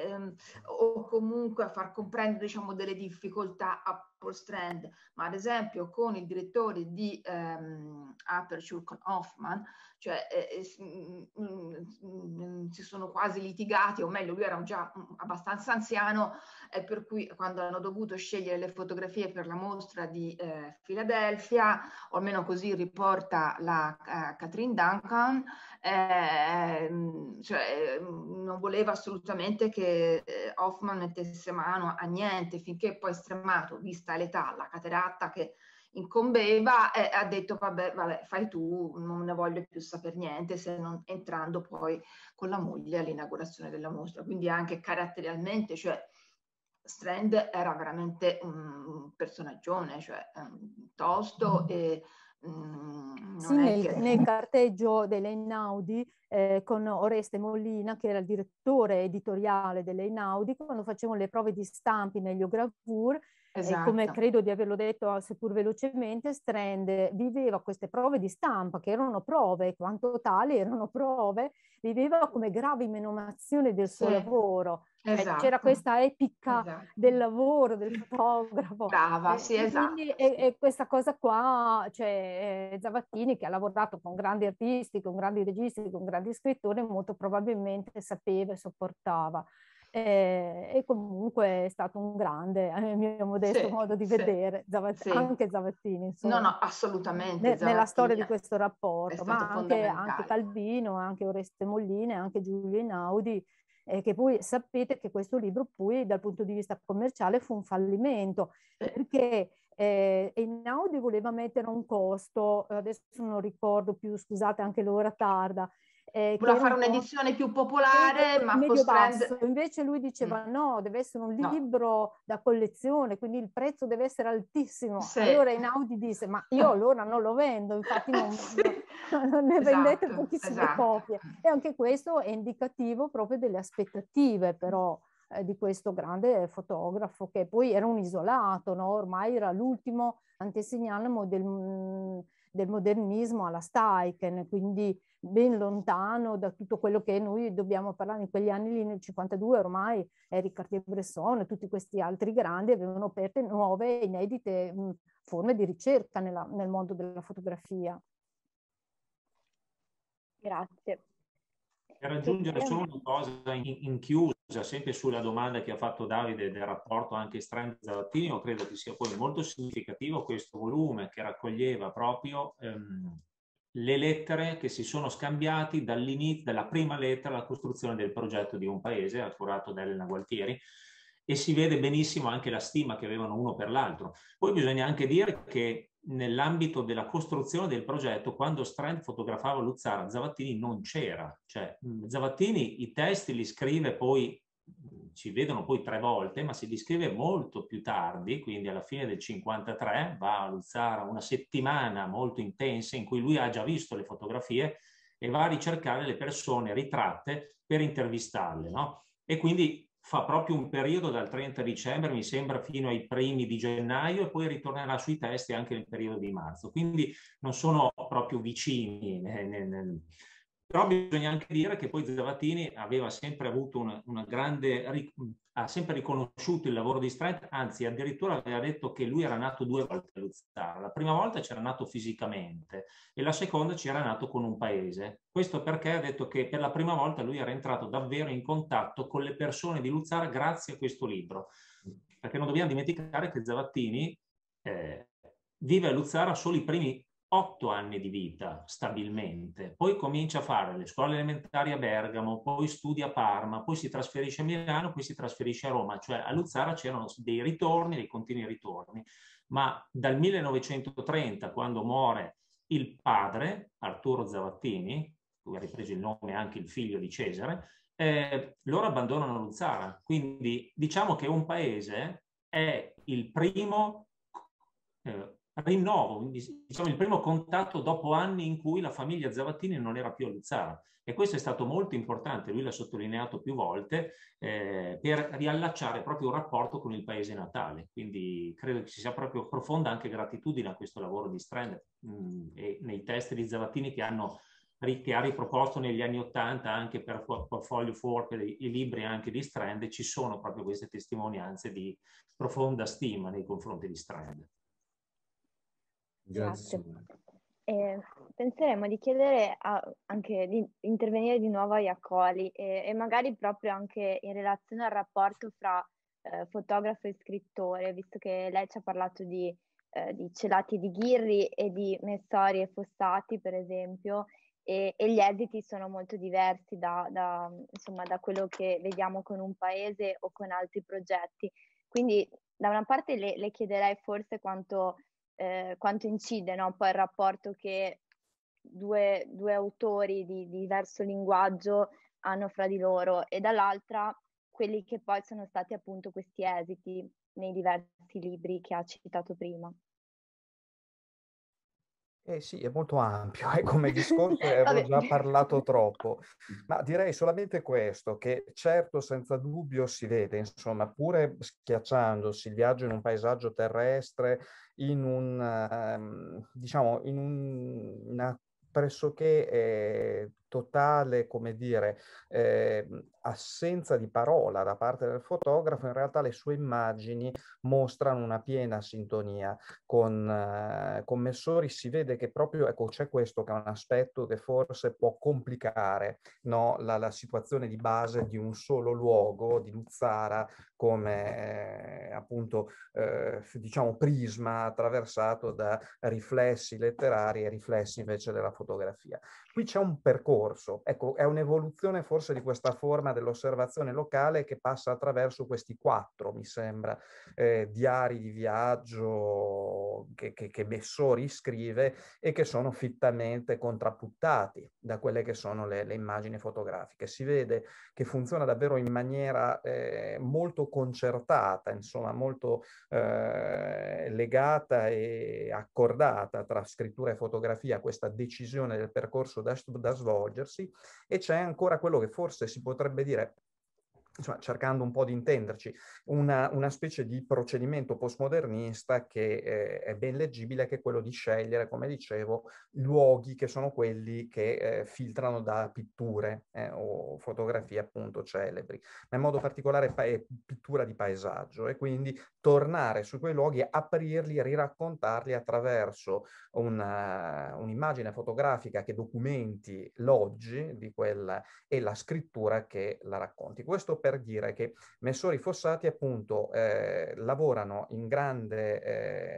um, o comunque a far comprendere diciamo, delle difficoltà a Paul Strand, ma ad esempio con il direttore di um, ehm, Aperture con Hoffman, cioè eh, eh, mm, mm, mm, si sono quasi litigati, o meglio lui era già abbastanza anziano, eh, per cui quando hanno dovuto scegliere le fotografie per la mostra di Filadelfia, eh, o almeno così riporta la Catherine Duncan, eh, mm, cioè, mm, non voleva assolutamente che eh, Hoffman mettesse mano a niente finché poi stremato, vista l'età, la cateratta che incombeva, eh, ha detto vabbè, vabbè, fai tu, non ne voglio più sapere niente, se non entrando poi con la moglie all'inaugurazione della mostra. Quindi anche caratterialmente, cioè, Strand era veramente un personaggione, cioè um, tosto mm. e Mm, sì, nel, che... nel, carteggio dell'Einaudi eh, con Oreste Mollina, che era il direttore editoriale dell'Einaudi, quando facevamo le prove di stampi negli Ogravur, Esatto. E come esatto. credo di averlo detto, seppur velocemente, Strand viveva queste prove di stampa, che erano prove, quanto tali erano prove, viveva come grave menomazione del suo sì. lavoro. Cioè, esatto. c'era questa epica esatto. del lavoro del fotografo. Brava, sì, esatto. Quindi, e, e, questa cosa qua, cioè, eh, Zavattini che ha lavorato con grandi artisti, con grandi registi, con grandi scrittori, molto probabilmente sapeva e sopportava e, ehm, e comunque è stato un grande, a mio modesto sì, modo di sì, vedere, Zavattini, sì. anche Zavattini. Insomma, no, no, assolutamente. Ne, nella storia di questo rapporto, ma anche, anche, Calvino, anche Oreste Molline, anche Giulio Inaudi, eh, che poi sapete che questo libro poi dal punto di vista commerciale fu un fallimento, perché eh, Inaudi voleva mettere un costo, adesso non ricordo più, scusate anche l'ora tarda, eh, Voleva fare un'edizione più popolare, ma costrende... Invece lui diceva mm. no, deve essere un libro no. da collezione, quindi il prezzo deve essere altissimo. Sì. Allora Einaudi disse, ma io allora non lo vendo, infatti non, sì. non ne esatto, vendete pochissime esatto. copie. E anche questo è indicativo proprio delle aspettative però eh, di questo grande fotografo che poi era un isolato, no? ormai era l'ultimo antesignano del mm, del modernismo alla Steichen, quindi ben lontano da tutto quello che noi dobbiamo parlare in quegli anni lì nel 52 ormai Eric Cartier-Bresson e tutti questi altri grandi avevano aperte nuove inedite mh, forme di ricerca nella, nel mondo della fotografia. Grazie. Per aggiungere solo una cosa in, in, chiusa, sempre sulla domanda che ha fatto Davide del rapporto anche Strand-Zalattini, io credo che sia poi molto significativo questo volume che raccoglieva proprio ehm, le lettere che si sono scambiati dall'inizio, dalla prima lettera alla costruzione del progetto di un paese, al curato da Elena Gualtieri, e si vede benissimo anche la stima che avevano uno per l'altro. Poi bisogna anche dire che nell'ambito della costruzione del progetto, quando Strand fotografava Luzzara, Zavattini non c'era. Cioè, mm, Zavattini i testi li scrive poi, ci mm, vedono poi tre volte, ma si li scrive molto più tardi, quindi alla fine del 53 va a Luzzara una settimana molto intensa in cui lui ha già visto le fotografie e va a ricercare le persone ritratte per intervistarle. No? E quindi fa proprio un periodo dal 30 dicembre, mi sembra, fino ai primi di gennaio e poi ritornerà sui testi anche nel periodo di marzo. Quindi non sono proprio vicini eh, nel, nel, però bisogna anche dire che poi Zavattini aveva sempre avuto una, una grande, ha sempre riconosciuto il lavoro di Strand, anzi addirittura aveva detto che lui era nato due volte a Luzzara. La prima volta c'era nato fisicamente e la seconda c'era nato con un paese. Questo perché ha detto che per la prima volta lui era entrato davvero in contatto con le persone di Luzzara grazie a questo libro. Perché non dobbiamo dimenticare che Zavattini eh, vive a Luzzara solo i primi otto anni di vita stabilmente, poi comincia a fare le scuole elementari a Bergamo, poi studia a Parma, poi si trasferisce a Milano, poi si trasferisce a Roma, cioè a Luzzara c'erano dei ritorni, dei continui ritorni, ma dal 1930, quando muore il padre, Arturo Zavattini, cui ha ripreso il nome anche il figlio di Cesare, eh, loro abbandonano Luzzara. Quindi diciamo che un paese è il primo... Eh, rinnovo, quindi diciamo il primo contatto dopo anni in cui la famiglia Zavattini non era più a Luzzara e questo è stato molto importante, lui l'ha sottolineato più volte, eh, per riallacciare proprio un rapporto con il paese natale, quindi credo che ci sia proprio profonda anche gratitudine a questo lavoro di Strand mh, mm, e nei testi di Zavattini che, hanno, che ha riproposto negli anni Ottanta anche per Portfolio for, per i libri anche di Strand, ci sono proprio queste testimonianze di profonda stima nei confronti di Strand. Grazie. Grazie. Esatto. penseremo di chiedere a, anche di intervenire di nuovo a Iacoli e, e magari proprio anche in relazione al rapporto fra eh, fotografo e scrittore, visto che lei ci ha parlato di, eh, di Celati di Ghirri e di Messori e Fossati, per esempio, e, e gli esiti sono molto diversi da, da, insomma, da quello che vediamo con un paese o con altri progetti. Quindi da una parte le, le chiederei forse quanto eh, quanto incide no? poi il rapporto che due, due autori di, di, diverso linguaggio hanno fra di loro e dall'altra quelli che poi sono stati appunto questi esiti nei diversi libri che ha citato prima. Eh sì, è molto ampio, eh, come discorso avevo già parlato troppo, ma direi solamente questo, che certo senza dubbio si vede, insomma, pure schiacciandosi il viaggio in un paesaggio terrestre in, un, ehm, diciamo, in un, una pressoché eh, totale, come dire, eh, assenza di parola da parte del fotografo, in realtà le sue immagini mostrano una piena sintonia con, eh, con Messori. Si vede che proprio, ecco, c'è questo che è un aspetto che forse può complicare no, la, la, situazione di base di un solo luogo, di Nuzzara, come eh, appunto, eh, diciamo, prisma attraversato da riflessi letterari e riflessi invece della fotografia. Qui c'è un percorso corso. Ecco, è un'evoluzione forse di questa forma dell'osservazione locale che passa attraverso questi quattro, mi sembra, eh, diari di viaggio che, che, che Bessori scrive e che sono fittamente contrappuntati da quelle che sono le, le, immagini fotografiche. Si vede che funziona davvero in maniera eh, molto concertata, insomma, molto eh, legata e accordata tra scrittura e fotografia, questa decisione del percorso da, da svolgere rivolgersi e c'è ancora quello che forse si potrebbe dire insomma, cercando un po' di intenderci, una, una specie di procedimento postmodernista che eh, è ben leggibile, che è quello di scegliere, come dicevo, luoghi che sono quelli che eh, filtrano da pitture eh, o fotografie appunto celebri, ma in modo particolare pa- eh, pittura di paesaggio e quindi tornare su quei luoghi, aprirli, riraccontarli attraverso una, un'immagine fotografica che documenti l'oggi di quella e la scrittura che la racconti. Questo per dire che Messori Fossati appunto eh, lavorano in grande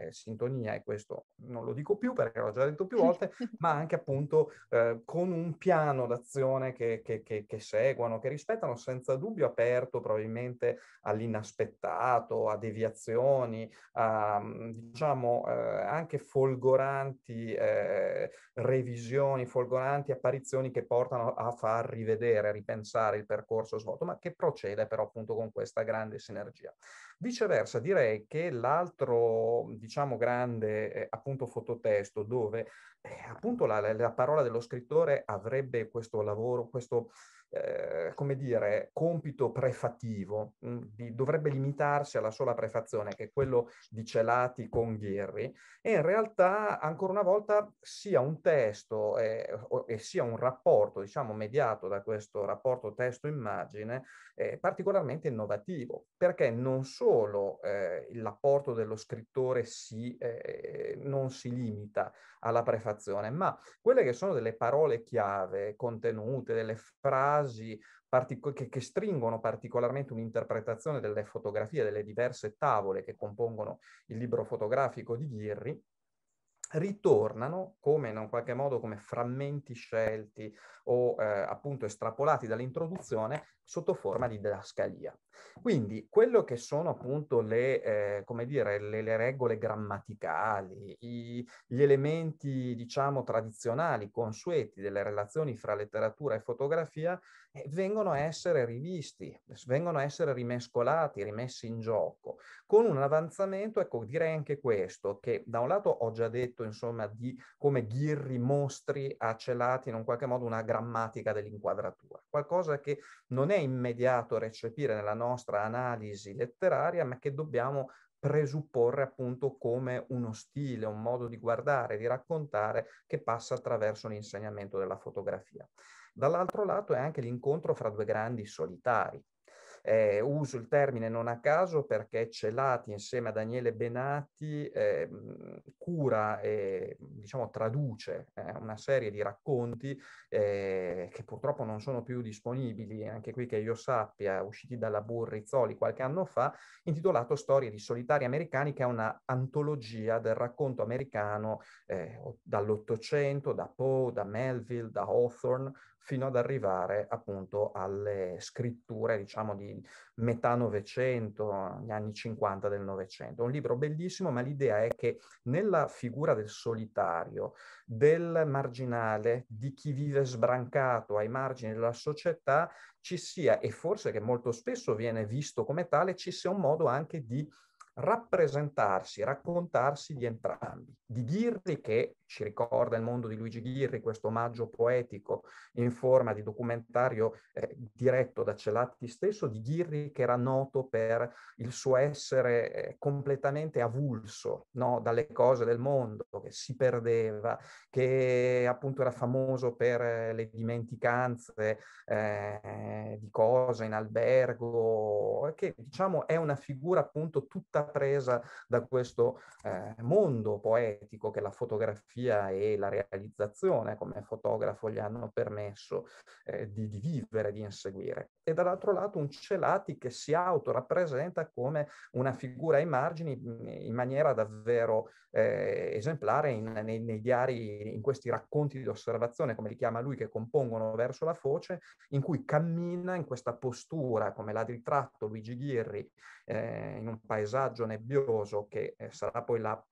eh, sintonia, e questo non lo dico più perché l'ho già detto più volte, ma anche appunto eh, con un piano d'azione che, che, che, che, seguono, che rispettano senza dubbio aperto probabilmente all'inaspettato, a deviazioni, a diciamo eh, anche folgoranti eh, revisioni, folgoranti apparizioni che portano a far rivedere, a ripensare il percorso svolto, ma che pro- procede però appunto con questa grande sinergia. Viceversa direi che l'altro diciamo grande eh, appunto fototesto dove eh, appunto la, la, parola dello scrittore avrebbe questo lavoro, questo eh, come dire, compito prefativo, mh, mm, di, dovrebbe limitarsi alla sola prefazione, che è quello di Celati con Ghirri, e in realtà ancora una volta sia un testo eh, o, e sia un rapporto, diciamo, mediato da questo rapporto testo-immagine, eh, particolarmente innovativo, perché non solo eh, l'apporto dello scrittore si, eh, non si limita alla prefazione, ma quelle che sono delle parole chiave contenute, delle frasi, casi partico- che, che stringono particolarmente un'interpretazione delle fotografie, delle diverse tavole che compongono il libro fotografico di Ghirri, ritornano come in un qualche modo come frammenti scelti o eh, appunto estrapolati dall'introduzione sotto forma di didascalia. Quindi quello che sono appunto le, eh, dire, le, le regole grammaticali, i, gli elementi diciamo tradizionali, consueti delle relazioni fra letteratura e fotografia, eh, vengono a essere rivisti, vengono a essere rimescolati, rimessi in gioco, con un avanzamento, ecco direi anche questo, che da un lato ho già detto insomma di come Ghirri mostri acelati in un qualche modo una grammatica dell'inquadratura, qualcosa che non è immediato recepire nella nostra analisi letteraria, ma che dobbiamo presupporre appunto come uno stile, un modo di guardare, di raccontare che passa attraverso l'insegnamento della fotografia. Dall'altro lato è anche l'incontro fra due grandi solitari, eh, uso il termine non a caso perché Celati insieme a Daniele Benati eh, cura e diciamo, traduce eh, una serie di racconti eh, che purtroppo non sono più disponibili, anche qui che io sappia, usciti dalla Burrizzoli qualche anno fa, intitolato Storie di solitari americani, che è una antologia del racconto americano eh, dall'Ottocento, da Poe, da Melville, da Hawthorne, fino ad arrivare appunto alle scritture, diciamo, di metà Novecento, gli anni 50 del Novecento. Un libro bellissimo, ma l'idea è che nella figura del solitario, del marginale, di chi vive sbrancato ai margini della società, ci sia, e forse che molto spesso viene visto come tale, ci sia un modo anche di rappresentarsi, raccontarsi di entrambi di Ghirri che ci ricorda il mondo di Luigi Ghirri, questo omaggio poetico in forma di documentario eh, diretto da Celatti stesso, di Ghirri che era noto per il suo essere eh, completamente avulso no? dalle cose del mondo, che si perdeva, che appunto era famoso per eh, le dimenticanze eh, di cose in albergo, che diciamo è una figura appunto tutta presa da questo eh, mondo poetico estetico che la fotografia e la realizzazione come fotografo gli hanno permesso eh, di, di, vivere, di inseguire. E dall'altro lato un Celati che si autorappresenta come una figura ai margini mm, in maniera davvero eh, esemplare in, nei, nei, diari, in questi racconti di osservazione, come li chiama lui, che compongono verso la foce, in cui cammina in questa postura, come l'ha ritratto Luigi Ghirri, eh, in un paesaggio nebbioso che eh, sarà poi la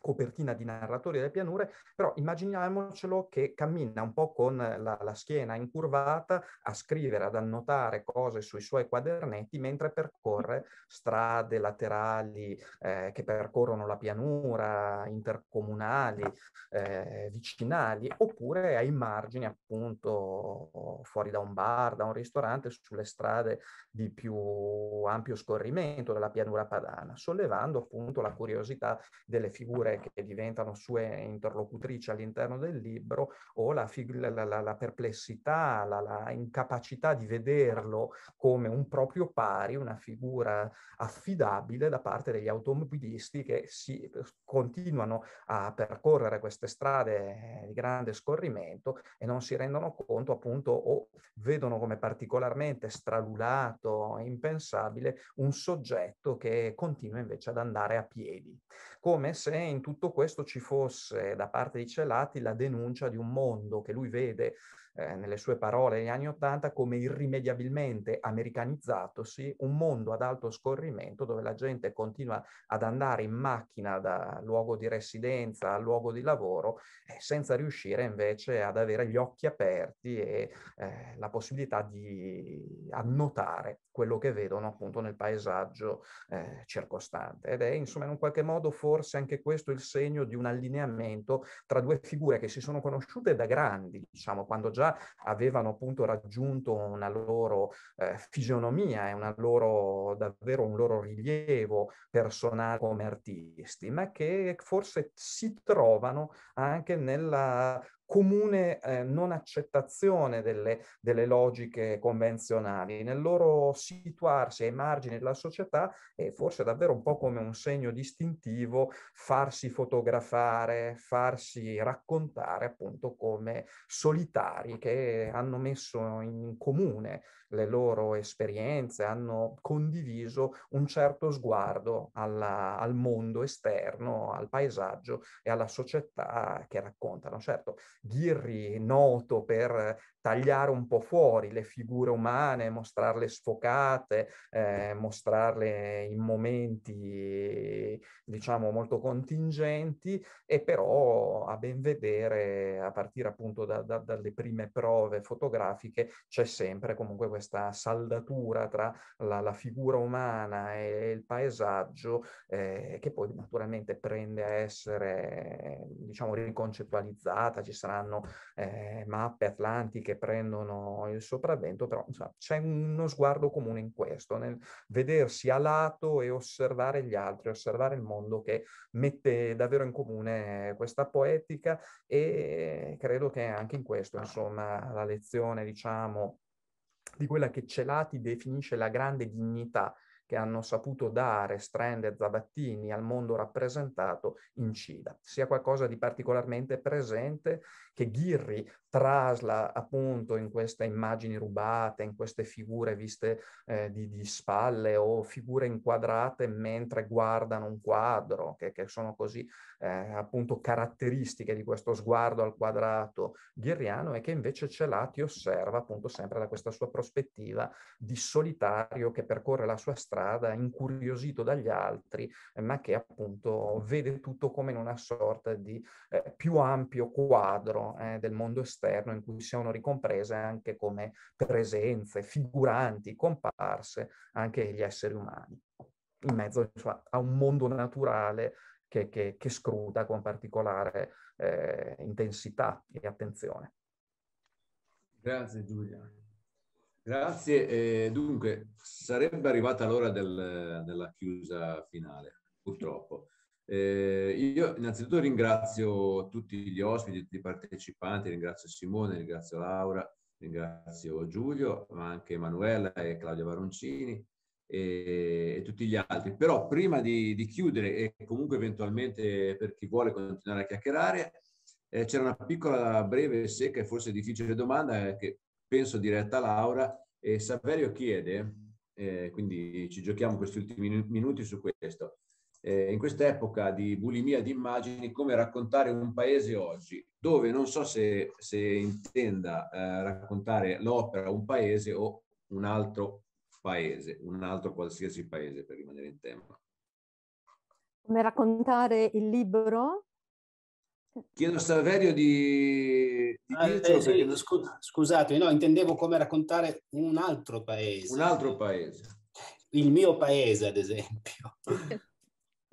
copertina di narratori delle pianure, però immaginiamocelo che cammina un po' con la, la, schiena incurvata a scrivere, ad annotare cose sui suoi quadernetti mentre percorre strade laterali eh, che percorrono la pianura, intercomunali, eh, vicinali, oppure ai margini appunto fuori da un bar, da un ristorante, sulle strade di più ampio scorrimento della pianura padana, sollevando appunto la curiosità delle figure figure che diventano sue interlocutrici all'interno del libro o la, fig- la, la, la perplessità, la, incapacità di vederlo come un proprio pari, una figura affidabile da parte degli automobilisti che si continuano a percorrere queste strade eh, di grande scorrimento e non si rendono conto appunto o vedono come particolarmente stralulato, impensabile un soggetto che continua invece ad andare a piedi, come se in in tutto questo ci fosse da parte di Celati la denuncia di un mondo che lui vede, eh, nelle sue parole, negli anni Ottanta come irrimediabilmente americanizzatosi, un mondo ad alto scorrimento dove la gente continua ad andare in macchina da luogo di residenza a luogo di lavoro eh, senza riuscire invece ad avere gli occhi aperti e eh, la possibilità di annotare quello che vedono appunto nel paesaggio eh, circostante. Ed è insomma in un qualche modo forse anche questo il segno di un allineamento tra due figure che si sono conosciute da grandi, diciamo, quando già avevano appunto raggiunto una loro eh, fisionomia e una loro, davvero un loro rilievo personale come artisti, ma che forse si trovano anche nella comune eh, non accettazione delle, delle, logiche convenzionali, nel loro situarsi ai margini della società e forse davvero un po' come un segno distintivo farsi fotografare, farsi raccontare appunto come solitari che hanno messo in comune le loro esperienze, hanno condiviso un certo sguardo alla, al mondo esterno, al paesaggio e alla società che raccontano. Certo, Ghirri, noto per tagliare un po' fuori le figure umane, mostrarle sfocate, eh, mostrarle in momenti diciamo molto contingenti e però a ben vedere a partire appunto da, da, dalle prime prove fotografiche c'è sempre comunque questa saldatura tra la, la figura umana e il paesaggio eh, che poi naturalmente prende a essere diciamo riconcettualizzata, ci saranno eh, mappe atlantiche che prendono il sopravvento, però insomma, c'è uno sguardo comune in questo, nel vedersi a lato e osservare gli altri, osservare il mondo che mette davvero in comune questa poetica e credo che anche in questo, ah. insomma, la lezione, diciamo, di quella che Celati definisce la grande dignità che hanno saputo dare Strand e Zabattini al mondo rappresentato in Cida. sia qualcosa di particolarmente presente che Ghirri trasla appunto in queste immagini rubate, in queste figure viste eh, di, di, spalle o figure inquadrate mentre guardano un quadro, che, che sono così eh, appunto caratteristiche di questo sguardo al quadrato ghirriano e che invece Celati osserva appunto sempre da questa sua prospettiva di solitario che percorre la sua strada strada, incuriosito dagli altri, eh, ma che appunto vede tutto come in una sorta di eh, più ampio quadro eh, del mondo esterno in cui siano ricomprese anche come presenze, figuranti, comparse anche gli esseri umani, in mezzo cioè, a un mondo naturale che, che, che scruta con particolare eh, intensità e attenzione. Grazie Giulia. Grazie, eh, dunque sarebbe arrivata l'ora del, della chiusa finale, purtroppo. Eh, io innanzitutto ringrazio tutti gli ospiti, tutti i partecipanti, ringrazio Simone, ringrazio Laura, ringrazio Giulio, ma anche Emanuela e Claudia Varoncini e, e tutti gli altri. Però prima di, di, chiudere e comunque eventualmente per chi vuole continuare a chiacchierare, eh, c'era una piccola, breve, secca e forse difficile domanda eh, che penso diretta a Laura, e Saverio chiede, eh, quindi ci giochiamo questi ultimi minuti su questo, eh, in epoca di bulimia di immagini, come raccontare un paese oggi, dove non so se, se intenda eh, raccontare l'opera un paese o un altro paese, un altro qualsiasi paese per rimanere in tema. Come raccontare il libro? Chiedo a Saverio di, di ah, dircelo eh, perché... Scu- scusate, no, intendevo come raccontare un altro paese. Un altro paese. Il mio paese, ad esempio.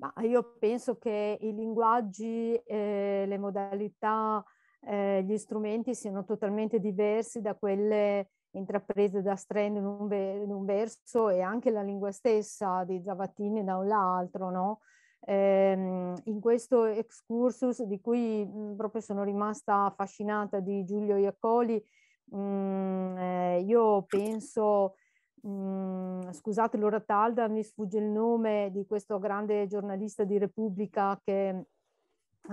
Ma io penso che i linguaggi, eh, le modalità, eh, gli strumenti siano totalmente diversi da quelle intraprese da Strand in un, ver- in un verso e anche la lingua stessa di Zavattini da un l'altro, no? ehm, in questo excursus di cui mh, mhmm, proprio sono rimasta affascinata di Giulio Iaccoli. Mm, eh, io penso, mm, scusate l'ora tarda, mi sfugge il nome di questo grande giornalista di Repubblica che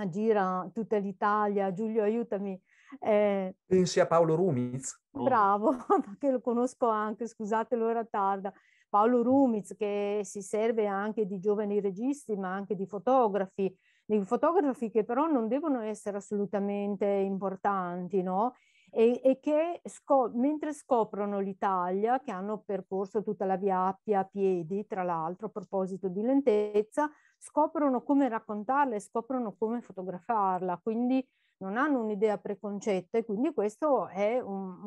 gira tutta l'Italia. Giulio, aiutami. Eh, Pensi a Paolo Rumiz. Bravo, che lo conosco anche, scusate l'ora tarda. Paolo Rumiz che si serve anche di giovani registi ma anche di fotografi, di fotografi che però non devono essere assolutamente importanti, no? E, e che scop- mentre scoprono l'Italia, che hanno percorso tutta la via Appia a piedi, tra l'altro a proposito di lentezza, scoprono come raccontarla e scoprono come fotografarla. Quindi non hanno un'idea preconcetta e quindi questo è un,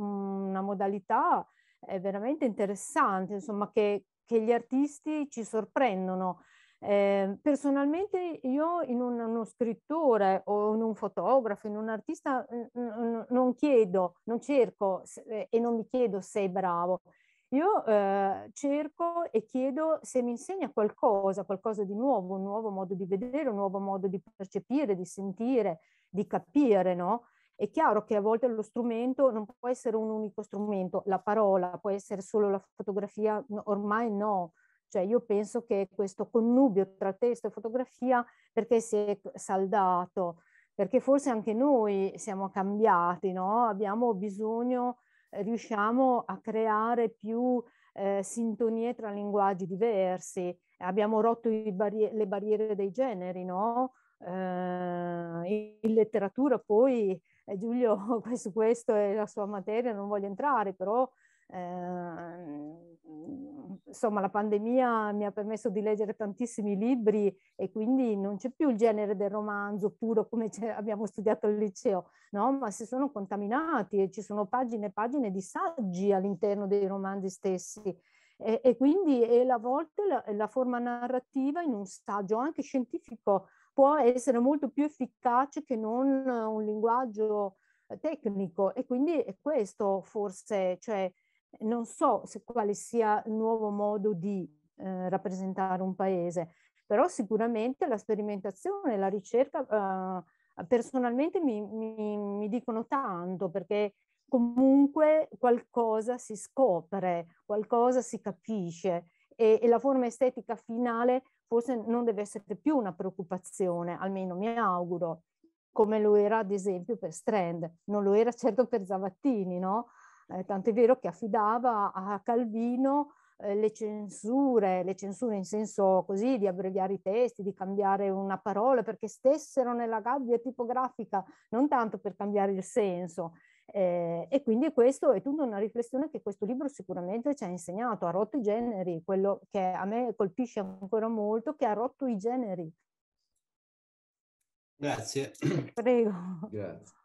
una modalità è veramente interessante, insomma, che, che gli artisti ci sorprendono. Eh, personalmente io in un, uno scrittore o in un fotografo, in un artista, non chiedo, non cerco se, eh, e non mi chiedo se sei bravo. Io eh, cerco e chiedo se mi insegna qualcosa, qualcosa di nuovo, un nuovo modo di vedere, un nuovo modo di percepire, di sentire, di capire, no? È chiaro che a volte lo strumento non può essere un unico strumento, la parola può essere solo la fotografia, ormai no. Cioè io penso che questo connubio tra testo e fotografia perché si è saldato, perché forse anche noi siamo cambiati, no? abbiamo bisogno, eh, riusciamo a creare più eh, sintonie tra linguaggi diversi, abbiamo rotto barri- le barriere dei generi, no? eh, in letteratura poi eh, Giulio su questo è la sua materia, non voglio entrare, però eh, insomma la pandemia mi ha permesso di leggere tantissimi libri e quindi non c'è più il genere del romanzo puro come abbiamo studiato al liceo, no? ma si sono contaminati e ci sono pagine e pagine di saggi all'interno dei romanzi stessi. E, e quindi è la volta la, la forma narrativa in un saggio anche scientifico può essere molto più efficace che non eh, un linguaggio eh, tecnico e quindi è questo forse, cioè non so se quale sia il nuovo modo di eh, rappresentare un paese, però sicuramente la sperimentazione, la ricerca eh, personalmente mi, mi, mi dicono tanto perché comunque qualcosa si scopre, qualcosa si capisce e, e, la forma estetica finale forse non deve essere più una preoccupazione, almeno mi auguro, come lo era ad esempio per Strand, non lo era certo per Zavattini, no? Eh, tant'è vero che affidava a Calvino eh, le censure, le censure in senso così di abbreviare i testi, di cambiare una parola perché stessero nella gabbia tipografica, non tanto per cambiare il senso, eh, e quindi questo è tutta una riflessione che questo libro sicuramente ci ha insegnato, ha rotto i generi, quello che a me colpisce ancora molto, che ha rotto i generi. Grazie. Prego. Grazie.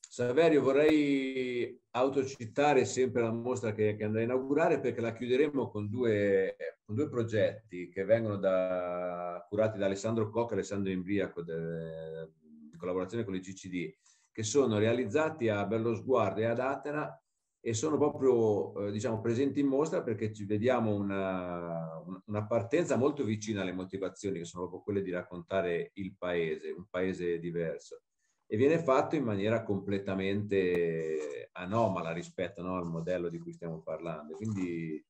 Saverio, vorrei autocitare sempre la mostra che, che andrà a inaugurare perché la chiuderemo con due, con due progetti che vengono da, curati da Alessandro Cocca e Alessandro Imbriaco, in collaborazione con il GCD che sono realizzati a Bello Sguardo e ad Atena e sono proprio eh, diciamo, presenti in mostra perché ci vediamo una, una, partenza molto vicina alle motivazioni che sono proprio quelle di raccontare il paese, un paese diverso. E viene fatto in maniera completamente anomala rispetto no, al modello di cui stiamo parlando. Quindi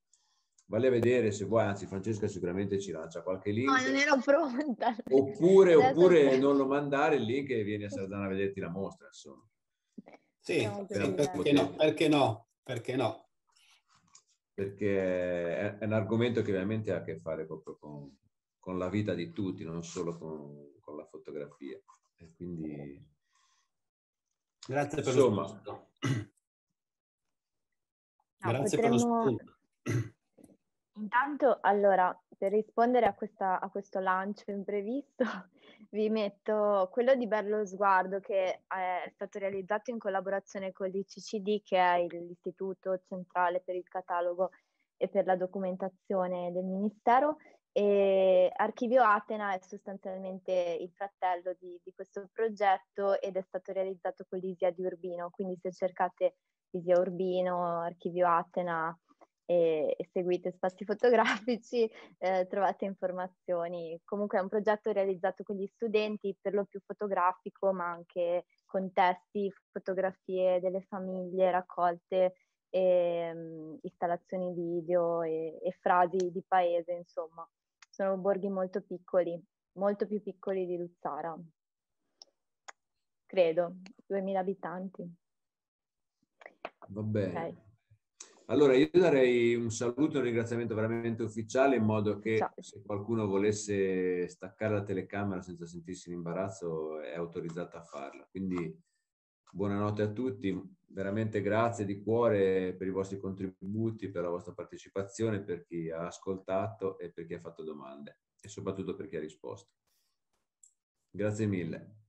Vale a vedere se vuoi, anzi Francesca sicuramente ci lancia qualche link. No, non ero pronta. Oppure, oppure non lo mandare il link e vieni a Sardana a vederti la mostra, insomma. Sì, no, perché, no, perché no? Perché no? Perché è un argomento che ovviamente ha a che fare proprio con, con la vita di tutti, non solo con, con la fotografia. E quindi... Grazie per Insomma. lo spunto. No, Grazie potremmo... per lo spunto. Intanto, allora, per rispondere a, questa, a, questo lancio imprevisto, vi metto quello di Bello Sguardo che è stato realizzato in collaborazione con l'ICCD, che è l'Istituto Centrale per il Catalogo e per la Documentazione del Ministero. E Archivio Atena è sostanzialmente il fratello di, di questo progetto ed è stato realizzato con l'ISIA di Urbino, quindi se cercate ISIA Urbino, Archivio Atena, e, e seguite spazi fotografici, eh, trovate informazioni. Comunque è un progetto realizzato con gli studenti, per lo più fotografico, ma anche con testi, fotografie delle famiglie raccolte, e, um, installazioni video e, e frasi di paese, insomma. Sono borghi molto piccoli, molto più piccoli di Luzzara, credo, 2000 abitanti. Va bene. Okay. Allora io darei un saluto e un ringraziamento veramente ufficiale in modo che Ciao. se qualcuno volesse staccare la telecamera senza sentirsi in imbarazzo è autorizzato a farla. Quindi buonanotte a tutti, veramente grazie di cuore per i vostri contributi, per la vostra partecipazione, per chi ha ascoltato e per chi ha fatto domande e soprattutto per chi ha risposto. Grazie mille.